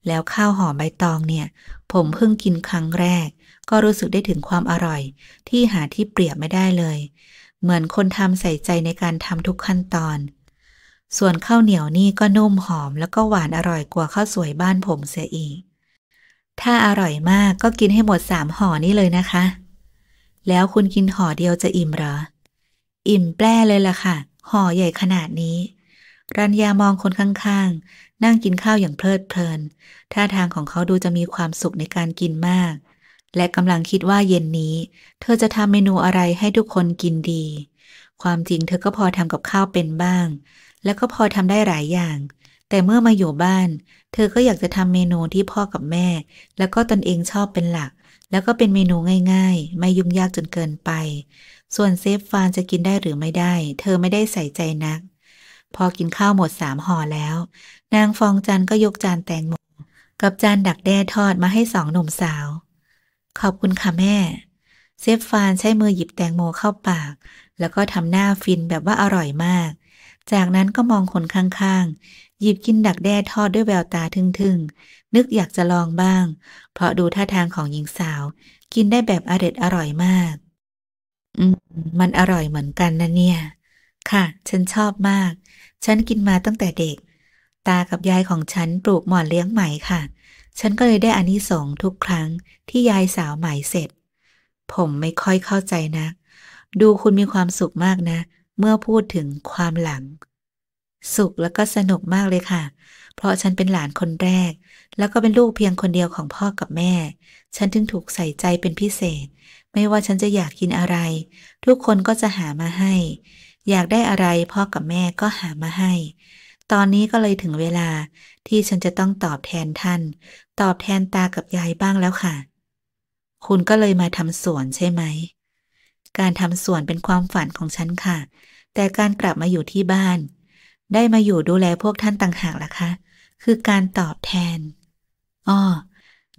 แล้วข้าวหอมใบตองเนี่ย ผมเพิ่งกินครั้งแรกก็รู้สึกได้ถึงความอร่อยที่หาที่เปรียบไม่ได้เลย เหมือนคนทำใส่ใจในการทำทุกขั้นตอน ส่วนข้าวเหนียวนี่ก็นุ่มหอมแล้วก็หวานอร่อยกว่าข้าวสวยบ้านผมเสียอีกถ้าอร่อยมากก็กินให้หมดสามห่อนี้เลยนะคะ แล้วคุณกินห่อเดียวจะอิ่มหรอ อิ่มแปร่เลยล่ะค่ะห่อใหญ่ขนาดนี้ รัญญามองคนข้างๆนั่งกินข้าวอย่างเพลิดเพลินท่าทางของเขาดูจะมีความสุขในการกินมาก และกำลังคิดว่าเย็นนี้ เธอจะทำเมนูอะไรให้ทุกคนกินดี ความจริงเธอก็พอทำกับข้าวเป็นบ้าง และก็พอทำได้หลายอย่างแต่เมื่อมาอยู่บ้าน เธอก็อยากจะทำเมนูที่พ่อกับแม่ แล้วก็ตนเองชอบเป็นหลัก แล้วก็เป็นเมนูง่าย ๆ ไม่ยุ่งยากจนเกินไป ส่วนเซฟฟานจะกินได้หรือไม่ได้ เธอไม่ได้ใส่ใจนัก พอกินข้าวหมดสามห่อแล้ว นางฟองจันก็ยกจานแตงโมกับจานดักแด้ทอดมาให้สองหนุ่มสาว ขอบคุณค่ะแม่ เซฟฟานใช้มือหยิบแตงโมเข้าปาก แล้วก็ทำหน้าฟินแบบว่าอร่อยมาก จากนั้นก็มองคนข้างหยิบกินดักแด้ทอดด้วยแววตาทึ่งๆ นึกอยากจะลองบ้าง เพราะดูท่าทางของหญิงสาว กินได้แบบอร็ดอร่อยมาก อืม มันอร่อยเหมือนกันนะเนี่ย ค่ะ ฉันชอบมาก ฉันกินมาตั้งแต่เด็ก ตากับยายของฉันปลูกหมอนเลี้ยงไหมค่ะ ฉันก็เลยได้อนนิสงสทุกครั้งที่ยายสาวไหมเสร็จ ผมไม่ค่อยเข้าใจนะ ดูคุณมีความสุขมากนะ เมื่อพูดถึงความหลังสุขแล้วก็สนุกมากเลยค่ะ เพราะฉันเป็นหลานคนแรก แล้วก็เป็นลูกเพียงคนเดียวของพ่อกับแม่ ฉันถึงถูกใส่ใจเป็นพิเศษ ไม่ว่าฉันจะอยากกินอะไร ทุกคนก็จะหามาให้ อยากได้อะไรพ่อกับแม่ก็หามาให้ ตอนนี้ก็เลยถึงเวลาที่ฉันจะต้องตอบแทนท่าน ตอบแทนตากับยายบ้างแล้วค่ะ คุณก็เลยมาทำสวนใช่ไหมการทำสวนเป็นความฝันของฉันค่ะ แต่การกลับมาอยู่ที่บ้านได้มาอยู่ดูแลพวกท่านต่างหากล่ะคะ คือการตอบแทนอ้อ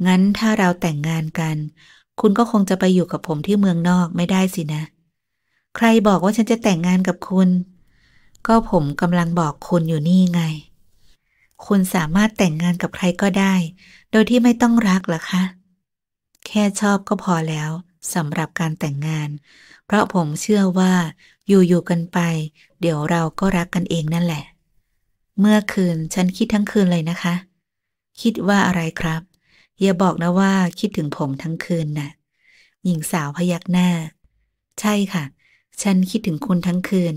งั้นถ้าเราแต่งงานกัน คุณก็คงจะไปอยู่กับผมที่เมืองนอกไม่ได้สินะ ใครบอกว่าฉันจะแต่งงานกับคุณ ก็ผมกำลังบอกคุณอยู่นี่ไง คุณสามารถแต่งงานกับใครก็ได้ โดยที่ไม่ต้องรักหรอคะ แค่ชอบก็พอแล้วสำหรับการแต่งงานเพราะผมเชื่อว่าอยู่ๆกันไป เดี๋ยวเราก็รักกันเองนั่นแหละ เมื่อคืนฉันคิดทั้งคืนเลยนะคะ คิดว่าอะไรครับอย่าบอกนะว่าคิดถึงผมทั้งคืนนะ่ะ หญิงสาวพยักหน้า ใช่ค่ะ ฉันคิดถึงคุณทั้งคืน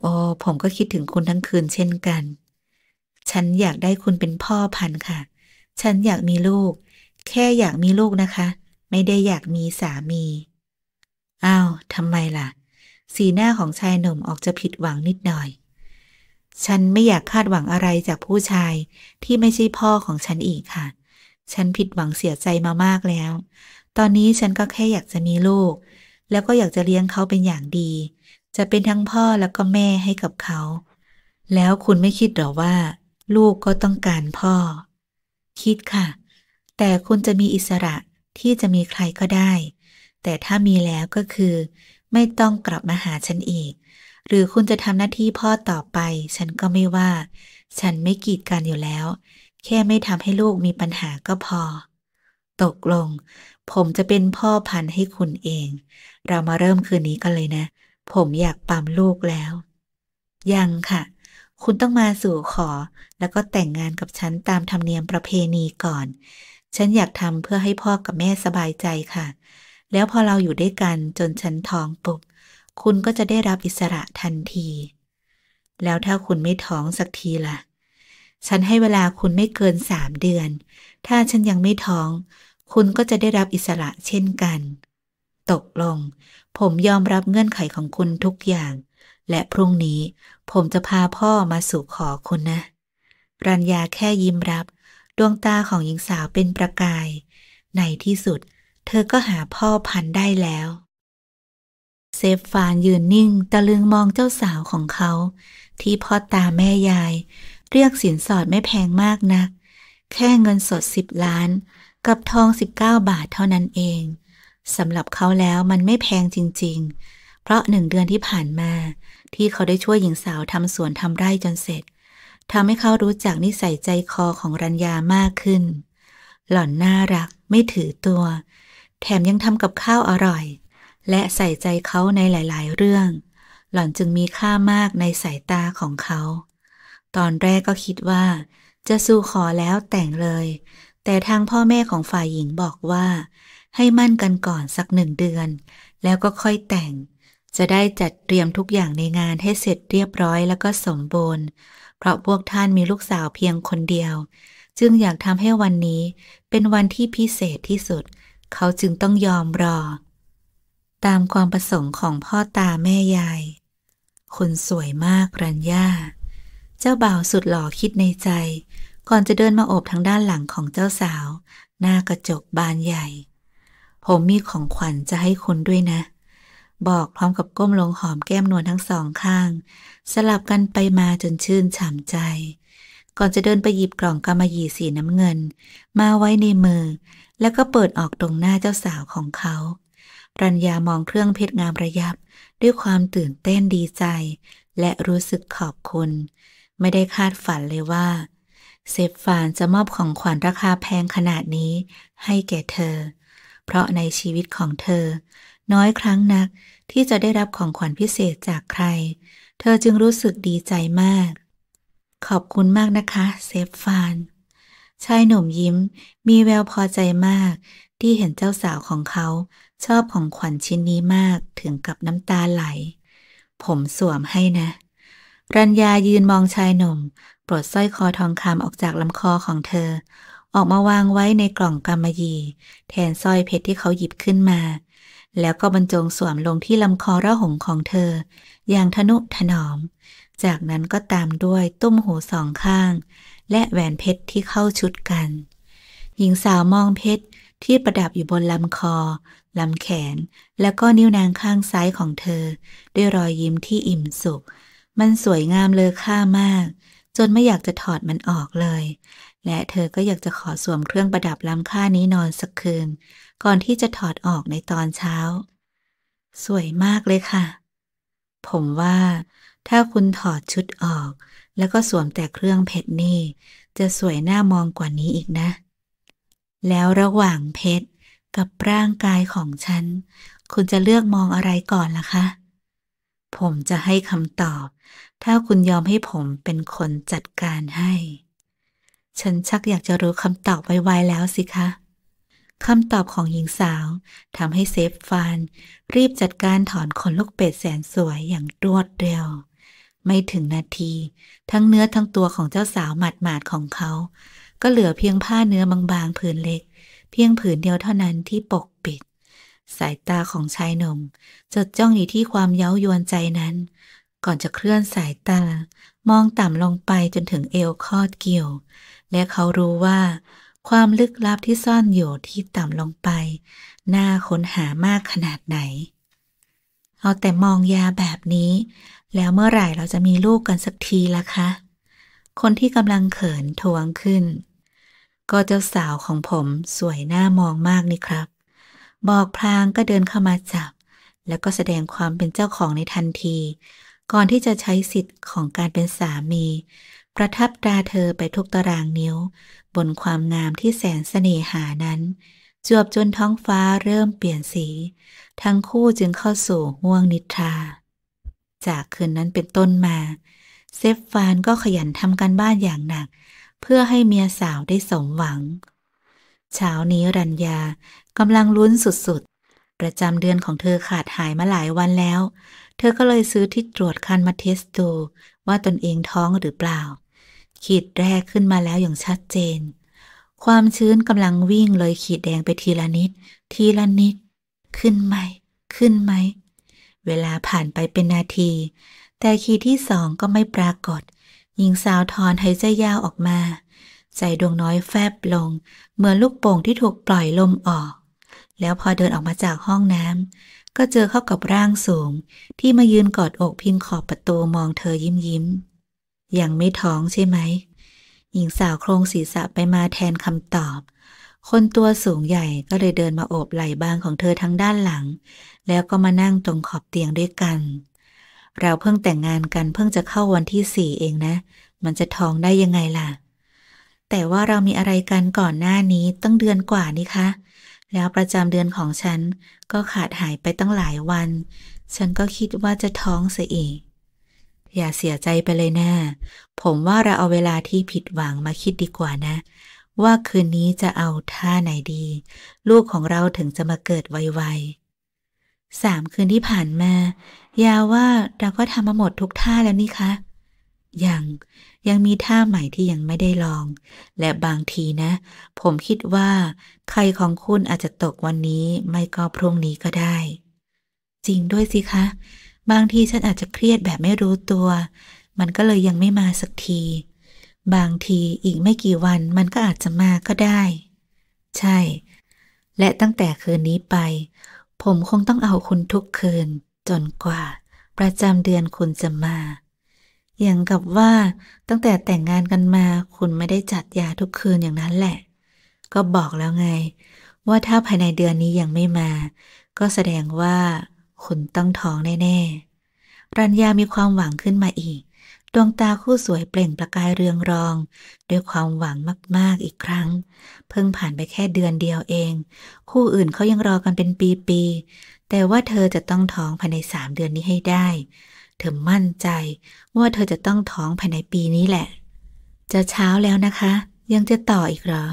โอ้ผมก็คิดถึงคุณทั้งคืนเช่นกัน ฉันอยากได้คุณเป็นพ่อพันค่ะ ฉันอยากมีลูก แค่อยากมีลูกนะคะ ไม่ได้อยากมีสามีอ้าว ทำไมล่ะ สีหน้าของชายหนุ่มออกจะผิดหวังนิดหน่อย ฉันไม่อยากคาดหวังอะไรจากผู้ชายที่ไม่ใช่พ่อของฉันอีกค่ะ ฉันผิดหวังเสียใจมามากแล้ว ตอนนี้ฉันก็แค่อยากจะมีลูก แล้วก็อยากจะเลี้ยงเขาเป็นอย่างดี จะเป็นทั้งพ่อแล้วก็แม่ให้กับเขา แล้วคุณไม่คิดหรอว่าลูกก็ต้องการพ่อ คิดค่ะ แต่คุณจะมีอิสระที่จะมีใครก็ได้แต่ถ้ามีแล้วก็คือ ไม่ต้องกลับมาหาฉันอีก หรือคุณจะทำหน้าที่พ่อต่อไป ฉันก็ไม่ว่า ฉันไม่กีดกันอยู่แล้ว แค่ไม่ทำให้ลูกมีปัญหาก็พอ ตกลง ผมจะเป็นพ่อพันให้คุณเอง เรามาเริ่มคืนนี้กันเลยนะ ผมอยากปั๊มลูกแล้ว ยังค่ะ คุณต้องมาสู่ขอแล้วก็แต่งงานกับฉันตามธรรมเนียมประเพณีก่อน ฉันอยากทำเพื่อให้พ่อกับแม่สบายใจค่ะแล้วพอเราอยู่ด้วยกันจนชั้นท้องปุ๊บ คุณก็จะได้รับอิสระทันที แล้วถ้าคุณไม่ท้องสักทีละ่ะ ฉันให้เวลาคุณไม่เกินสามเดือน ถ้าฉันยังไม่ท้อง คุณก็จะได้รับอิสระเช่นกัน ตกลง ผมยอมรับเงื่อนไขของคุณทุกอย่าง และพรุ่งนี้ผมจะพาพ่อมาสู่ขอคุณนะรัญญาแค่ยิ้มรับ ดวงตาของหญิงสาวเป็นประกาย ในที่สุดเธอก็หาพ่อพันได้แล้ว เซฟฟานยืนนิ่งตะลึงมองเจ้าสาวของเขา ที่พ่อตาแม่ยาย เรียกสินสอดไม่แพงมากนะัก แค่เงินสดสิบล้าน กับทองสิบเก้าบาทเท่านั้นเองสำหรับเขาแล้วมันไม่แพงจริงๆ เพราะหนึ่งเดือนที่ผ่านมา ที่เขาได้ช่วยหญิงสาวทำสวนทำไร่จนเสร็จทำให้เขารู้จักนิสัยใจคอของรัญญามากขึ้น หล่อนน่ารักไม่ถือตัวแถมยังทำกับข้าวอร่อย และใส่ใจเขาในหลายๆ เรื่อง หล่อนจึงมีค่ามากในสายตาของเขา ตอนแรกก็คิดว่า จะสู่ขอแล้วแต่งเลย แต่ทางพ่อแม่ของฝ่ายหญิงบอกว่า ให้มั่นกันก่อนสักหนึ่งเดือน แล้วก็ค่อยแต่ง จะได้จัดเตรียมทุกอย่างในงานให้เสร็จเรียบร้อยแล้วก็สมบูรณ์ เพราะพวกท่านมีลูกสาวเพียงคนเดียว จึงอยากทำให้วันนี้เป็นวันที่พิเศษที่สุดเเขาจึงต้องยอมรอ ตามความประสงค์ของพ่อตาแม่ยายคนสวยมากรัญญาเจ้าบ่าวสุดหล่อคิดในใจ ก่อนจะเดินมาโอบทางด้านหลังของเจ้าสาว หน้ากระจกบานใหญ่ ผมมีของขวัญจะให้คุณด้วยนะ บอกพร้อมกับก้มลงหอมแก้มนวลทั้งสองข้าง สลับกันไปมาจนชื่นฉ่ำใจ ก่อนจะเดินไปหยิบกล่องกำมะหยี่สีน้ำเงิน มาไว้ในมือแล้วก็เปิดออกตรงหน้าเจ้าสาวของเขารัญญามองเครื่องเพชรงามระยับ ด้วยความตื่นเต้นดีใจ และรู้สึกขอบคุณ ไม่ได้คาดฝันเลยว่า เซฟฟานจะมอบของขวัญราคาแพงขนาดนี้ให้แก่เธอ เพราะในชีวิตของเธอ น้อยครั้งนักที่จะได้รับของขวัญพิเศษจากใคร เธอจึงรู้สึกดีใจมาก ขอบคุณมากนะคะ เซฟฟานชายหนุ่มยิ้มมีแววพอใจมาก ที่เห็นเจ้าสาวของเขา ชอบของขวัญชิ้นนี้มากถึงกับน้ำตาไหล ผมสวมให้นะ รัญญายืนมองชายหนุ่มปลดสร้อยคอทองคำออกจากลำคอของเธอ ออกมาวางไว้ในกล่องกำมะหยี่ แทนสร้อยเพชรที่เขาหยิบขึ้นมา แล้วก็บรรจงสวมลงที่ลำคอระหงของเธอ อย่างทนุถนอม จากนั้นก็ตามด้วยตุ้มหูสองข้างและแหวนเพชรที่เข้าชุดกัน หญิงสาวมองเพชรที่ประดับอยู่บนลำคอ ลำแขน และก็นิ้วนางข้างซ้ายของเธอ ด้วยรอยยิ้มที่อิ่มสุข มันสวยงามเลอค่ามาก จนไม่อยากจะถอดมันออกเลย และเธอก็อยากจะขอสวมเครื่องประดับล้ำค่านี้นอนสักคืน ก่อนที่จะถอดออกในตอนเช้า สวยมากเลยค่ะ ผมว่าถ้าคุณถอดชุดออก แล้วก็สวมแต่เครื่องเพชรนี่ จะสวยหน้ามองกว่านี้อีกนะ แล้วระหว่างเพชรกับร่างกายของฉัน คุณจะเลือกมองอะไรก่อนล่ะคะ ผมจะให้คำตอบ ถ้าคุณยอมให้ผมเป็นคนจัดการให้ ฉันชักอยากจะรู้คำตอบไวๆแล้วสิคะ คำตอบของหญิงสาวทำให้เซฟฟาน รีบจัดการถอนขนลูกเป็ดแสนสวยอย่างรวดเร็วไม่ถึงนาทีทั้งเนื้อทั้งตัวของเจ้าสาวหมาดหมาดของเขา ก็เหลือเพียงผ้าเนื้อบางๆผืนเล็ก เพียงผืนเดียวเท่านั้นที่ปกปิด สายตาของชายหนุ่มจดจ้องอยู่ที่ความเย้ายวนใจนั้น ก่อนจะเคลื่อนสายตา มองต่ำลงไปจนถึงเอวคอดเกี่ยว และเขารู้ว่า ความลึกลับที่ซ่อนอยู่ที่ต่ำลงไปน่าค้นหามากขนาดไหนเอาแต่มองยาแบบนี้แล้วเมื่อไหร่เราจะมีลูกกันสักทีล่ะคะ คนที่กำลังเขินทวงขึ้น ก็เจ้าสาวของผมสวยหน้ามองมากนี่ครับ บอกพลางก็เดินเข้ามาจับ แล้วก็แสดงความเป็นเจ้าของในทันที ก่อนที่จะใช้สิทธิ์ของการเป็นสามี ประทับตาเธอไปทุกตารางนิ้ว บนความงามที่แสนเสน่หานั้น จวบจนท้องฟ้าเริ่มเปลี่ยนสี ทั้งคู่จึงเข้าสู่ห่วงนิทราจากคืนนั้นเป็นต้นมา เซฟฟานก็ขยันทำการบ้านอย่างหนัก เพื่อให้เมียสาวได้สมหวัง เช้านี้รัญญากำลังลุ้นสุดๆ ประจำเดือนของเธอขาดหายมาหลายวันแล้ว เธอก็เลยซื้อที่ตรวจคันมาเทสดูว่าตนเองท้องหรือเปล่า ขีดแรกขึ้นมาแล้วอย่างชัดเจน ความชื้นกำลังวิ่งเลยขีดแดงไปทีละนิด ทีละนิด ขึ้นไหม ขึ้นไหมเวลาผ่านไปเป็นนาที แต่คีย์ที่สองก็ไม่ปรากฏ หญิงสาวถอนหายใจยาวออกมา ใจดวงน้อยแฟบลงเหมือนลูกโป่งที่ถูกปล่อยลมออก แล้วพอเดินออกมาจากห้องน้ำก็เจอเข้ากับร่างสูง ที่มายืนกอดอกพิงขอบประตูมองเธอยิ้มยิ้มยังไม่ท้องใช่ไหม หญิงสาวโครงศีรษะไปมาแทนคำตอบ คนตัวสูงใหญ่ก็เลยเดินมาโอบไหล่บางของเธอทั้งด้านหลังแล้วก็มานั่งตรงขอบเตียงด้วยกัน เราเพิ่งแต่งงานกันเพิ่งจะเข้าวันที่สี่เองนะ มันจะท้องได้ยังไงล่ะ แต่ว่าเรามีอะไรกันก่อนหน้านี้ ตั้งเดือนกว่านี่คะ แล้วประจำเดือนของฉัน ก็ขาดหายไปตั้งหลายวัน ฉันก็คิดว่าจะท้องเสียอีก อย่าเสียใจไปเลยนะผมว่าเราเอาเวลาที่ผิดหวังมาคิดดีกว่านะ ว่าคืนนี้จะเอาท่าไหนดี ลูกของเราถึงจะมาเกิดไวๆสามคืนที่ผ่านมา ยาว่าเราก็ทำมา หมดทุกท่าแล้วนี่ คะ ยังยังมีท่าใหม่ที่ยังไม่ได้ลอง และบางทีนะ ผมคิดว่าใครของคุณอาจจะตกวันนี้ไม่ ก็ พรุ่งนี้ก็ได้ จริงด้วยสิคะ บางทีฉันอาจจะเครียดแบบไม่รู้ตัว มันก็เลยยังไม่มาสักที บางทีอีกไม่กี่วันมันก็อาจจะมาก็ได้ ใช่ และตั้งแต่คืนนี้ไปผมคงต้องเอาคุณทุกคืน จนกว่า ประจำเดือนคุณจะมา อย่างกับว่า ตั้งแต่แต่งงานกันมาคุณไม่ได้จัดยาทุกคืนอย่างนั้นแหละ ก็บอกแล้วไง ว่าถ้าภายในเดือนนี้ยังไม่มา ก็แสดงว่า คุณต้องท้องแน่ๆ รัญญามีความหวังขึ้นมาอีกดวงตาคู่สวยเปล่งประกายเรืองรอง ด้วยความหวังมากๆอีกครั้ง เพิ่งผ่านไปแค่เดือนเดียวเอง คู่อื่นเขายังรอกันเป็นปีๆแต่ว่าเธอจะต้องท้องภายในสามเดือนนี้ให้ได้เธอมั่นใจว่าเธอจะต้องท้องภายในปีนี้แหละจะเช้าแล้วนะคะ ยังจะต่ออีกเหรอ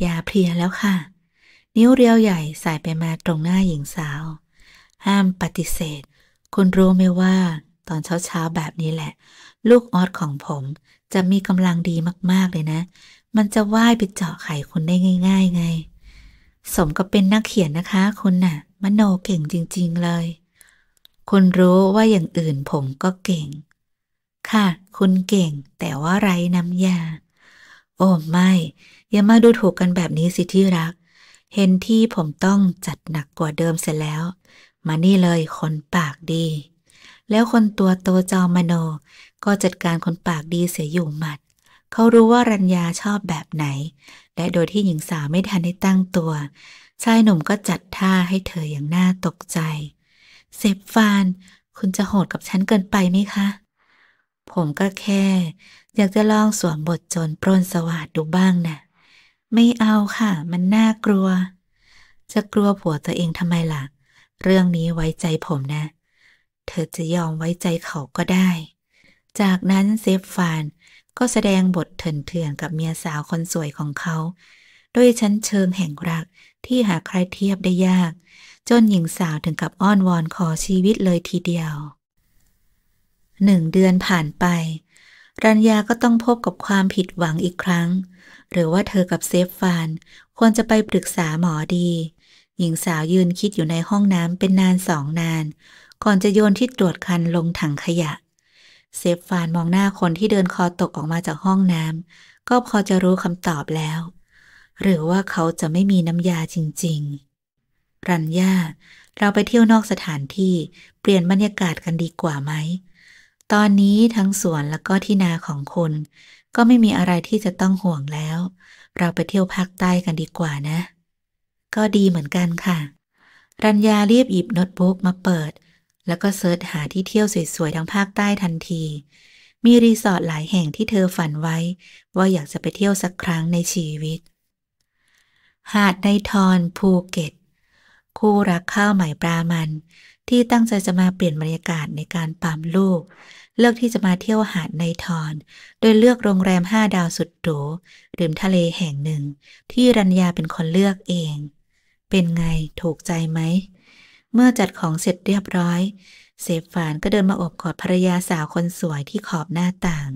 อย่าเพลียแล้วค่ะ นิ้วเรียวใหญ่สายไปมาตรงหน้าหญิงสาว ห้ามปฏิเสธคุณรู้ไหมว่าตอนเช้าๆแบบนี้แหละลูกออสของผมจะมีกำลังดีมาก ๆ เลยนะ มันจะว่ายไปเจาะไข่คุณได้ง่าย ๆ ไง สมกับเป็นนักเขียนนะคะคุณน่ะ มโนเก่งจริง ๆเลย คุณรู้ว่าอย่างอื่นผมก็เก่ง ค่ะ คุณเก่ง แต่ว่าไร้น้ำยา โอ้ ไม่ อย่ามาดูถูกกันแบบนี้สิที่รัก เห็นที่ผมต้องจัดหนักกว่าเดิมเสร็จแล้ว มานี่เลย คนปากดี แล้วคนตัวโตจอมโนก็จัดการคนปากดีเสียอยู่หมัด เขารู้ว่ารัญญาชอบแบบไหน และโดยที่หญิงสาวไม่ทันได้ตั้งตัว ชายหนุ่มก็จัดท่าให้เธออย่างน่าตกใจ เซฟฟาน คุณจะโหดกับฉันเกินไปไหมคะ ผมก็แค่ อยากจะลองสวมบทโจรปล้นสวัสดดูบ้างนะ่ะไม่เอาค่ะ มันน่ากลัว จะกลัวผัวตัวเองทำไมล่ะ เรื่องนี้ไว้ใจผมนะ เธอจะยอมไว้ใจเขาก็ได้จากนั้นเซฟฟานก็แสดงบทเถื่อนๆกับเมียสาวคนสวยของเขา ด้วยชั้นเชิงแห่งรักที่หาใครเทียบได้ยาก จนหญิงสาวถึงกับอ้อนวอนขอชีวิตเลยทีเดียวหนึ่งเดือนผ่านไป รัญญาก็ต้องพบกับความผิดหวังอีกครั้ง หรือว่าเธอกับเซฟฟานควรจะไปปรึกษาหมอดี หญิงสาวยืนคิดอยู่ในห้องน้ำเป็นนานสองนาน ก่อนจะโยนที่ตรวจคันลงถังขยะเซฟฟานมองหน้าคนที่เดินคอตกออกมาจากห้องน้ำก็พอจะรู้คำตอบแล้ว หรือว่าเขาจะไม่มีน้ำยาจริงๆ รัญญาเราไปเที่ยว นอกสถานที่เปลี่ยนบรรยากาศกันดีกว่าไหมตอนนี้ทั้ง สวนแล้วก็ที่นาของคุณก็ไม่มีอะไรที่จะต้องห่วงแล้ว เราไปเที่ยวภาคใต้กันดีกว่านะ ก็ดีเหมือนกันค่ะรัญญารีบหยิบโน้ตบุ๊กมาเปิดแล้วก็ เซิร์ชหาที่เที่ยวสวยๆทางภาคใต้ทันที มีรีสอร์ทหลายแห่งที่เธอฝันไว้ ว่าอยากจะไปเที่ยวสักครั้งในชีวิต หาดในทอนภูเก็ตคู่รักข้าวใหม่ปลามัน ที่ตั้งใจจะมาเปลี่ยนบรรยากาศในการปั๊มลูก เลือกที่จะมาเที่ยวหาดในทอน โดยเลือกโรงแรมห้าดาวสุดหรูริมทะเลแห่งหนึ่ง ที่รัญญาเป็นคนเลือกเอง เป็นไงถูกใจไหมเมื่อจัดของเสร็จเรียบร้อยเสฟฝานก็เดินมาอบกอดภรรยาสาวคนสวยที่ขอบหน้าต่าง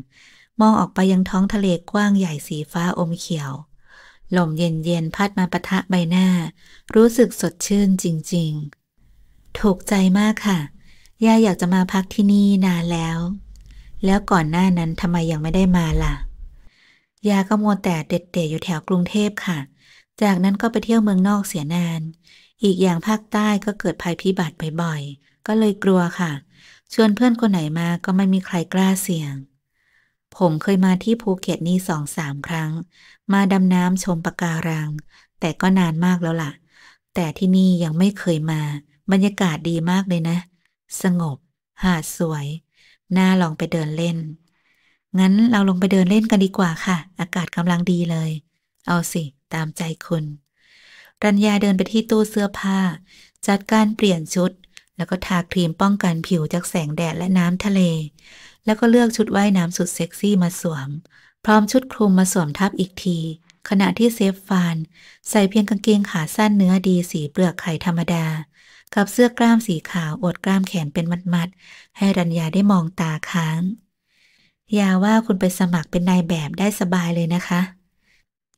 มองออกไปยังท้องทะเลกว้างใหญ่สีฟ้าอมเขียว ลมเย็นๆพัดมาปะทะใบหน้า รู้สึกสดชื่นจริงๆ ถูกใจมากค่ะ ย่าอยากจะมาพักที่นี่นานแล้ว แล้วก่อนหน้านั้นทำไมยังไม่ได้มาล่ะ ยาก็มัวแต่เด็ดเดี่ยอยู่แถวกรุงเทพค่ะ จากนั้นก็ไปเที่ยวเมืองนอกเสียนานอีกอย่างภาคใต้ก็เกิดภัยพิบัติบ่อยๆ ก็เลยกลัวค่ะ ชวนเพื่อนคนไหนมา ก็ไม่มีใครกล้าเสี่ยง ผมเคยมาที่ภูเก็ตนี่สองสามครั้ง มา ดำ น้ำชมปะการัง แต่ก็นานมากแล้ว ล่ะ แต่ที่นี่ยังไม่เคยมา บรรยากาศดีมากเลยนะ สงบ หาดสวย น่าลองไปเดินเล่น งั้นเราลงไปเดินเล่นกันดีกว่าค่ะ อากาศกำลังดีเลย เอาสิ ตามใจคุณรัญญาเดินไปที่ตู้เสื้อผ้า จัดการเปลี่ยนชุด แล้วก็ทาครีมป้องกันผิวจากแสงแดดและน้ำทะเล แล้วก็เลือกชุดว่ายน้ำสุดเซ็กซี่มาสวม พร้อมชุดคลุมมาสวมทับอีกที ขณะที่เซฟฟานใส่เพียงกางเกงขาสั้นเนื้อดีสีเปลือกไข่ธรรมดา กับเสื้อกล้ามสีขาวอดกล้ามแขนเป็นมัดๆให้รัญญาได้มองตาค้างอย่าว่าคุณไปสมัครเป็นนายแบบได้สบายเลยนะคะ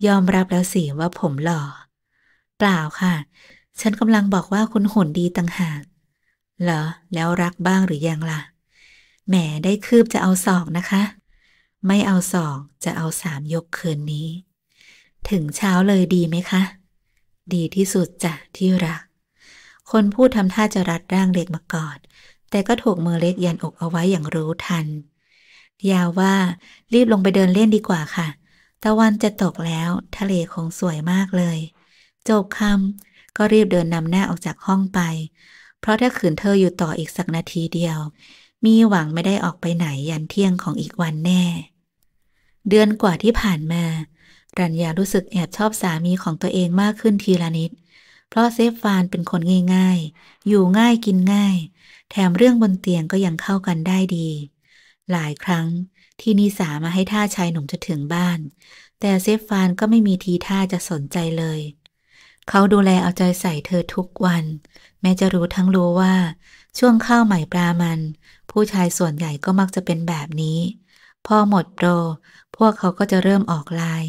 ยอมรับแล้วสิว่าผมหล่อเปล่าค่ะ ฉันกำลังบอกว่าคุณหุ่นดีต่างหากเหรอแล้วรักบ้างหรือยังล่ะ แหมได้คืบจะเอาสองนะคะ ไม่เอาสองจะเอาสามยกคืนนี้ ถึงเช้าเลยดีไหมคะ ดีที่สุดจ้ะที่รัก คนพูดทำท่าจะรัดร่างเล็กมาก่อนแต่ก็ถูกมือเล็กยันอกเอาไว้อย่างรู้ทัน ยาวว่ารีบลงไปเดินเล่นดีกว่าค่ะ ตะวันจะตกแล้วทะเลคงสวยมากเลยจบคำก็รีบเดินนำหน้าออกจากห้องไป เพราะถ้าขืนเธออยู่ต่ออีกสักนาทีเดียว มีหวังไม่ได้ออกไปไหนยันเที่ยงของอีกวันแน่ เดือนกว่าที่ผ่านมารัญญารู้สึกแอบชอบสามีของตัวเองมากขึ้นทีละนิด เพราะเซฟฟานเป็นคนง่ายๆ อยู่ง่ายกินง่าย แถมเรื่องบนเตียงก็ยังเข้ากันได้ดี หลายครั้ง ที่นิสามาให้ท่าชายหนุ่มจะถึงบ้าน แต่เซฟฟานก็ไม่มีทีท่าจะสนใจเลยเขาดูแลเอาใจใส่เธอทุกวัน แม้จะรู้ทั้งรู้ว่า ช่วงข้าวใหม่ปลามัน ผู้ชายส่วนใหญ่ก็มักจะเป็นแบบนี้ พอหมดโปรพวกเขาก็จะเริ่มออกลาย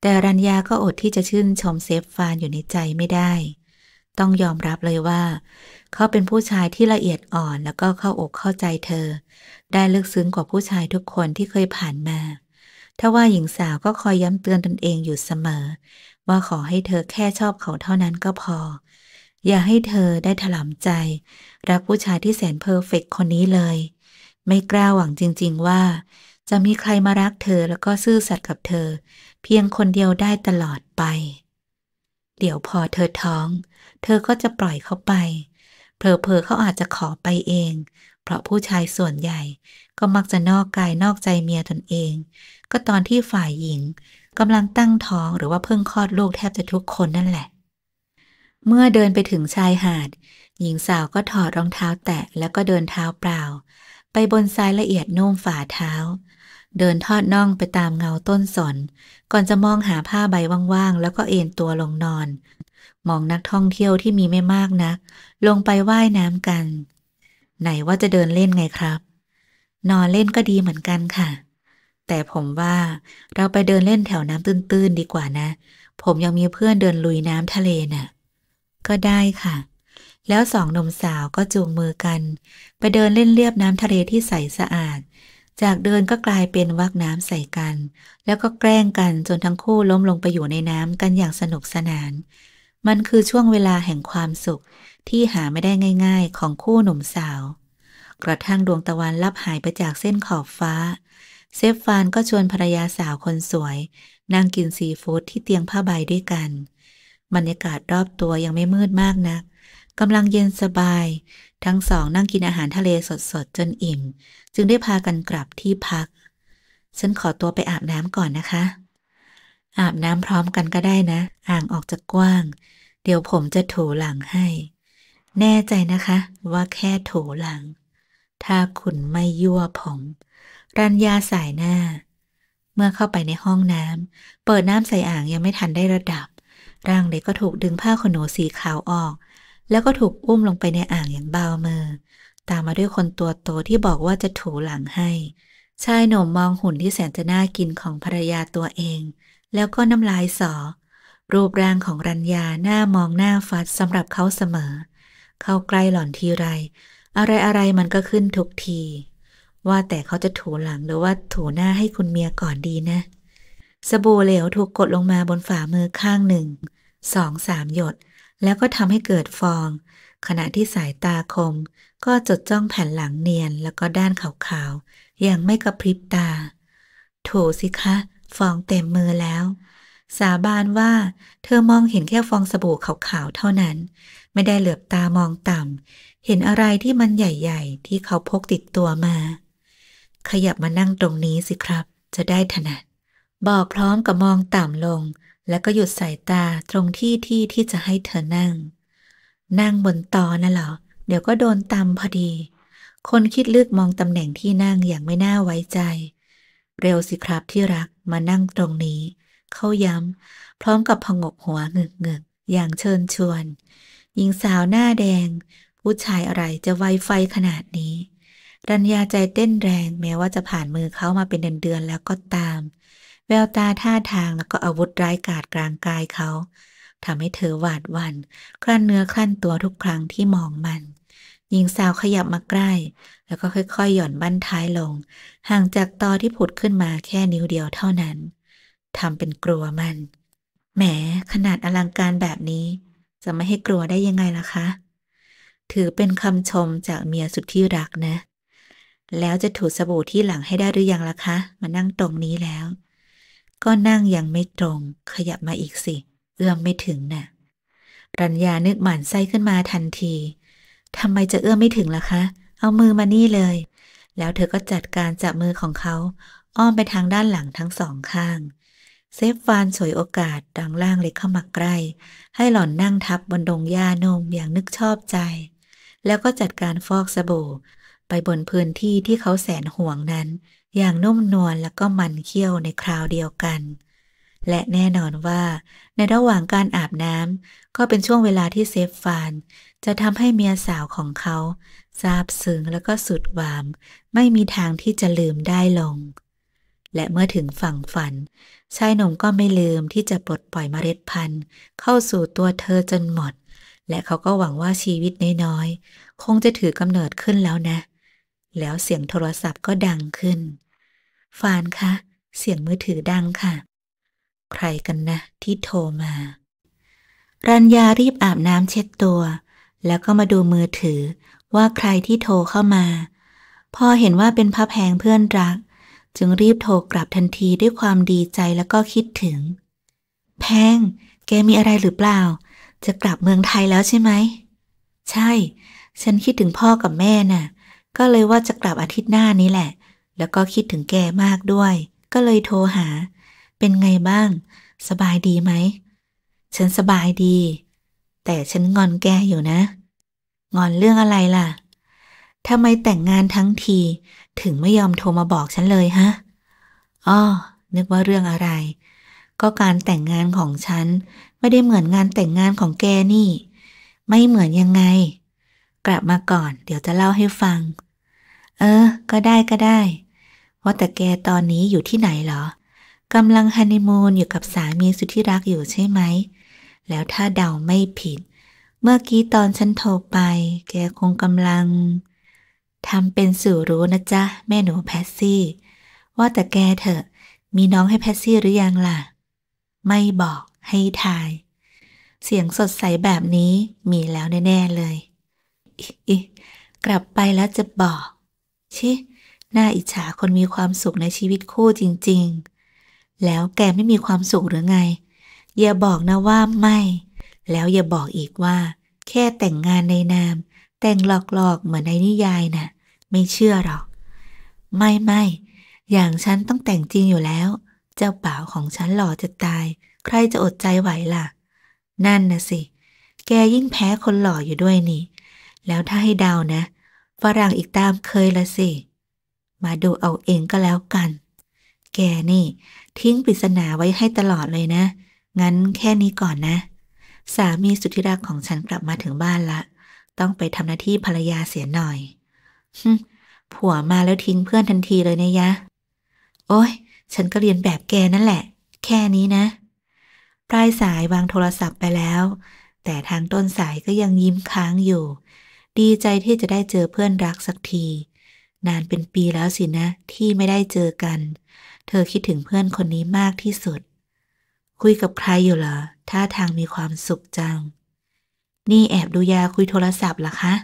แต่รัญญาก็อดที่จะชื่นชมเซฟฟานอยู่ในใจไม่ได้ ต้องยอมรับเลยว่าเขาเป็นผู้ชายที่ละเอียดอ่อนแล้วก็เข้าอกเข้าใจเธอ ได้ลึกซึ้งกว่าผู้ชายทุกคนที่เคยผ่านมาถ้าว่าหญิงสาวก็คอยย้ำเตือนตนเองอยู่เสมอว่าขอให้เธอแค่ชอบเขาเท่านั้นก็พอ อย่าให้เธอได้ถลำใจ รักผู้ชายที่แสนเพอร์เฟกคนนี้เลย ไม่กล้าหวังจริงๆว่า จะมีใครมารักเธอแล้วก็ซื่อสัตย์กับเธอ เพียงคนเดียวได้ตลอดไป เดี๋ยวพอเธอท้อง เธอก็จะปล่อยเขาไปเผลอๆเขาอาจจะขอไปเอง เพราะผู้ชายส่วนใหญ่ก็มักจะนอกกายนอกใจเมียตนเอง ก็ตอนที่ฝ่ายหญิงกำลังตั้งท้องหรือว่าเพิ่งคลอดลูกแทบจะทุกคนนั่นแหละ เมื่อเดินไปถึงชายหาด หญิงสาวก็ถอดรองเท้าแตะแล้วก็เดินเท้าเปล่า ไปบนทรายละเอียดนุ่มฝ่าเท้า เดินทอดน่องไปตามเงาต้นสนก่อนจะมองหาผ้าใบว่างๆแล้วก็เอนตัวลงนอน มองนักท่องเที่ยวที่มีไม่มากนะักลงไปว่ายน้ำกัน ไหนว่าจะเดินเล่นไงครับ นอนเล่นก็ดีเหมือนกันค่ะแต่ผมว่าเราไปเดินเล่นแถวน้ำตื้นๆ ดีกว่านะ ผมยังมีเพื่อนเดินลุยน้ำทะเลนะ่ะ ก็ได้ค่ะ แล้วสองหนุ่มสาวก็จูงมือกัน ไปเดินเล่นเรียบน้ำทะเลที่ใสสะอาด จากเดินก็กลายเป็นวักน้ำใส่กัน แล้วก็แกล้งกันจนทั้งคู่ล้มลงไปอยู่ในน้ำกันอย่างสนุกสนาน มันคือช่วงเวลาแห่งความสุขที่หาไม่ได้ง่าย ๆ ของคู่หนุ่มสาว กระทั่งดวงตะวันลับหายไปจากเส้นขอบฟ้าเซฟฟานก็ชวนภรรยาสาวคนสวย นั่งกินซีฟู้ดที่เตียงผ้าใบด้วยกันบรรยากาศรอบตัวยังไม่มืดมากนะักกำลังเย็นสบาย ทั้งสองนั่งกินอาหารทะเลสดๆ จนอิ่ม จึงได้พากันกลับที่พัก ฉันขอตัวไปอาบน้ำก่อนนะคะ อาบน้ำพร้อมกันก็ได้นะ อ่างออกจากกว้าง เดี๋ยวผมจะถูหลังให้ แน่ใจนะคะ ว่าแค่ถูหลัง ถ้าคุณไม่ยั่วผมรัญญาสายหน้า เมื่อเข้าไปในห้องน้ำ เปิดน้ำใส่อ่างยังไม่ทันได้ระดับ ร่างเด็กก็ถูกดึงผ้าขนหนูสีขาวออก แล้วก็ถูกอุ้มลงไปในอ่างอย่างเบามือ ตามมาด้วยคนตัวโตที่บอกว่าจะถูหลังให้ ชายหนุ่มมองหุ่นที่แสนจะน่ากินของภรรยาตัวเอง แล้วก็น้ำลายสอ รูปร่างของรัญญาหน้ามองหน้าฟัดสำหรับเขาเสมอ เข้าใกล้หล่อนทีไร อะไรอะไรมันก็ขึ้นทุกทีว่าแต่เขาจะถูหลังหรือว่าถูหน้าให้คุณเมียก่อนดีนะ สบู่เหลวถูกกดลงมาบนฝ่ามือข้างหนึ่ง สอง สามหยด แล้วก็ทำให้เกิดฟอง ขณะที่สายตาคม ก็จดจ้องแผ่นหลังเนียนแล้วก็ด้านขาวๆอย่างไม่กระพริบตา ถูสิคะ ฟองเต็มมือแล้ว สาบานว่าเธอมองเห็นแค่ฟองสบู่ขาว ๆ เท่านั้น ไม่ได้เหลือบตามองต่ำเห็นอะไรที่มันใหญ่ ๆ ที่เขาพกติดตัวมาขยับมานั่งตรงนี้สิครับ จะได้ถนัด บอกพร้อมกับมองต่ำลง แล้วก็หยุดสายตาตรงที่ที่ที่จะให้เธอนั่ง นั่งบนตอน่ะเหรอ เดี๋ยวก็โดนตำพอดี คนคิดลึกมองตำแหน่งที่นั่งอย่างไม่น่าไว้ใจ เร็วสิครับที่รักมานั่งตรงนี้ เขาย้ำพร้อมกับพงกหัวเงึกเงอกอย่างเชิญชวน หญิงสาวหน้าแดงผู้ชายอะไรจะไวไฟขนาดนี้รัญญาใจเต้นแรง แม้ว่าจะผ่านมือเขามาเป็นเดือนๆแล้วก็ตาม แววตาท่าทางแล้วก็อาวุธร้ายกาจกลางกายเขาทำให้เธอหวาดวัน คลั่นเนื้อคลั่นตัวทุกครั้งที่มองมันหญิงสาวขยับมาใกล้ แล้วก็ค่อยๆหย่อนบั้นท้ายลง ห่างจากตอที่ผุดขึ้นมาแค่นิ้วเดียวเท่านั้นทำเป็นกลัวมัน แหมขนาดอลังการแบบนี้ จะไม่ให้กลัวได้ยังไงล่ะคะ ถือเป็นคำชมจากเมียสุดที่รักนะแล้วจะถูสบู่ที่หลังให้ได้หรือยังล่ะคะ มานั่งตรงนี้แล้ว ก็นั่งยังไม่ตรง ขยับมาอีกสิ เอื้อมไม่ถึงนะ่ะรัญญานึกหมันไส้ขึ้นมาทันที ทำไมจะเอื้อมไม่ถึงล่ะคะ เอามือมานี่เลย แล้วเธอก็จัดการจับมือของเขา อ้อมไปทางด้านหลังทั้งสองข้าง เซฟฟานสวยโอกาส ดังล่างเล็กเข้ามาใกล้ ให้หล่อนนั่งทับบนดงหญ้านมอย่างนึกชอบใจ แล้วก็จัดการฟอกสบู่ไปบนพื้นที่ที่เขาแสนห่วงนั้น อย่างนุ่มนวลและก็มันเคี้ยวในคราวเดียวกัน และแน่นอนว่า ในระหว่างการอาบน้ำก็เป็นช่วงเวลาที่เซฟฟาน จะทำให้เมียสาวของเขา ซาบซึ้งแล้วก็สุดหวาม ไม่มีทางที่จะลืมได้ลง และเมื่อถึงฝั่งฝันชายหนุ่มก็ไม่ลืมที่จะปลดปล่อยเมล็ดพันธุ์เข้าสู่ตัวเธอจนหมด และเขาก็หวังว่าชีวิตน้อยๆคงจะถือกำเนิดขึ้นแล้วนะแล้วเสียงโทรศัพท์ก็ดังขึ้น ฟานคะ เสียงมือถือดังค่ะ ใครกันนะที่โทรมา รัญญารีบอาบน้ำเช็ดตัว แล้วก็มาดูมือถือว่าใครที่โทรเข้ามา พอเห็นว่าเป็นพับแพงเพื่อนรัก จึงรีบโทรกลับทันทีด้วยความดีใจแล้วก็คิดถึง แพง แกมีอะไรหรือเปล่า จะกลับเมืองไทยแล้วใช่ไหมใช่ ฉันคิดถึงพ่อกับแม่นะ่ะก็เลยว่าจะกลับอาทิตย์หน้านี้แหละ แล้วก็คิดถึงแกมากด้วย ก็เลยโทรหา เป็นไงบ้าง สบายดีไหม ฉันสบายดี แต่ฉันงอนแกอยู่นะ งอนเรื่องอะไรล่ะทำไมแต่งงานทั้งที ถึงไม่ยอมโทรมาบอกฉันเลยฮะ อ้อ นึกว่าเรื่องอะไร ก็การแต่งงานของฉัน ไม่ได้เหมือนงานแต่งงานของแกนี่ ไม่เหมือนยังไงกลับมาก่อน เดี๋ยวจะเล่าให้ฟัง เออ ก็ได้ก็ได้ ว่าแต่แกตอนนี้อยู่ที่ไหนเหรอกำลังฮันนีมูน อยู่กับสามีสุดที่รักอยู่ใช่ไหมแล้วถ้าเดาไม่ผิด เมื่อกี้ตอนฉันโทรไป แกคงกำลังทำเป็นสื่อรู้นะจ๊ะแม่หนูแพซซี่ ว่าแต่แก เถอะ มีน้องให้แพซซี่หรือยังล่ะ ไม่บอกให้ทาย เสียงสดใสแบบนี้มีแล้วแน่ๆเลยกลับไปแล้วจะบอกชิน่าอิจฉาคนมีความสุขในชีวิตคู่จริง ๆ แล้วแกไม่มีความสุขหรือไงอย่าบอกนะว่าไม่ แล้วอย่าบอกอีกว่า แค่แต่งงานในนาม แต่งหลอกๆเหมือนในนิยายนะ่ะ ไม่เชื่อหรอกไม่ไม่อย่างฉันต้องแต่งจริงอยู่แล้ว เจ้าป่าวของฉันหล่อจะตาย ใครจะอดใจไหวล่ะ นั่นนะสิแกยิ่งแพ้คนหล่ออยู่ด้วยนี่แล้วถ้าให้เดานะ ฝรั่งอีกตามเคยละสิ มาดูเอาเองก็แล้วกัน แกนี่ ทิ้งปริศนาไว้ให้ตลอดเลยนะ งั้นแค่นี้ก่อนนะ สามีสุธิรักของฉันกลับมาถึงบ้านละ ต้องไปทำหน้าที่ภรรยาเสียหน่อยฮึผัวมาแล้วทิ้งเพื่อนทันทีเลยนะยะ โอ้ย ฉันก็เรียนแบบแกนั่นแหละ แค่นี้นะ ปลายสายวางโทรศัพท์ไปแล้ว แต่ทางต้นสายก็ยังยิ้มค้างอยู่ดีใจที่จะได้เจอเพื่อนรักสักที นานเป็นปีแล้วสินะ ที่ไม่ได้เจอกัน เธอคิดถึงเพื่อนคนนี้มากที่สุด คุยกับใครอยู่เหรอท่าทางมีความสุขจัง นี่แอบดูยาคุยโทรศัพท์หรอคะ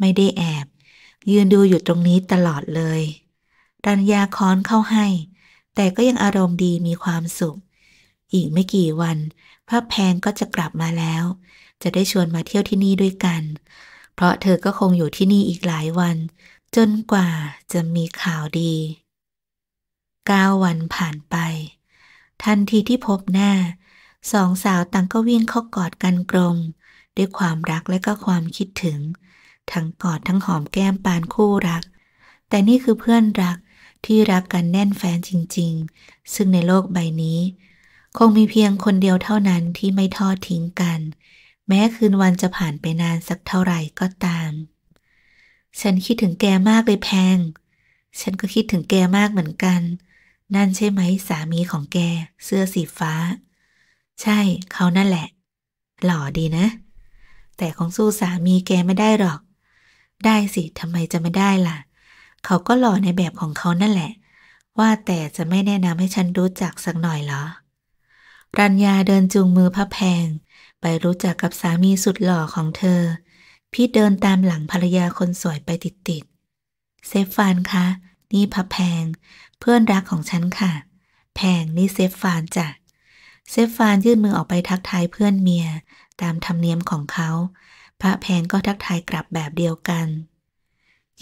ไม่ได้แอบ ยืนดูอยู่ตรงนี้ตลอดเลยรันยาค้อนเข้าให้ แต่ก็ยังอารมณ์ดีมีความสุข อีกไม่กี่วันพระแพงก็จะกลับมาแล้ว จะได้ชวนมาเที่ยวที่นี่ด้วยกันเพราะเธอก็คงอยู่ที่นี่อีกหลายวัน จนกว่าจะมีข่าวดีเก้าวันผ่านไป ทันทีที่พบหน้า สองสาวต่างก็วิ่งเข้ากอดกันกลมด้วยความรักและก็ความคิดถึง ทั้งกอดทั้งหอมแก้มปานคู่รัก แต่นี่คือเพื่อนรักที่รักกันแน่นแฟนจริง ๆ ซึ่งในโลกใบนี้ คงมีเพียงคนเดียวเท่านั้นที่ไม่ทอดทิ้งกันแม้คืนวันจะผ่านไปนานสักเท่าไหร่ก็ตาม ฉันคิดถึงแกมากเลยแพง ฉันก็คิดถึงแกมากเหมือนกัน นั่นใช่ไหมสามีของแก เสื้อสีฟ้า ใช่ เขานั่นแหละ หล่อดีนะ แต่ของสู้สามีแกไม่ได้หรอก ได้สิทำไมจะไม่ได้ล่ะ เขาก็หล่อ ในแบบของเขานั่นแหละ ว่าแต่จะไม่แนะนำให้ฉันรู้จักสักหน่อยเหรอรัญญาเดินจูงมือพระแพงไปรู้จักกับสามีสุดหล่อของเธอ พี่เดินตามหลังภรรยาคนสวยไปติด ๆ เซฟฟานคะ นี่พะแพง เพื่อนรักของฉันค่ะ แพงนี่เซฟฟานจ้ะเซฟฟานยื่นมือออกไปทักทายเพื่อนเมีย ตามธรรมเนียมของเขา พระแพงก็ทักทายกลับแบบเดียวกัน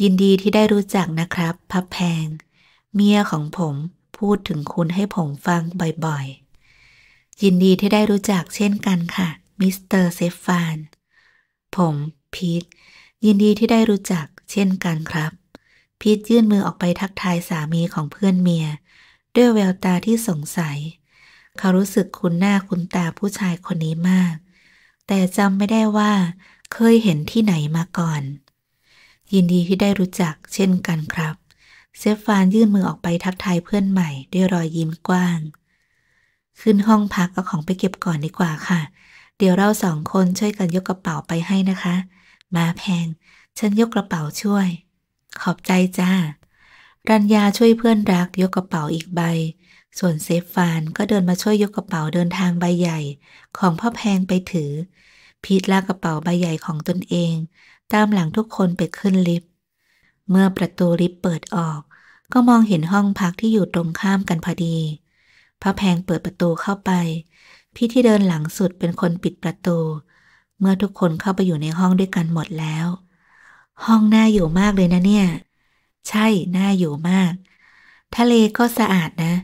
ยินดีที่ได้รู้จักนะครับพระแพง เมียของผมพูดถึงคุณให้ผมฟังบ่อย ๆ ยินดีที่ได้รู้จักเช่นกันค่ะมิสเตอร์เซฟาน ผม พีทยินดีที่ได้รู้จัก เช่นกันครับพีทยื่นมือออกไปทักทายสามีของเพื่อนเมีย ด้วยแววตาที่สงสัย เขารู้สึกคุ้นหน้าคุ้นตาผู้ชายคนนี้มาก แต่จำไม่ได้ว่า เคยเห็นที่ไหนมาก่อน ยินดีที่ได้รู้จัก เช่นกันครับ เซฟานยื่นมือออกไปทักทายเพื่อนใหม่ด้วยรอยยิ้มกว้าง ขึ้นห้องพักเอาของไปเก็บก่อนดีกว่าค่ะเดี๋ยวเราสองคนช่วยกันยกกระเป๋าไปให้นะคะ มาแพง ฉันยกกระเป๋าช่วย ขอบใจจ้า รัญญาช่วยเพื่อนรักยกกระเป๋าอีกใบ ส่วนเซฟฟานก็เดินมาช่วยยกกระเป๋าเดินทางใบใหญ่ ของพ่อแพงไปถือพีทลากกระเป๋าใบใหญ่ของตนเอง ตามหลังทุกคนไปขึ้นลิฟต์เมื่อประตูลิฟต์เปิดออก ก็มองเห็นห้องพักที่อยู่ตรงข้ามกันพอดีพ่อแพงเปิดประตูเข้าไปพี่ที่เดินหลังสุดเป็นคนปิดประตู เมื่อทุกคนเข้าไปอยู่ในห้องด้วยกันหมดแล้ว ห้องน่าอยู่มากเลยนะเนี่ย ใช่น่าอยู่มาก ทะเลก็สะอาดนะ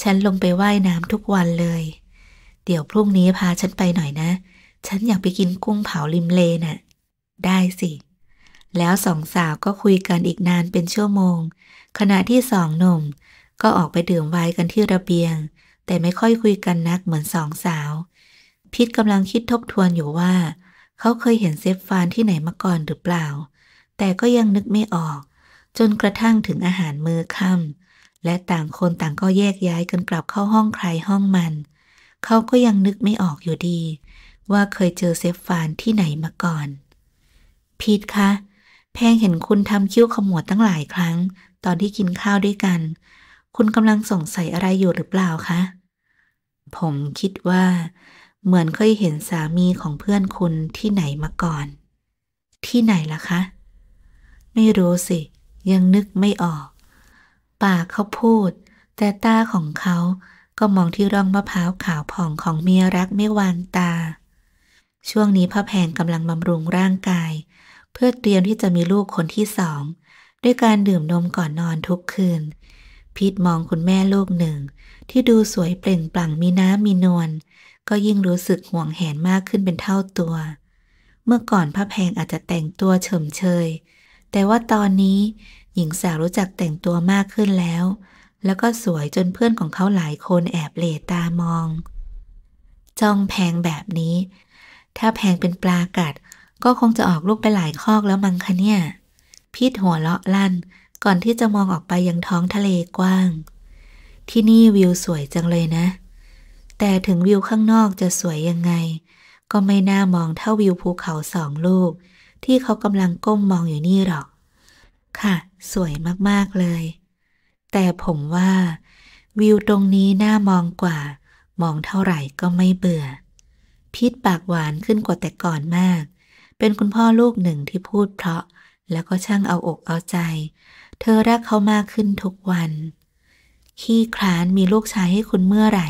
ฉันลงไปไว่ายน้ำทุกวันเลย เดี๋ยวพรุ่งนี้พาฉันไปหน่อยนะ ฉันอยากไปกินกุ้งเผาริมเลนะ่ะได้สิ แล้วสองสาวก็คุยกันอีกนานเป็นชั่วโมง ขณะที่สองหนุ่ม ก็ออกไปดื่มไวน์กันที่ระเบียงแต่ไม่ค่อยคุยกันนักเหมือนสองสาว พิทกำลังคิดทบทวนอยู่ว่า เขาเคยเห็นเซฟฟานที่ไหนมาก่อนหรือเปล่า แต่ก็ยังนึกไม่ออก จนกระทั่งถึงอาหารมื้อค่ำและต่างคนต่างก็แยกย้ายกันกลับเข้าห้องใครห้องมัน เขาก็ยังนึกไม่ออกอยู่ดี ว่าเคยเจอเซฟฟานที่ไหนมาก่อน พีทคะ แพงเห็นคุณทำคิ้วขมวดตั้งหลายครั้ง ตอนที่กินข้าวด้วยกัน คุณกำลังสงสัยอะไรอยู่หรือเปล่าคะผมคิดว่า เหมือนเคยเห็นสามีของเพื่อนคุณที่ไหนมาก่อน ที่ไหนล่ะคะ ไม่รู้สิยังนึกไม่ออกปากเขาพูด แต่ตาของเขาก็มองที่ร่องมะพร้าวขาวผ่องของเมียรักไม่วางตา ช่วงนี้พ่อแพงกำลังบำรุงร่างกาย เพื่อเตรียมที่จะมีลูกคนที่สองด้วยการดื่มนมก่อนนอนทุกคืนพีทมองคุณแม่ลูกหนึ่งที่ดูสวยเปล่งปลั่งมีน้ำมีนวล ก็ยิ่งรู้สึกห่วงแหนมากขึ้นเป็นเท่าตัว เมื่อก่อนพระแพงอาจจะแต่งตัวเฉมเชย แต่ว่าตอนนี้หญิงสาวรู้จักแต่งตัวมากขึ้นแล้ว แล้วก็สวยจนเพื่อนของเขาหลายคนแอบเหลตามองจ้องแพงแบบนี้ ถ้าแพงเป็นปลากัดก็คงจะออกลูกไปหลายคอกแล้วมังคะเนี่ยพีษหัวเลาะลั่นก่อนที่จะมองออกไปยังท้องทะเลกว้างที่นี่วิวสวยจังเลยนะ แต่ถึงวิวข้างนอกจะสวยยังไง ก็ไม่น่ามองเท่าวิวภูเขาสองลูก ที่เขากำลังก้มมองอยู่นี่หรอก ค่ะ สวยมาก ๆ เลย แต่ผมว่า วิวตรงนี้น่ามองกว่า มองเท่าไหร่ก็ไม่เบื่อ พิษปากหวานขึ้นกว่าแต่ก่อนมาก เป็นคุณพ่อลูกหนึ่งที่พูดเพราะ แล้วก็ช่างเอาอกเอาใจ เธอรักเขามากขึ้นทุกวันขี้คร้านมีลูกชายให้คุณเมื่อไหร่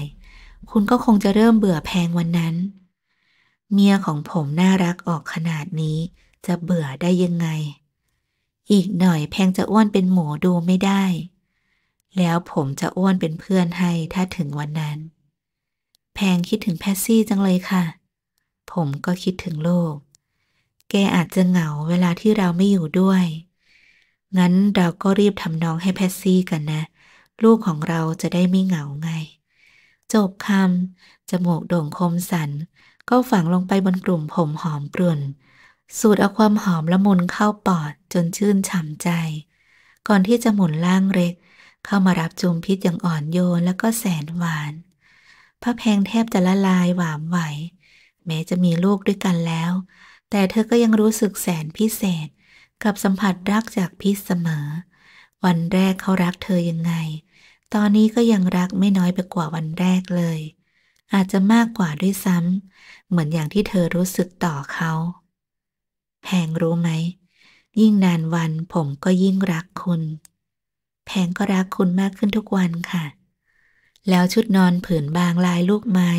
คุณก็คงจะเริ่มเบื่อแพงวันนั้น เมียของผมน่ารักออกขนาดนี้จะเบื่อได้ยังไง อีกหน่อยแพงจะอ้วนเป็นหมูดูไม่ได้ แล้วผมจะอ้วนเป็นเพื่อนให้ถ้าถึงวันนั้น แพงคิดถึงแพซซี่จังเลยค่ะ ผมก็คิดถึงโลก แกอาจจะเหงาเวลาที่เราไม่อยู่ด้วย งั้นเราก็รีบทำน้องให้แพซซี่กันนะเลูกของเราจะได้ไม่เหงาไง จบคำจมูกโด่งคมสัน ก็ฝังลงไปบนกลุ่มผมหอมกลุ่น สูดเอาความหอมละมุนเข้าปอดจนชื่นฉ่ำใจ ก่อนที่จะหมุนล่างเล็ก เข้ามารับจุมพิษอย่างอ่อนโยนแล้วก็แสนหวาน พระแพงแทบจะละลายหวามไหว แม้จะมีลูกด้วยกันแล้ว แต่เธอก็ยังรู้สึกแสนพิเศษ กับสัมผัสรักจากพิษเสมอ วันแรกเขารักเธอยังไงตอนนี้ก็ยังรักไม่น้อยไปกว่าวันแรกเลย อาจจะมากกว่าด้วยซ้ำ เหมือนอย่างที่เธอรู้สึกต่อเขาแพงรู้ไหม ยิ่งนานวันผมก็ยิ่งรักคุณแพงก็รักคุณมากขึ้นทุกวันค่ะ แล้วชุดนอนผืนบางลายลูกไม้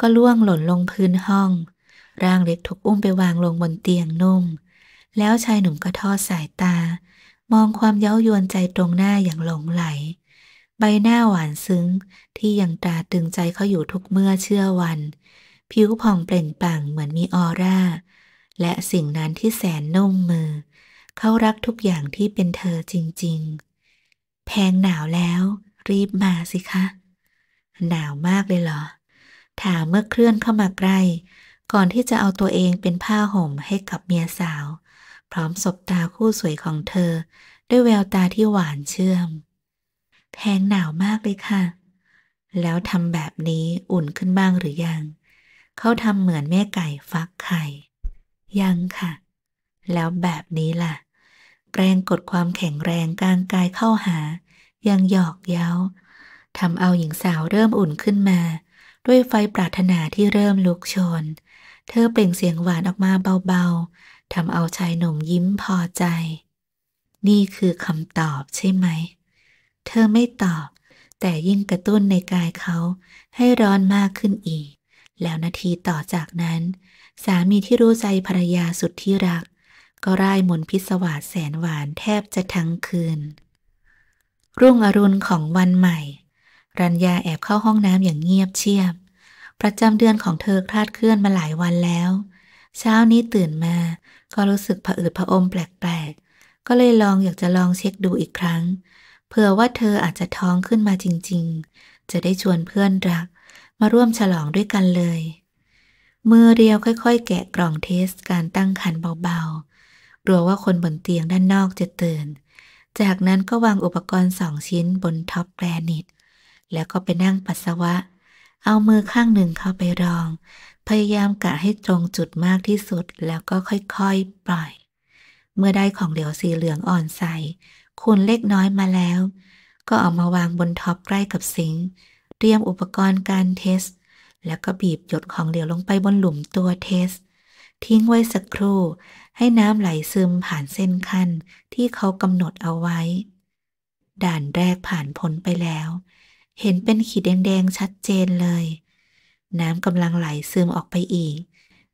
ก็ล่วงหล่นลงพื้นห้อง ร่างเล็กถูกอุ้มไปวางลงบนเตียงนุ่ม แล้วชายหนุ่มก็ทอดสายตา มองความเย้ายวนใจตรงหน้าอย่างหลงไหลใบหน้าหวานซึ้งที่ยังตราตึงใจเขาอยู่ทุกเมื่อเชื่อวันผิวผ่องเปล่งปลั่งเหมือนมีออร่า และสิ่งนั้นที่แสนนุ่มมือ เขารักทุกอย่างที่เป็นเธอจริงๆ แพงหนาวแล้ว รีบมาสิคะ หนาวมากเลยเหรอถามเมื่อเคลื่อนเข้ามาใกล้ ก่อนที่จะเอาตัวเองเป็นผ้าห่มให้กับเมียสาว พร้อมสบตาคู่สวยของเธอด้วยแววตาที่หวานเชื่อมแทงหนาวมากเลยค่ะ แล้วทำแบบนี้อุ่นขึ้นบ้างหรือยังเขาทำเหมือนแม่ไก่ฟักไข่ ยังค่ะ แล้วแบบนี้ล่ะ แรงกดความแข็งแรงกลางกายเข้าหา ยังหยอกเย้าทำเอาหญิงสาวเริ่มอุ่นขึ้นมา ด้วยไฟปรารถนาที่เริ่มลุกโชน เธอเปล่งเสียงหวานออกมาเบาๆทำเอาชายหนุ่มยิ้มพอใจ นี่คือคำตอบใช่ไหมเธอไม่ตอบ แต่ยิ่งกระตุ้นในกายเขาให้ร้อนมากขึ้นอีก แล้วนาทีต่อจากนั้น สามีที่รู้ใจภรรยาสุดที่รัก ก็ร่ายมนพิศวาสแสนหวานแทบจะทั้งคืน รุ่งอรุณของวันใหม่ รัญญาแอบเข้าห้องน้ำอย่างเงียบเชียบ ประจำเดือนของเธอคลาดเคลื่อนมาหลายวันแล้ว เช้านี้ตื่นมาก็รู้สึกผะอืดผะอมแปลกๆ ก็เลยลองอยากจะลองเช็คดูอีกครั้งเผื่อว่าเธออาจจะท้องขึ้นมาจริงๆ จะได้ชวนเพื่อนรัก มาร่วมฉลองด้วยกันเลย มือเรียวค่อยๆ แกะกล่องเทสการตั้งครรภ์เบาๆ กลัวว่าคนบนเตียงด้านนอกจะตื่น จากนั้นก็วางอุปกรณ์สองชิ้นบนท็อปแกรนิต แล้วก็ไปนั่งปัสสาวะ เอามือข้างหนึ่งเข้าไปรอง พยายามกะให้ตรงจุดมากที่สุดแล้วก็ค่อยๆ ปล่อย เมื่อได้ของเหลวสีเหลืองอ่อนใสคูณเลขน้อยมาแล้ว ก็เอามาวางบนท็อปใกล้กับสิงเตรียมอุปกรณ์การเทส แล้วก็บีบหยดของเหลวลงไปบนหลุมตัวเทส ทิ้งไว้สักครู่ให้น้ำไหลซึมผ่านเส้นคันที่เขากำหนดเอาไว้ ด่านแรกผ่านพ้นไปแล้ว เห็นเป็นขีดแดงๆชัดเจนเลย น้ำกำลังไหลซึมออกไปอีก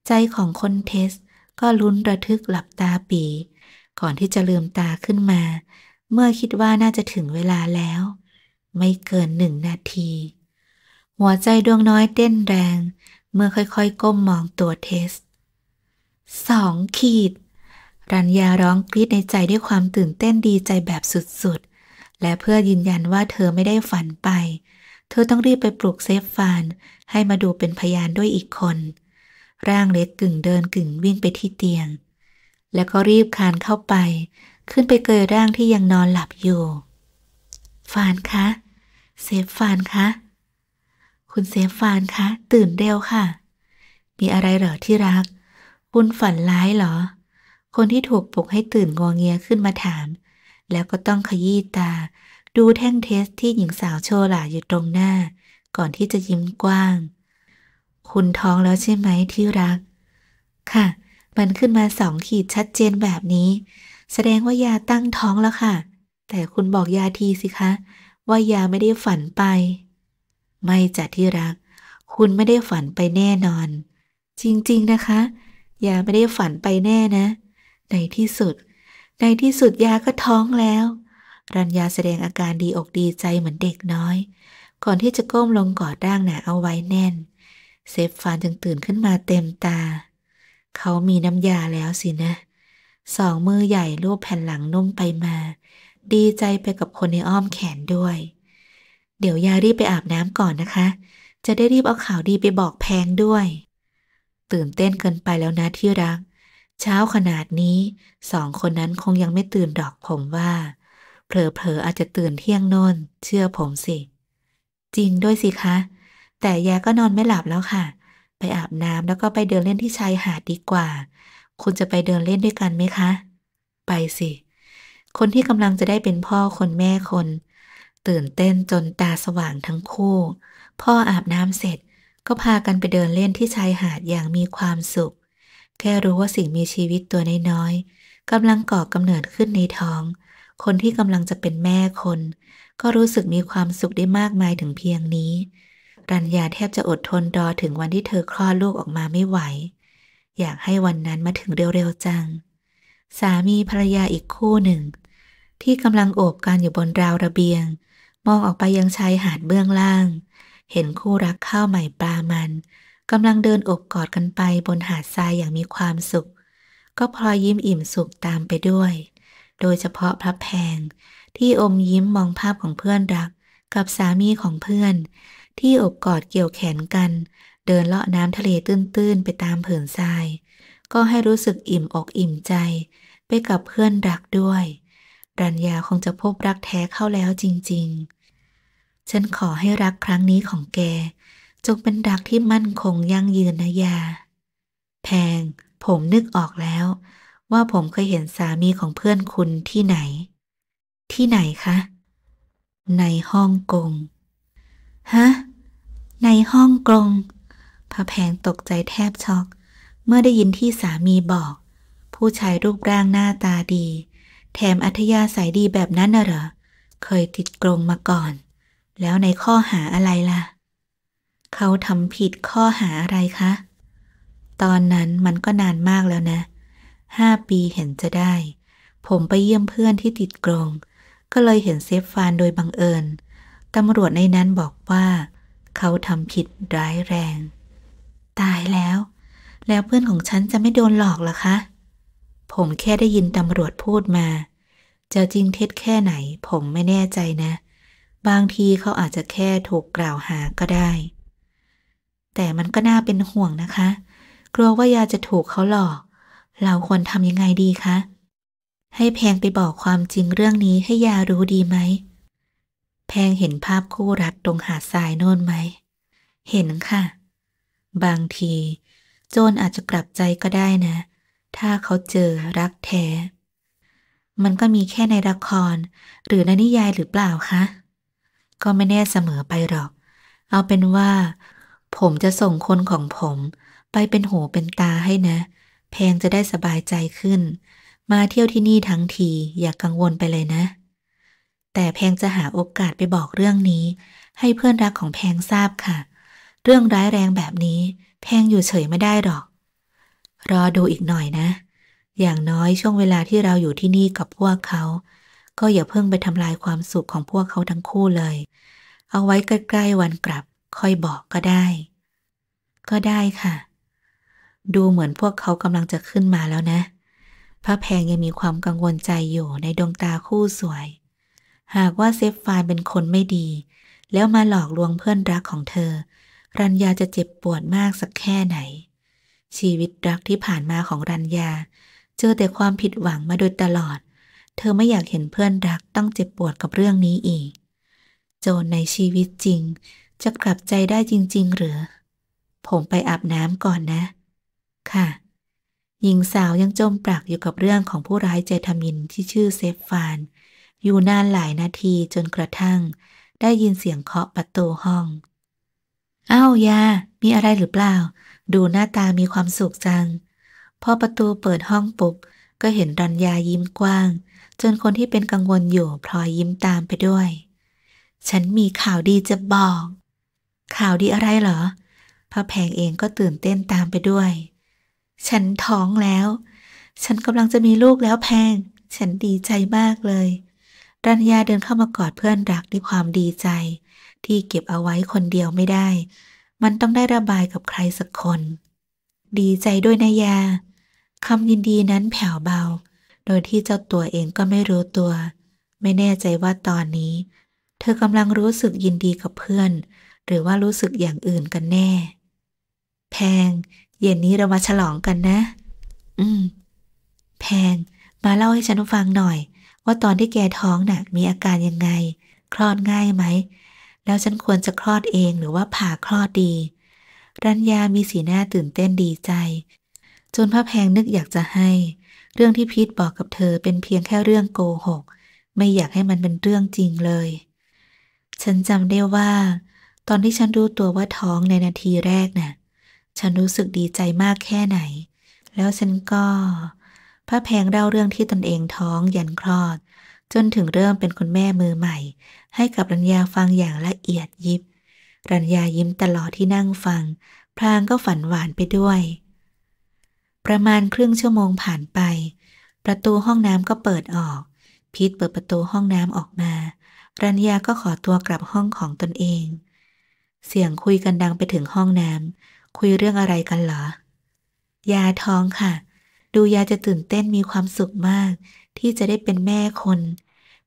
ใจของคนเทส ก็ลุ้นระทึกหลับตาปีก่อนที่จะลืมตาขึ้นมาเมื่อคิดว่าน่าจะถึงเวลาแล้ว ไม่เกินหนึ่งนาที หัวใจดวงน้อยเต้นแรง เมื่อค่อยๆก้มมองตัวเทสสองขีด รัญญาร้องกรีดในใจด้วยความตื่นเต้นดีใจแบบสุดๆ และเพื่อยืนยันว่าเธอไม่ได้ฝันไป เธอต้องรีบไปปลุกเซฟฟาน ให้มาดูเป็นพยานด้วยอีกคน ร่างเล็กกึ่งเดินกึ่งวิ่งไปที่เตียง แล้วก็รีบคานเข้าไปขึ้นไปเกยร่างที่ยังนอนหลับอยู่ ฟานคะ เซฟฟานคะ คุณเซฟฟานคะตื่นเร็วค่ะ มีอะไรเหรอที่รัก คุณฝันร้ายเหรอ คนที่ถูกปลุกให้ตื่นงองเงียขึ้นมาถาม แล้วก็ต้องขยี้ตา ดูแท่งเทสที่หญิงสาวโชว์หลาอยู่ตรงหน้า ก่อนที่จะยิ้มกว้าง คุณท้องแล้วใช่ไหมที่รัก ค่ะ มันขึ้นมาสองขีดชัดเจนแบบนี้แสดงว่ายาตั้งท้องแล้วค่ะ แต่คุณบอกยาทีสิคะ ว่ายาไม่ได้ฝันไป ไม่จัดที่รัก คุณไม่ได้ฝันไปแน่นอน จริงๆนะคะ ยาไม่ได้ฝันไปแน่นะ ในที่สุด ในที่สุดยาก็ท้องแล้ว รัญญาแสดงอาการดีอกดีใจเหมือนเด็กน้อย ก่อนที่จะก้มลงกอดร่างหนาเอาไว้แน่น เซฟฟานจึงตื่นขึ้นมาเต็มตา เขามีน้ำยาแล้วสินะเสองมือใหญ่ลูบแผ่นหลังนุ่มไปมา ดีใจไปกับคนในอ้อมแขนด้วย เดี๋ยวยารีบไปอาบน้ำก่อนนะคะ จะได้รีบเอาข่าวดีไปบอกแพงด้วย ตื่นเต้นเกินไปแล้วนะที่รัก เช้าขนาดนี้สองคนนั้นคงยังไม่ตื่นดอกผมว่า เผลอๆอาจจะตื่นเที่ยงโน่นเชื่อผมสิ จริงด้วยสิคะ แต่ยาก็นอนไม่หลับแล้วค่ะ ไปอาบน้ำแล้วก็ไปเดินเล่นที่ชายหาดดีกว่าคุณจะไปเดินเล่นด้วยกันไหมคะ ไปสิ คนที่กำลังจะได้เป็นพ่อคนแม่คน ตื่นเต้นจนตาสว่างทั้งคู่ พ่ออาบน้ำเสร็จ ก็พากันไปเดินเล่นที่ชายหาดอย่างมีความสุข แค่รู้ว่าสิ่งมีชีวิตตัวนน้อยกำลัง ก่อกำเนิดขึ้นในท้อง คนที่กำลังจะเป็นแม่คน ก็รู้สึกมีความสุขได้มากมายถึงเพียงนี้ รัญญาแทบจะอดทนรอถึงวันที่เธอคลอดลูกออกมาไม่ไหวอยากให้วันนั้นมาถึงเร็วๆ จัง สามีภรรยาอีกคู่หนึ่ง ที่กำลังโอบกันอยู่บนราวระเบียง มองออกไปยังชายหาดเบื้องล่าง เห็นคู่รักข้าวใหม่ปลามันกำลังเดินอบกอดกันไปบนหาดทรายอย่างมีความสุข ก็พลอยยิ้มอิ่มสุขตามไปด้วย โดยเฉพาะพระแพงที่อมยิ้มมองภาพของเพื่อนรัก กับสามีของเพื่อน ที่อบกอดเกี่ยวแขนกันเดินเลาะน้ำทะเลตื้น ๆ ไปตามผืนทราย ก็ให้รู้สึกอิ่ม อกอิ่มใจ ไปกับเพื่อนรักด้วย รัญญาคงจะพบรักแท้เข้าแล้วจริง ๆ ฉันขอให้รักครั้งนี้ของแกจงเป็นรักที่มั่นคงยั่งยืนนะยา แพง ผมนึกออกแล้ว ว่าผมเคยเห็นสามีของเพื่อนคุณที่ไหน ที่ไหนคะ ในห้องกงฮะในห้องกงพระแพงตกใจแทบช็อกเมื่อได้ยินที่สามีบอก ผู้ชายรูปร่างหน้าตาดี แถมอัธยาศัยดีแบบนั้นน่ะเหรอเคยติดกรงมาก่อน แล้วในข้อหาอะไรล่ะ เขาทำผิดข้อหาอะไรคะ ตอนนั้นมันก็นานมากแล้วนะห้าปีเห็นจะได้ ผมไปเยี่ยมเพื่อนที่ติดกรง ก็เลยเห็นเซฟฟานโดยบังเอิญตำรวจในนั้นบอกว่า เขาทำผิดร้ายแรงตายแล้ว แล้วเพื่อนของฉันจะไม่โดนหลอกหรอคะ ผมแค่ได้ยินตำรวจพูดมาจะจริงเท็จแค่ไหน ผมไม่แน่ใจนะ บางที เขาอาจจะแค่ถูกกล่าวหาก็ได้ แต่มันก็น่าเป็นห่วงนะคะ กลัวว่ายาจะถูกเขาหลอก เราควรทำยังไงดีคะ ให้แพงไปบอกความจริงเรื่องนี้ให้ยารู้ดีไหม แพงเห็นภาพคู่รักตรงหาดทรายโน่นไหม เห็นค่ะบางที โจนอาจจะกลับใจก็ได้นะ ถ้าเขาเจอรักแท้ มันก็มีแค่ในละคร หรือในนิยายหรือเปล่าคะก็ไม่แน่เสมอไปหรอก เอาเป็นว่า ผมจะส่งคนของผมไปเป็นหูเป็นตาให้นะ แพงจะได้สบายใจขึ้น มาเที่ยวที่นี่ทั้งทีอย่ากกังวลไปเลยนะ แต่แพงจะหาโอกาสไปบอกเรื่องนี้ ให้เพื่อนรักของแพงทราบค่ะเเรื่องร้ายแรงแบบนี้แพงอยู่เฉยไม่ได้หรอก รอดูอีกหน่อยนะ อย่างน้อยช่วงเวลาที่เราอยู่ที่นี่กับพวกเขา ก็อย่าเพิ่งไปทำลายความสุขของพวกเขาทั้งคู่เลย เอาไว้ใกล้ ๆ วันกลับ ค่อยบอกก็ได้ ก็ได้ค่ะ ดูเหมือนพวกเขากำลังจะขึ้นมาแล้วนะ พระแพงยังมีความกังวลใจอยู่ในดวงตาคู่สวย หากว่าเซฟฟายเป็นคนไม่ดี แล้วมาหลอกลวงเพื่อนรักของเธอรัญญาจะเจ็บปวดมากสักแค่ไหน ชีวิตรักที่ผ่านมาของรัญญา เจอแต่ความผิดหวังมาโดยตลอด เธอไม่อยากเห็นเพื่อนรักต้องเจ็บปวดกับเรื่องนี้อีก โจรในชีวิตจริง จะกลับใจได้จริงๆหรือ ผมไปอาบน้ำก่อนนะ ค่ะ หญิงสาวยังจมปลักอยู่กับเรื่องของผู้ร้ายใจทมินที่ชื่อเซฟฟาน อยู่นานหลายนาทีจนกระทั่ง ได้ยินเสียงเคาะประตูห้องอ้าวยา มีอะไรหรือเปล่า ดูหน้าตามีความสุขจัง พอประตูเปิดห้องปุบก็เห็นรัญญายิ้มกว้าง จนคนที่เป็นกังวลอยู่พลอยยิ้มตามไปด้วย ฉันมีข่าวดีจะบอก ข่าวดีอะไรเหรอพระแพงเองก็ตื่นเต้นตามไปด้วย ฉันท้องแล้ว ฉันกำลังจะมีลูกแล้วแพง ฉันดีใจมากเลย รัญญาเดินเข้ามากอดเพื่อนรักด้วยความดีใจที่เก็บเอาไว้คนเดียวไม่ได้ มันต้องได้ระบายกับใครสักคน ดีใจด้วยนะยาคำยินดีนั้นแผ่วเบา โดยที่เจ้าตัวเองก็ไม่รู้ตัว ไม่แน่ใจว่าตอนนี้ เธอกำลังรู้สึกยินดีกับเพื่อน หรือว่ารู้สึกอย่างอื่นกันแน่ แพง เย็นนี้เรามาฉลองกันนะ อืม แพง มาเล่าให้ฉันฟังหน่อย ว่าตอนที่แกท้องนะ่ะมีอาการยังไง คลอดง่ายไหมแล้วฉันควรจะคลอดเองหรือว่าผ่าคลอดดี รัญญามีสีหน้าตื่นเต้นดีใจ จนพระแพงนึกอยากจะให้ เรื่องที่พีทบอกกับเธอเป็นเพียงแค่เรื่องโกหก ไม่อยากให้มันเป็นเรื่องจริงเลย ฉันจำได้ว่า ตอนที่ฉันรู้ตัวว่าท้องในนาทีแรกนะ่ะ ฉันรู้สึกดีใจมากแค่ไหน แล้วฉันก็ พระแพงเล่าเรื่องที่ตนเองท้องยันคลอดจนถึงเริ่มเป็นคุณแม่มือใหม่ ให้กับรัญญาฟังอย่างละเอียดยิบรัญญายิ้มตลอดที่นั่งฟัง พลางก็ฝันหวานไปด้วย ประมาณครึ่งชั่วโมงผ่านไป ประตูห้องน้ำก็เปิดออกพีทเปิดประตูห้องน้ำออกมา รัญญาก็ขอตัวกลับห้องของตนเอง เสียงคุยกันดังไปถึงห้องน้ำคุยเรื่องอะไรกันเหรอ ยาท้องค่ะ ดูยาจะตื่นเต้นมีความสุขมาก ที่จะได้เป็นแม่คน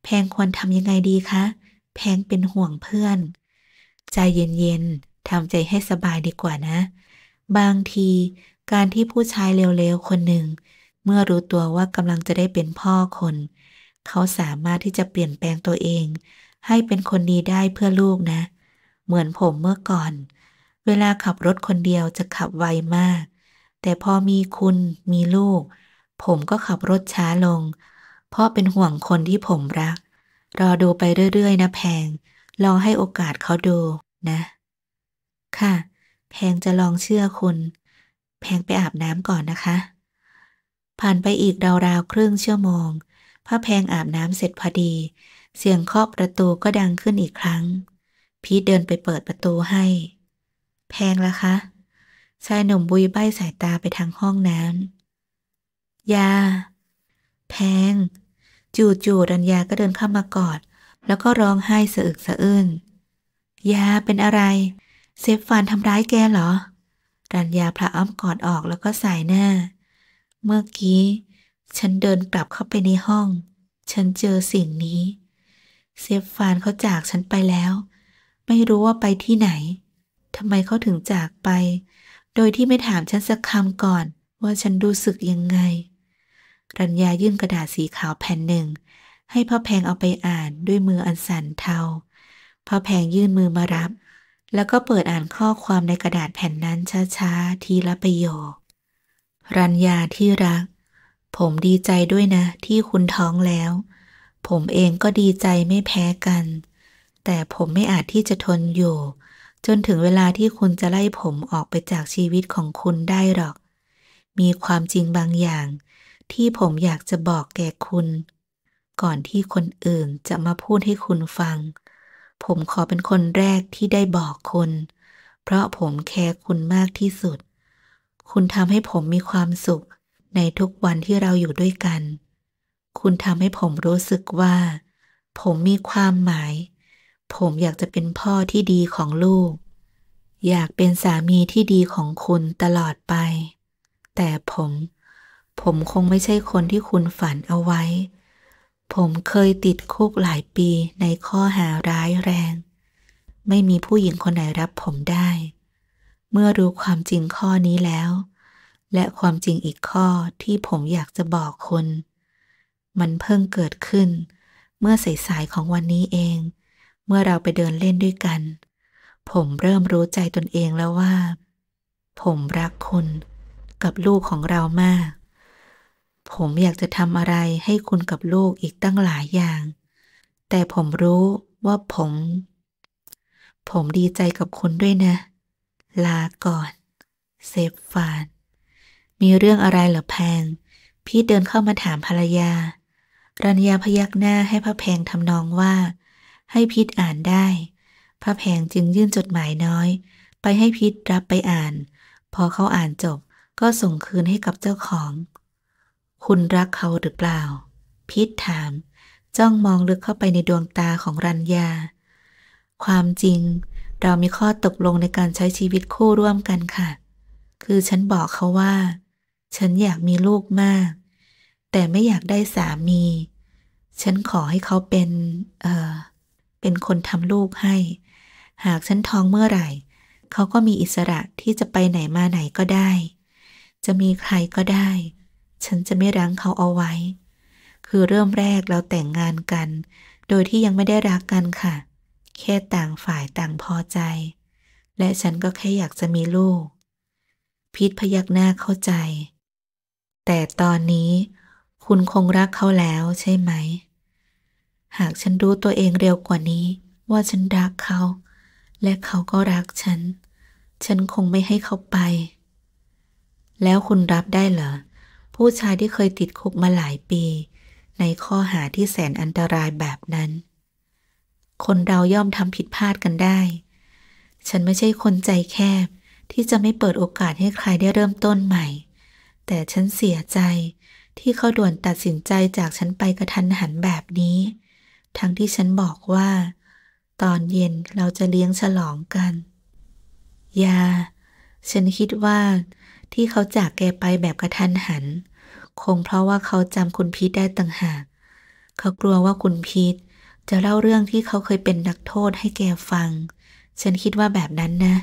แพงควรทำยังไงดีคะ แพงเป็นห่วงเพื่อน ใจเย็นๆ ทำใจให้สบายดีกว่านะ บางที การที่ผู้ชายเร็วๆ คนหนึ่งเมื่อรู้ตัวว่ากำลังจะได้เป็นพ่อคน เขาสามารถที่จะเปลี่ยนแปลงตัวเอง ให้เป็นคนดีได้เพื่อลูกนะ เหมือนผมเมื่อก่อน เวลาขับรถคนเดียวจะขับไวมาก แต่พอมีคุณมีลูก ผมก็ขับรถช้าลงพ่อเป็นห่วงคนที่ผมรัก รอดูไปเรื่อยๆ นะแพง ลองให้โอกาสเขาดูนะ ค่ะ แพงจะลองเชื่อคุณ แพงไปอาบน้ำก่อนนะคะ ผ่านไปอีกราวๆครึ่งชั่วโมง พ่อแพงอาบน้ำเสร็จพอดี เสียงเคาะประตูก็ดังขึ้นอีกครั้ง พีทเดินไปเปิดประตูให้ แพงละคะ ชายหนุ่มบุยใบ้ สายตาไปทางห้องน้ำ ยาแพง จู่ๆรัญญาก็เดินเข้ามากอดแล้วก็ร้องไห้สะอึกสะอื้นยาเป็นอะไร เซฟฟานทำร้ายแกเหรอรัญญาพระอ้อมกอดออกแล้วก็สายหน้า เมื่อกี้ ฉันเดินกลับเข้าไปในห้อง ฉันเจอสิ่งนี้ เซฟฟานเขาจากฉันไปแล้ว ไม่รู้ว่าไปที่ไหนทำไมเขาถึงจากไป โดยที่ไม่ถามฉันสักคำก่อน ว่าฉันรู้สึกยังไงรัญญายื่นกระดาษสีขาวแผ่นหนึ่ง ให้พ่อแพงเอาไปอ่านด้วยมืออันสั่นเทา พ่อแพงยื่นมือมารับ แล้วก็เปิดอ่านข้อความในกระดาษแผ่นนั้น ช้า ๆ ทีละประโยค รัญญาที่รัก ผมดีใจด้วยนะ ที่คุณท้องแล้ว ผมเองก็ดีใจไม่แพ้กัน แต่ผมไม่อาจที่จะทนอยู่ จนถึงเวลาที่คุณจะไล่ผมออกไปจากชีวิตของคุณได้หรอก มีความจริงบางอย่างที่ผมอยากจะบอกแก่คุณ ก่อนที่คนอื่นจะมาพูดให้คุณฟัง ผมขอเป็นคนแรกที่ได้บอกคุณเพราะผมแคร์คุณมากที่สุด คุณทำให้ผมมีความสุขในทุกวันที่เราอยู่ด้วยกัน คุณทำให้ผมรู้สึกว่า ผมมีความหมาย ผมอยากจะเป็นพ่อที่ดีของลูก อยากเป็นสามีที่ดีของคุณตลอดไป แต่ผมผมคงไม่ใช่คนที่คุณฝันเอาไว้ ผมเคยติดคุกหลายปีในข้อหาร้ายแรง ไม่มีผู้หญิงคนไหนรับผมได้ เมื่อรู้ความจริงข้อนี้แล้ว และความจริงอีกข้อที่ผมอยากจะบอกคุณมันเพิ่งเกิดขึ้น เมื่อสาย ๆ ของวันนี้เอง เมื่อเราไปเดินเล่นด้วยกัน ผมเริ่มรู้ใจตนเองแล้วว่า ผมรักคุณกับลูกของเรามากผมอยากจะทำอะไรให้คุณกับลูกอีกตั้งหลายอย่าง แต่ผมรู้ว่าผม ผมดีใจกับคุณด้วยนะ ลา ก่อน เซฟฟาน มีเรื่องอะไรเหรอแพงพี่เดินเข้ามาถามภรรยา รัญญาพยักหน้าให้พระแพงทำนองว่า ให้พิษอ่านได้ พระแพงจึงยื่น จดหมายน้อย ไปให้พิษรับไปอ่าน พอเขาอ่านจบก็ส่งคืนให้กับเจ้าของคุณรักเขาหรือเปล่าพีทถาม จ้องมองลึกเข้าไปในดวงตาของรัญญาความจริงเรามีข้อตกลงในการใช้ชีวิตคู่ร่วมกันค่ะ คือฉันบอกเขาว่า ฉันอยากมีลูกมาก แต่ไม่อยากได้สามี ฉันขอให้เขาเป็น เออเป็นคนทำลูกให้ หากฉันท้องเมื่อไหร่ เขาก็มีอิสระที่จะไปไหนมาไหนก็ได้ จะมีใครก็ได้ฉันจะไม่รั้งเขาเอาไว้ คือเริ่มแรกเราแต่งงานกัน โดยที่ยังไม่ได้รักกันค่ะ แค่ต่างฝ่ายต่างพอใจ และฉันก็แค่อยากจะมีลูก พิษพยักหน้าเข้าใจ แต่ตอนนี้ คุณคงรักเขาแล้วใช่ไหม หากฉันรู้ตัวเองเร็วกว่านี้ว่าฉันรักเขา และเขาก็รักฉัน ฉันคงไม่ให้เขาไป แล้วคุณรับได้เหรอผู้ชายที่เคยติดคุกมาหลายปี ในข้อหาที่แสนอันตรายแบบนั้น คนเราย่อมทำผิดพลาดกันได้ ฉันไม่ใช่คนใจแคบที่จะไม่เปิดโอกาสให้ใครได้เริ่มต้นใหม่ แต่ฉันเสียใจที่เขาด่วนตัดสินใจจากฉันไปกระทันหันแบบนี้ ทั้งที่ฉันบอกว่า ตอนเย็นเราจะเลี้ยงฉลองกัน ยา ฉันคิดว่าที่เขาจากแกไปแบบกระทันหัน คงเพราะว่าเขาจำคุณพีทได้ต่างหากเขากลัวว่าคุณพีทจะเล่าเรื่องที่เขาเคยเป็นนักโทษให้แกฟัง ฉันคิดว่าแบบนั้นนะ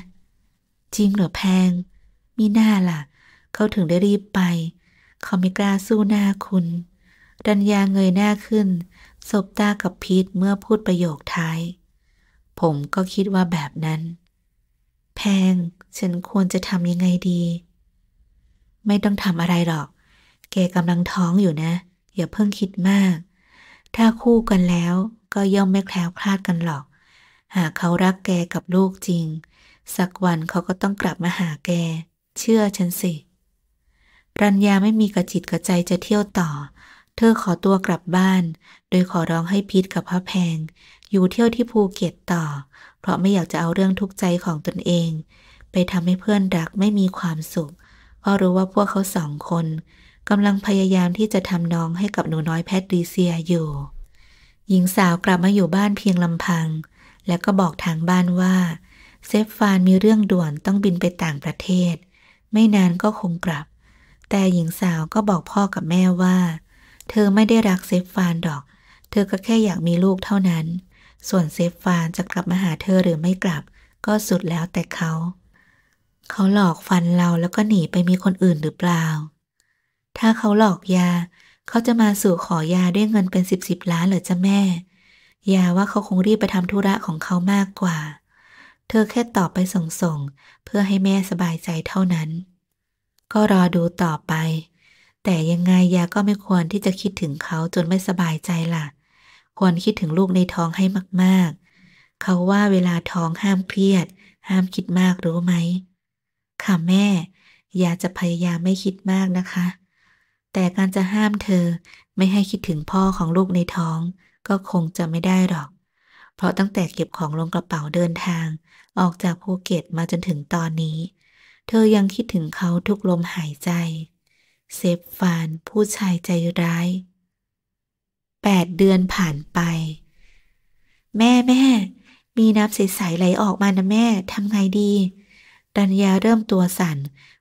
จริงเหรอแพง มีหน้าล่ะเขาถึงได้รีบไป เขาไม่กล้าสู้หน้าคุณ ดัญญาเงยหน้าขึ้นสบตากับพีทเมื่อพูดประโยคท้าย ผมก็คิดว่าแบบนั้น แพง ฉันควรจะทำยังไงดีไม่ต้องทำอะไรหรอก แกกำลังท้องอยู่นะ อย่าเพิ่งคิดมาก ถ้าคู่กันแล้วก็ย่อมไม่แคล้วคลาดกันหรอก หากเขารักแกกับลูกจริง สักวันเขาก็ต้องกลับมาหาแก เชื่อฉันสิ รัญญาไม่มีกระจิตกระใจจะเที่ยวต่อ เธอขอตัวกลับบ้าน โดยขอร้องให้พีทกับพระแพง อยู่เที่ยวที่ภูเก็ตต่อ เพราะไม่อยากจะเอาเรื่องทุกข์ใจของตนเอง ไปทำให้เพื่อนรักไม่มีความสุขพราะรู้ว่าพวกเขาสองคนกำลังพยายามที่จะทำน้องให้กับหนูน้อยแพทริเซียอยู่ หญิงสาวกลับมาอยู่บ้านเพียงลำพังและก็บอกทางบ้านว่า เซฟฟานมีเรื่องด่วนต้องบินไปต่างประเทศ ไม่นานก็คงกลับ แต่หญิงสาวก็บอกพ่อกับแม่ว่า เธอไม่ได้รักเซฟฟานดอก เธอก็แค่อยากมีลูกเท่านั้น ส่วนเซฟฟานจะกลับมาหาเธอหรือไม่กลับก็สุดแล้วแต่เขาเขาหลอกฟันเราแล้วก็หนีไปมีคนอื่นหรือเปล่า ถ้าเขาหลอกยา เขาจะมาสู่ขอยาด้วยเงินเป็นสิบสิบล้านเหรอจ้ะแม่ ยาว่าเขาคงรีบไปทำธุระของเขามากกว่า เธอแค่ตอบไปส่งๆ เพื่อให้แม่สบายใจเท่านั้น ก็รอดูต่อไป แต่ยังไงยาก็ไม่ควรที่จะคิดถึงเขาจนไม่สบายใจล่ะ ควรคิดถึงลูกในท้องให้มากๆ เขาว่าเวลาท้องห้ามเครียด ห้ามคิดมากรู้ไหมค่ะแม่ ยาจะพยายามไม่คิดมากนะคะ แต่การจะห้ามเธอไม่ให้คิดถึงพ่อของลูกในท้อง ก็คงจะไม่ได้หรอก เพราะตั้งแต่เก็บของลงกระเป๋าเดินทาง ออกจากภูเก็ตมาจนถึงตอนนี้ เธอยังคิดถึงเขาทุกลมหายใจ เซฟฟานผู้ชายใจร้าย 8 เดือนผ่านไป แม่แม่มีน้ำใสๆไหลออกมานะแม่ทำไงดีดัญญาเริ่มตัวสั่น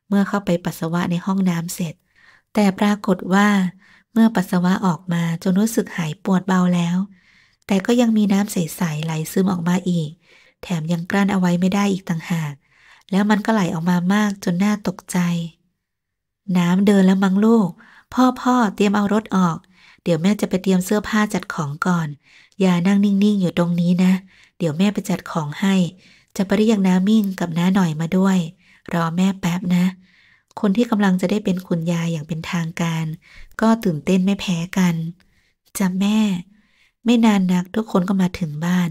เมื่อเข้าไปปัสสาวะในห้องน้ำเสร็จ แต่ปรากฏว่าเมื่อปัสสาวะออกมาจนรู้สึกหายปวดเบาแล้ว แต่ก็ยังมีน้ำใส ๆ ไหลซึมออกมาอีก แถมยังกลั้นเอาไว้ไม่ได้อีกต่างหาก แล้วมันก็ไหลออกมามากจนน่าตกใจ น้ำเดินแล้วมั้งลูก พ่อพ่อเตรียมเอารถออก เดี๋ยวแม่จะไปเตรียมเสื้อผ้าจัดของก่อน อย่านั่งนิ่ง ๆ อยู่ตรงนี้นะ เดี๋ยวแม่ไปจัดของให้จะไปเรียกน้ามิ่งกับน้าหน่อยมาด้วย รอแม่แป๊บนะ คนที่กำลังจะได้เป็นคุณยายอย่างเป็นทางการ ก็ตื่นเต้นไม่แพ้กันจำะแม่ ไม่นานนักทุกคนก็มาถึงบ้าน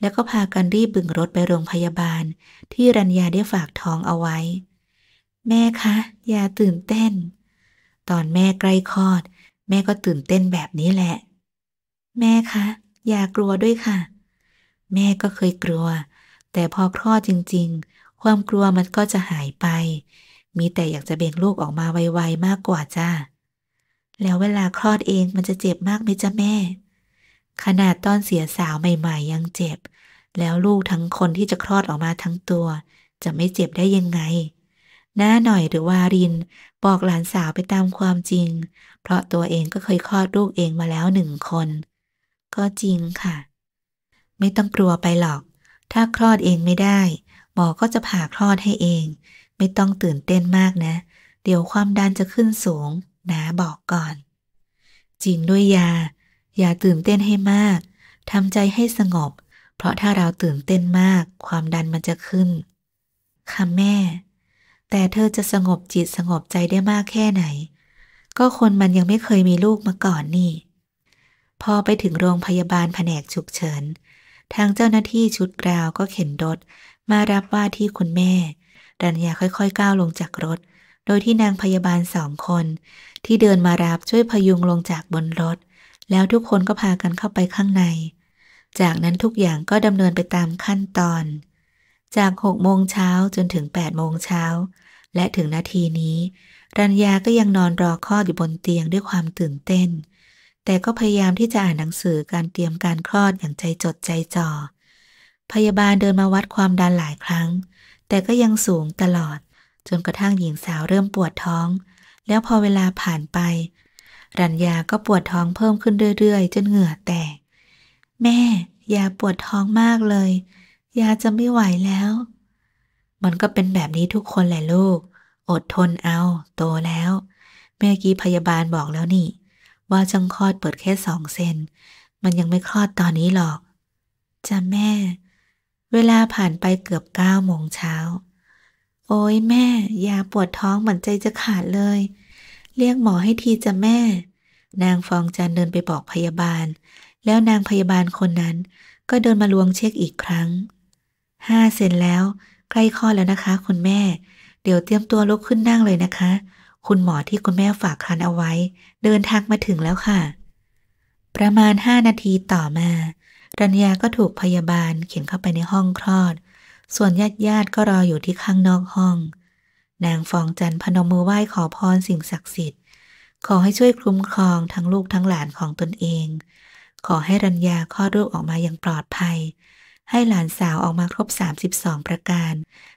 แล้วก็พากันรีบบึงรถไปโรงพยาบาล ที่รัญญาได้ฝากท้องเอาไว้ แม่คะอย่าตื่นเต้น ตอนแม่ใกล้คลอด แม่ก็ตื่นเต้นแบบนี้แหละ แม่คะอย่ากลัวด้วยค่ะ แม่ก็เคยกลัวแต่พอคลอดจริงๆ ความกลัวมันก็จะหายไป มีแต่อยากจะเบ่งลูกออกมาไวๆ มากกว่าจ้าแล้วเวลาคลอดเองมันจะเจ็บมากไหมจ้าแม่ ขนาดตอนเสียสาวใหม่ๆยังเจ็บ แล้วลูกทั้งคนที่จะคลอดออกมาทั้งตัว จะไม่เจ็บได้ยังไงน้าหน่อยหรือวาริน บอกหลานสาวไปตามความจริง เพราะตัวเองก็เคยคลอดลูกเองมาแล้วหนึ่งคน ก็จริงค่ะ ไม่ต้องกลัวไปหรอกถ้าคลอดเองไม่ได้ หมอก็จะผ่าคลอดให้เอง ไม่ต้องตื่นเต้นมากนะ เดี๋ยวความดันจะขึ้นสูงนาบอกก่อน จริงด้วยยา อย่าตื่นเต้นให้มาก ทำใจให้สงบ เพราะถ้าเราตื่นเต้นมาก ความดันมันจะขึ้น ค่ะแม่ แต่เธอจะสงบจิตสงบใจได้มากแค่ไหน ก็คนมันยังไม่เคยมีลูกมาก่อนนี่ พอไปถึงโรงพยาบาลแผนกฉุกเฉินทางเจ้าหน้าที่ชุดกราวก็เข็นรถมารับว่าที่คุณแม่รัญญาค่อยๆก้าวลงจากรถ โดยที่นางพยาบาลสองคน ที่เดินมารับช่วยพยุงลงจากบนรถ แล้วทุกคนก็พากันเข้าไปข้างใน จากนั้นทุกอย่างก็ดำเนินไปตามขั้นตอน จากหกโมงเช้าจนถึงแปดโมงเช้าและถึงนาทีนี้รัญญาก็ยังนอนรอคลอดอยู่บนเตียงด้วยความตื่นเต้นแต่ก็พยายามที่จะอ่านหนังสือการเตรียมการคลอดอย่างใจจดใจจ่อ พยาบาลเดินมาวัดความดันหลายครั้ง แต่ก็ยังสูงตลอด จนกระทั่งหญิงสาวเริ่มปวดท้อง แล้วพอเวลาผ่านไป รัญญาก็ปวดท้องเพิ่มขึ้นเรื่อยๆจนเหงื่อแตกแม่ยาปวดท้องมากเลย ยาจะไม่ไหวแล้ว มันก็เป็นแบบนี้ทุกคนแหละลูก อดทนเอา โตแล้วเมื่อกี้พยาบาลบอกแล้วนี่ว่าจังคลอดเปิดแค่สองเซน มันยังไม่คลอดตอนนี้หรอกจ้ะแม่ เวลาผ่านไปเกือบเก้าโมงเช้า โอ้ยแม่ยาปวดท้องเหมือนใจจะขาดเลย เรียกหมอให้ทีจ้ะแม่ นางฟองจันเดินไปบอกพยาบาล แล้วนางพยาบาลคนนั้น ก็เดินมาลวงเช็คอีกครั้ง ห้าเซนแล้ว ใกล้คลอดแล้วนะคะ คุณแม่ เดี๋ยวเตรียมตัวลุกขึ้นนั่งเลยนะคะคุณหมอที่คุณแม่ฝากครรนเอาไว้ เดินทางมาถึงแล้วค่ะ ประมาณห้านาทีต่อมา รัญญาก็ถูกพยาบาลเข็นเข้าไปในห้องคลอด ส่วนญาติญาติก็รออยู่ที่ข้างนอกห้องนางฟองจันพนมมือไหว้ขอพรสิ่งศักดิ์สิทธิ์ ขอให้ช่วยคุ้มครองทั้งลูกทั้งหลานของตนเอง ขอให้รัญญาคลอดลูกออกมาอย่างปลอดภัย ให้หลานสาวออกมาครบ 32 ประการ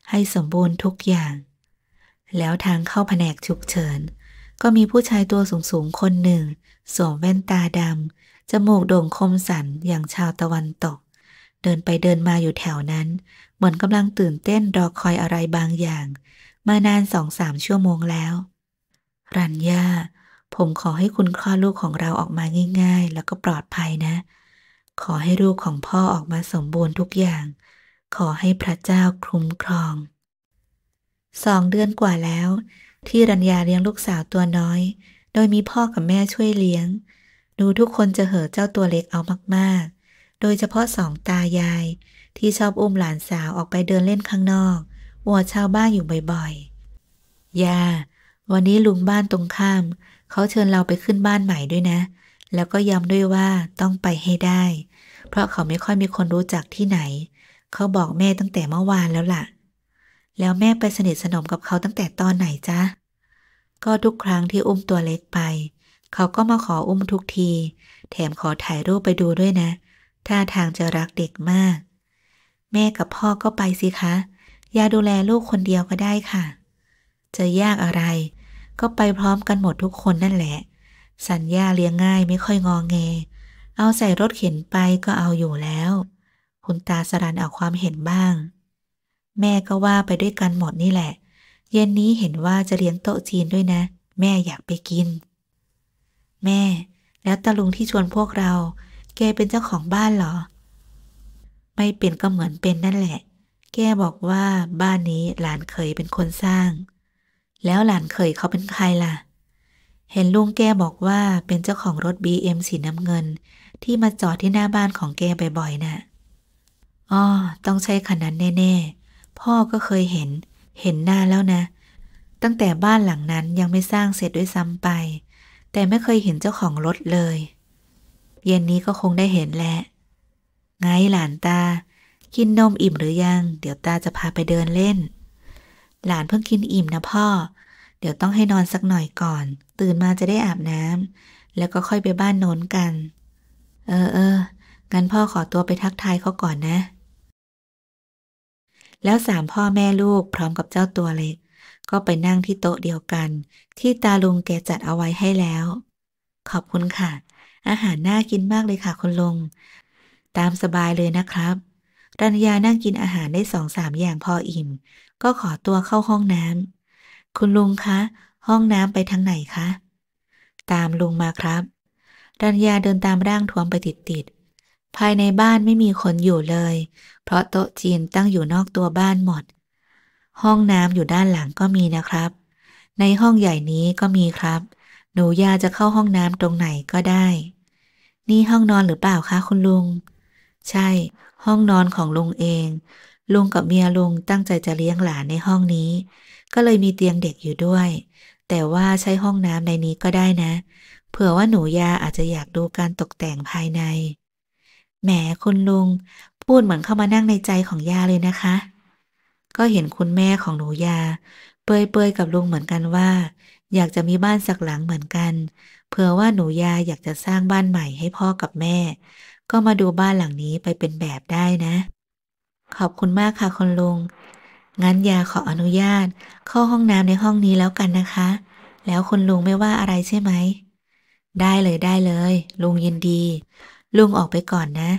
ให้สมบูรณ์ทุกอย่างแล้วทางเข้าแผนกฉุกเฉิน ก็มีผู้ชายตัวสูงๆ คนหนึ่ง สวมแว่นตาดำจมูกโด่งคมสันอย่างชาวตะวันตก เดินไปเดินมาอยู่แถวนั้น เหมือนกำลังตื่นเต้นรอคอยอะไรบางอย่าง มานานสองสามชั่วโมงแล้ว รัญญาผมขอให้คุณคลอดลูกของเราออกมาง่าย ๆ แล้วก็ปลอดภัยนะ ขอให้ลูกของพ่อออกมาสมบูรณ์ทุกอย่าง ขอให้พระเจ้าคุ้มครองสองเดือนกว่าแล้ว ที่รัญญาเลี้ยงลูกสาวตัวน้อย โดยมีพ่อกับแม่ช่วยเลี้ยง ดูทุกคนจะเห่อเจ้าตัวเล็กเอามากๆ โดยเฉพาะสองตายาย ที่ชอบอุ้มหลานสาวออกไปเดินเล่นข้างนอกวัวชาวบ้านอยู่บ่อยๆยาวันนี้ลุงบ้านตรงข้ามเขาเชิญเราไปขึ้นบ้านใหม่ด้วยนะ แล้วก็ย้ำด้วยว่าต้องไปให้ได้ เพราะเขาไม่ค่อยมีคนรู้จักที่ไหน เขาบอกแม่ตั้งแต่เมื่อวานแล้วละ่ะแล้วแม่ไปสนิทสนมกับเขาตั้งแต่ตอนไหนจ๊ะ ก็ทุกครั้งที่อุ้มตัวเล็กไป เขาก็มาขออุ้มทุกที แถมขอถ่ายรูปไปดูด้วยนะ ท่าทางจะรักเด็กมาก แม่กับพ่อก็ไปสิคะอย่าดูแลลูกคนเดียวก็ได้ค่ะ จะยากอะไร ก็ไปพร้อมกันหมดทุกคนนั่นแหละ สัญญาเลี้ยงง่ายไม่ค่อยงองแง เอาใส่รถเข็นไปก็เอาอยู่แล้วคุณตาสรันเอาความเห็นบ้างแม่ก็ว่าไปด้วยกันหมดนี่แหละ เย็นนี้เห็นว่าจะเลี้ยงโต๊ะจีนด้วยนะ แม่อยากไปกิน แม่ แล้วตาลุงที่ชวนพวกเรา แกเป็นเจ้าของบ้านเหรอ ไม่เป็นก็เหมือนเป็นนั่นแหละ แกบอกว่าบ้านนี้หลานเคยเป็นคนสร้าง แล้วหลานเคยเขาเป็นใครล่ะ เห็นลุงแกบอกว่าเป็นเจ้าของรถบีเอ็มสีน้ำเงินที่มาจอดที่หน้าบ้านของแกบ่อยๆนะ่ะอ๋อต้องใช่ขนาดแน่ๆพ่อก็เคยเห็น เห็นหน้าแล้วนะ ตั้งแต่บ้านหลังนั้นยังไม่สร้างเสร็จด้วยซ้ำไป แต่ไม่เคยเห็นเจ้าของรถเลย เย็นนี้ก็คงได้เห็นแหละ ไงหลานตา กินนมอิ่มหรือยัง เดี๋ยวตาจะพาไปเดินเล่น หลานเพิ่งกินอิ่มนะพ่อ เดี๋ยวต้องให้นอนสักหน่อยก่อน ตื่นมาจะได้อาบน้ำแล้วก็ค่อยไปบ้านโน้นกัน เออเอองั้นพ่อขอตัวไปทักทายเขาก่อนนะแล้ว สามพ่อแม่ลูก พร้อมกับเจ้าตัวเล็ก ก็ไปนั่งที่โต๊ะเดียวกัน ที่ตาลุงแกจัดเอาไว้ให้แล้ว ขอบคุณค่ะ อาหาร น่า กินมากเลยค่ะ คุณลุงตามสบายเลยนะครับ รัญญานั่งกินอาหารได้สองสามอย่าง พออิ่ม ก็ขอตัวเข้าห้องน้ำคุณลุงคะ ห้องน้ำไปทางไหนคะตามลุงมาครับรัญญาเดินตามร่างทวมไปติดติดภายในบ้านไม่มีคนอยู่เลย เพราะโต๊ะจีนตั้งอยู่นอกตัวบ้านหมด ห้องน้ำอยู่ด้านหลังก็มีนะครับ ในห้องใหญ่นี้ก็มีครับ หนูยาจะเข้าห้องน้ำตรงไหนก็ได้ นี่ห้องนอนหรือเปล่าคะคุณลุง ใช่ ห้องนอนของลุงเอง ลุงกับเมียลุงตั้งใจจะเลี้ยงหลานในห้องนี้ ก็เลยมีเตียงเด็กอยู่ด้วย แต่ว่าใช้ห้องน้ำในนี้ก็ได้นะ เผื่อว่าหนูยาอาจจะอยากดูการตกแต่งภายในแหมคุณลุง พูดเหมือนเข้ามานั่งในใจของยาเลยนะคะ ก็เห็นคุณแม่ของหนูยา เปยเปยกับลุง เหมือนกันว่า อยากจะมีบ้านสักหลังเหมือนกันเผื่อว่าหนูยาอยากจะสร้างบ้านใหม่ให้พ่อกับแม่ ก็มาดูบ้านหลังนี้ไปเป็นแบบได้นะ ขอบคุณมากค่ะคุณลุง งั้นยาขออนุญาตเข้าห้องน้ำในห้องนี้แล้วกันนะคะ แล้วคุณลุงไม่ว่าอะไรใช่ไหมได้เลยได้เลยลุงยินดีลุงออกไปก่อนนะ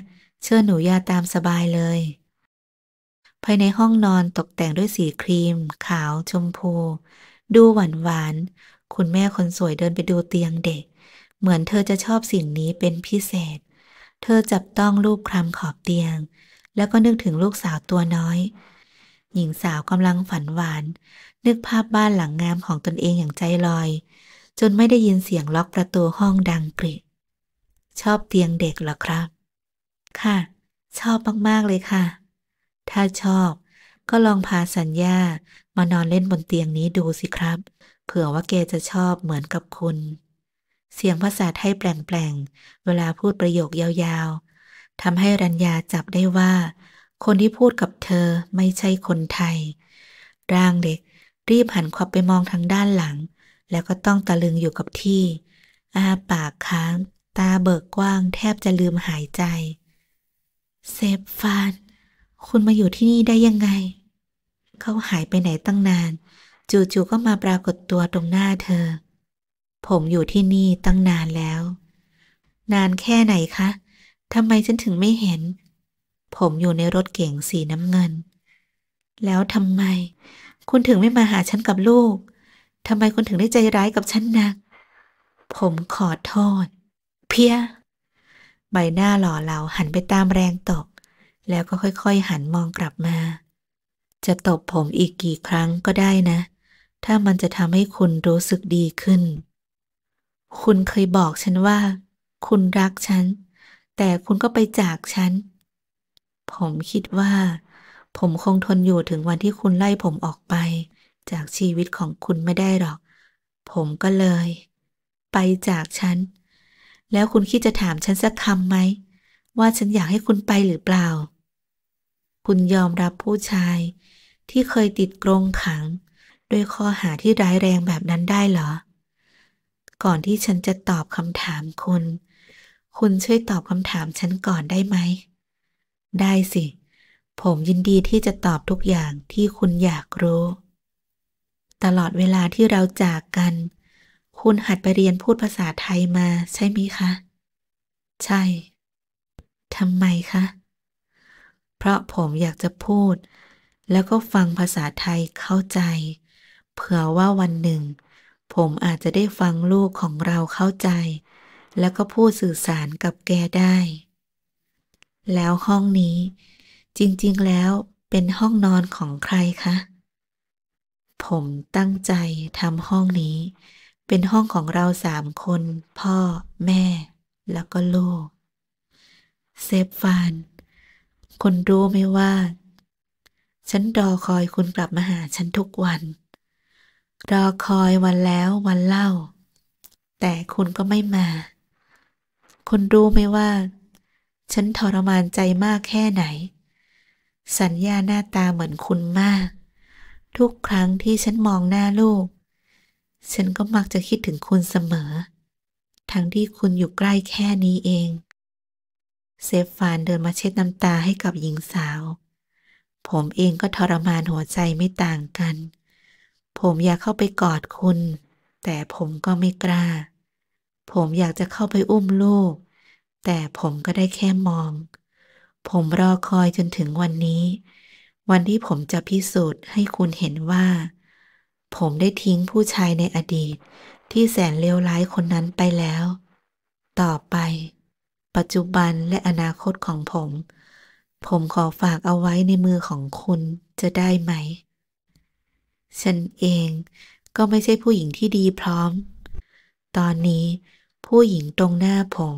เชิญหนูยาตามสบายเลย ภายในห้องนอนตกแต่งด้วยสีครีม ขาว ชมพู ดูหวานหวาน คุณแม่คนสวยเดินไปดูเตียงเด็ก เหมือนเธอจะชอบสิ่งนี้เป็นพิเศษ เธอจับต้องลูกคลำขอบเตียง แล้วก็นึกถึงลูกสาวตัวน้อย หญิงสาวกำลังฝันหวาน นึกภาพบ้านหลังงามของตนเองอย่างใจลอย จนไม่ได้ยินเสียงล็อกประตูห้องดังกริกชอบเตียงเด็กเหรอครับ ค่ะ ชอบมาก ๆ เลยค่ะ ถ้าชอบ ก็ลองพาสัญญามานอนเล่นบนเตียงนี้ดูสิครับ เผื่อว่าแกจะชอบเหมือนกับคุณ เสียงภาษาไทยแปลงๆ เวลาพูดประโยคยาวๆ ทำให้รัญญาจับได้ว่า คนที่พูดกับเธอไม่ใช่คนไทย ร่างเด็ก รีบหันขวับไปมองทางด้านหลัง แล้วก็ต้องตะลึงอยู่กับที่อาปากค้างตาเบิกกว้างแทบจะลืมหายใจ เซฟฟาน คุณมาอยู่ที่นี่ได้ยังไง เขาหายไปไหนตั้งนาน จู่ๆก็มาปรากฏตัวตรงหน้าเธอ ผมอยู่ที่นี่ตั้งนานแล้ว นานแค่ไหนคะ ทำไมฉันถึงไม่เห็น ผมอยู่ในรถเก๋งสีน้ำเงิน แล้วทำไม คุณถึงไม่มาหาฉันกับลูก ทำไมคุณถึงได้ใจร้ายกับฉันนัก ผมขอโทษเพียใบหน้าหล่อเหลาหันไปตามแรงตก แล้วก็ค่อยๆหันมองกลับมา จะตบผมอีกกี่ครั้งก็ได้นะ ถ้ามันจะทำให้คุณรู้สึกดีขึ้น คุณเคยบอกฉันว่า คุณรักฉัน แต่คุณก็ไปจากฉัน ผมคิดว่า ผมคงทนอยู่ถึงวันที่คุณไล่ผมออกไป จากชีวิตของคุณไม่ได้หรอก ผมก็เลย ไปจากฉันแล้ว คุณ คิด จะถามฉันสักคำไหม ว่าฉันอยากให้คุณไปหรือเปล่า คุณยอมรับผู้ชาย ที่เคยติดกรงขัง ด้วยข้อหาที่ร้ายแรงแบบนั้นได้ เหรอ ก่อนที่ฉันจะตอบคำถามคุณคุณช่วยตอบคำถามฉันก่อนได้ไหมได้สิ ผมยินดีที่จะตอบทุกอย่างที่คุณอยากรู้ตลอดเวลาที่เราจากกันคุณหัดไปเรียนพูดภาษาไทยมาใช่ไหมคะ ใช่ ทำไมคะเพราะผมอยากจะพูด แล้วก็ฟังภาษาไทยเข้าใจ เผื่อว่าวันหนึ่ง ผมอาจจะได้ฟังลูกของเราเข้าใจ แล้วก็พูดสื่อสารกับแกได้ แล้วห้องนี้ จริงๆแล้วเป็นห้องนอนของใครคะ ผมตั้งใจทำห้องนี้เป็นห้องของเราสามคน พ่อ แม่แล้วก็ลูกเซฟฟาน คนรู้ไหมว่า ฉันรอคอยคุณกลับมาหาฉันทุกวัน รอคอยวันแล้ววันเล่า แต่คุณก็ไม่มาคุณรู้ไหมว่า ฉันทรมานใจมากแค่ไหน สัญญาหน้าตาเหมือนคุณมาก ทุกครั้งที่ฉันมองหน้าลูกฉันก็มักจะคิดถึงคุณเสมอ ทั้งที่คุณอยู่ใกล้แค่นี้เอง เซฟฟานเดินมาเช็ดน้ำตาให้กับหญิงสาว ผมเองก็ทรมานหัวใจไม่ต่างกัน ผมอยากเข้าไปกอดคุณ แต่ผมก็ไม่กล้า ผมอยากจะเข้าไปอุ้มลูก แต่ผมก็ได้แค่มอง ผมรอคอยจนถึงวันนี้ วันที่ผมจะพิสูจน์ให้คุณเห็นว่าผมได้ทิ้งผู้ชายในอดีต ที่แสนเลวร้ายคนนั้นไปแล้ว ต่อไป ปัจจุบันและอนาคตของผม ผมขอฝากเอาไว้ในมือของคุณจะได้ไหม ฉันเองก็ไม่ใช่ผู้หญิงที่ดีพร้อม ตอนนี้ ผู้หญิงตรงหน้าผม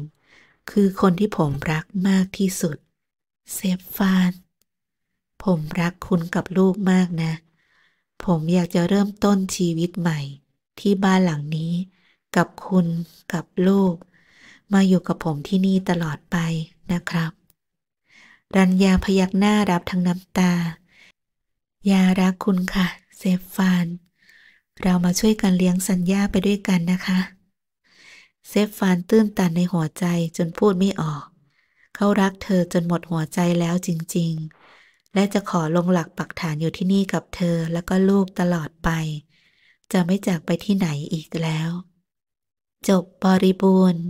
คือคนที่ผมรักมากที่สุด เซฟฟาน ผมรักคุณกับลูกมากนะผมอยากจะเริ่มต้นชีวิตใหม่ ที่บ้านหลังนี้กับคุณกับลูกมาอยู่กับผมที่นี่ตลอดไปนะครับรัญญาพยักหน้ารับทั้งน้ำตา ยารักคุณค่ะ เซฟฟาน เรามาช่วยกันเลี้ยงสัญญาไปด้วยกันนะคะ เซฟฟานตื้นตันในหัวใจจนพูดไม่ออก เขารักเธอจนหมดหัวใจแล้วจริงๆและจะขอลงหลักปักฐานอยู่ที่นี่กับเธอแล้วก็ลูกตลอดไป จะไม่จากไปที่ไหนอีกแล้ว จบบริบูรณ์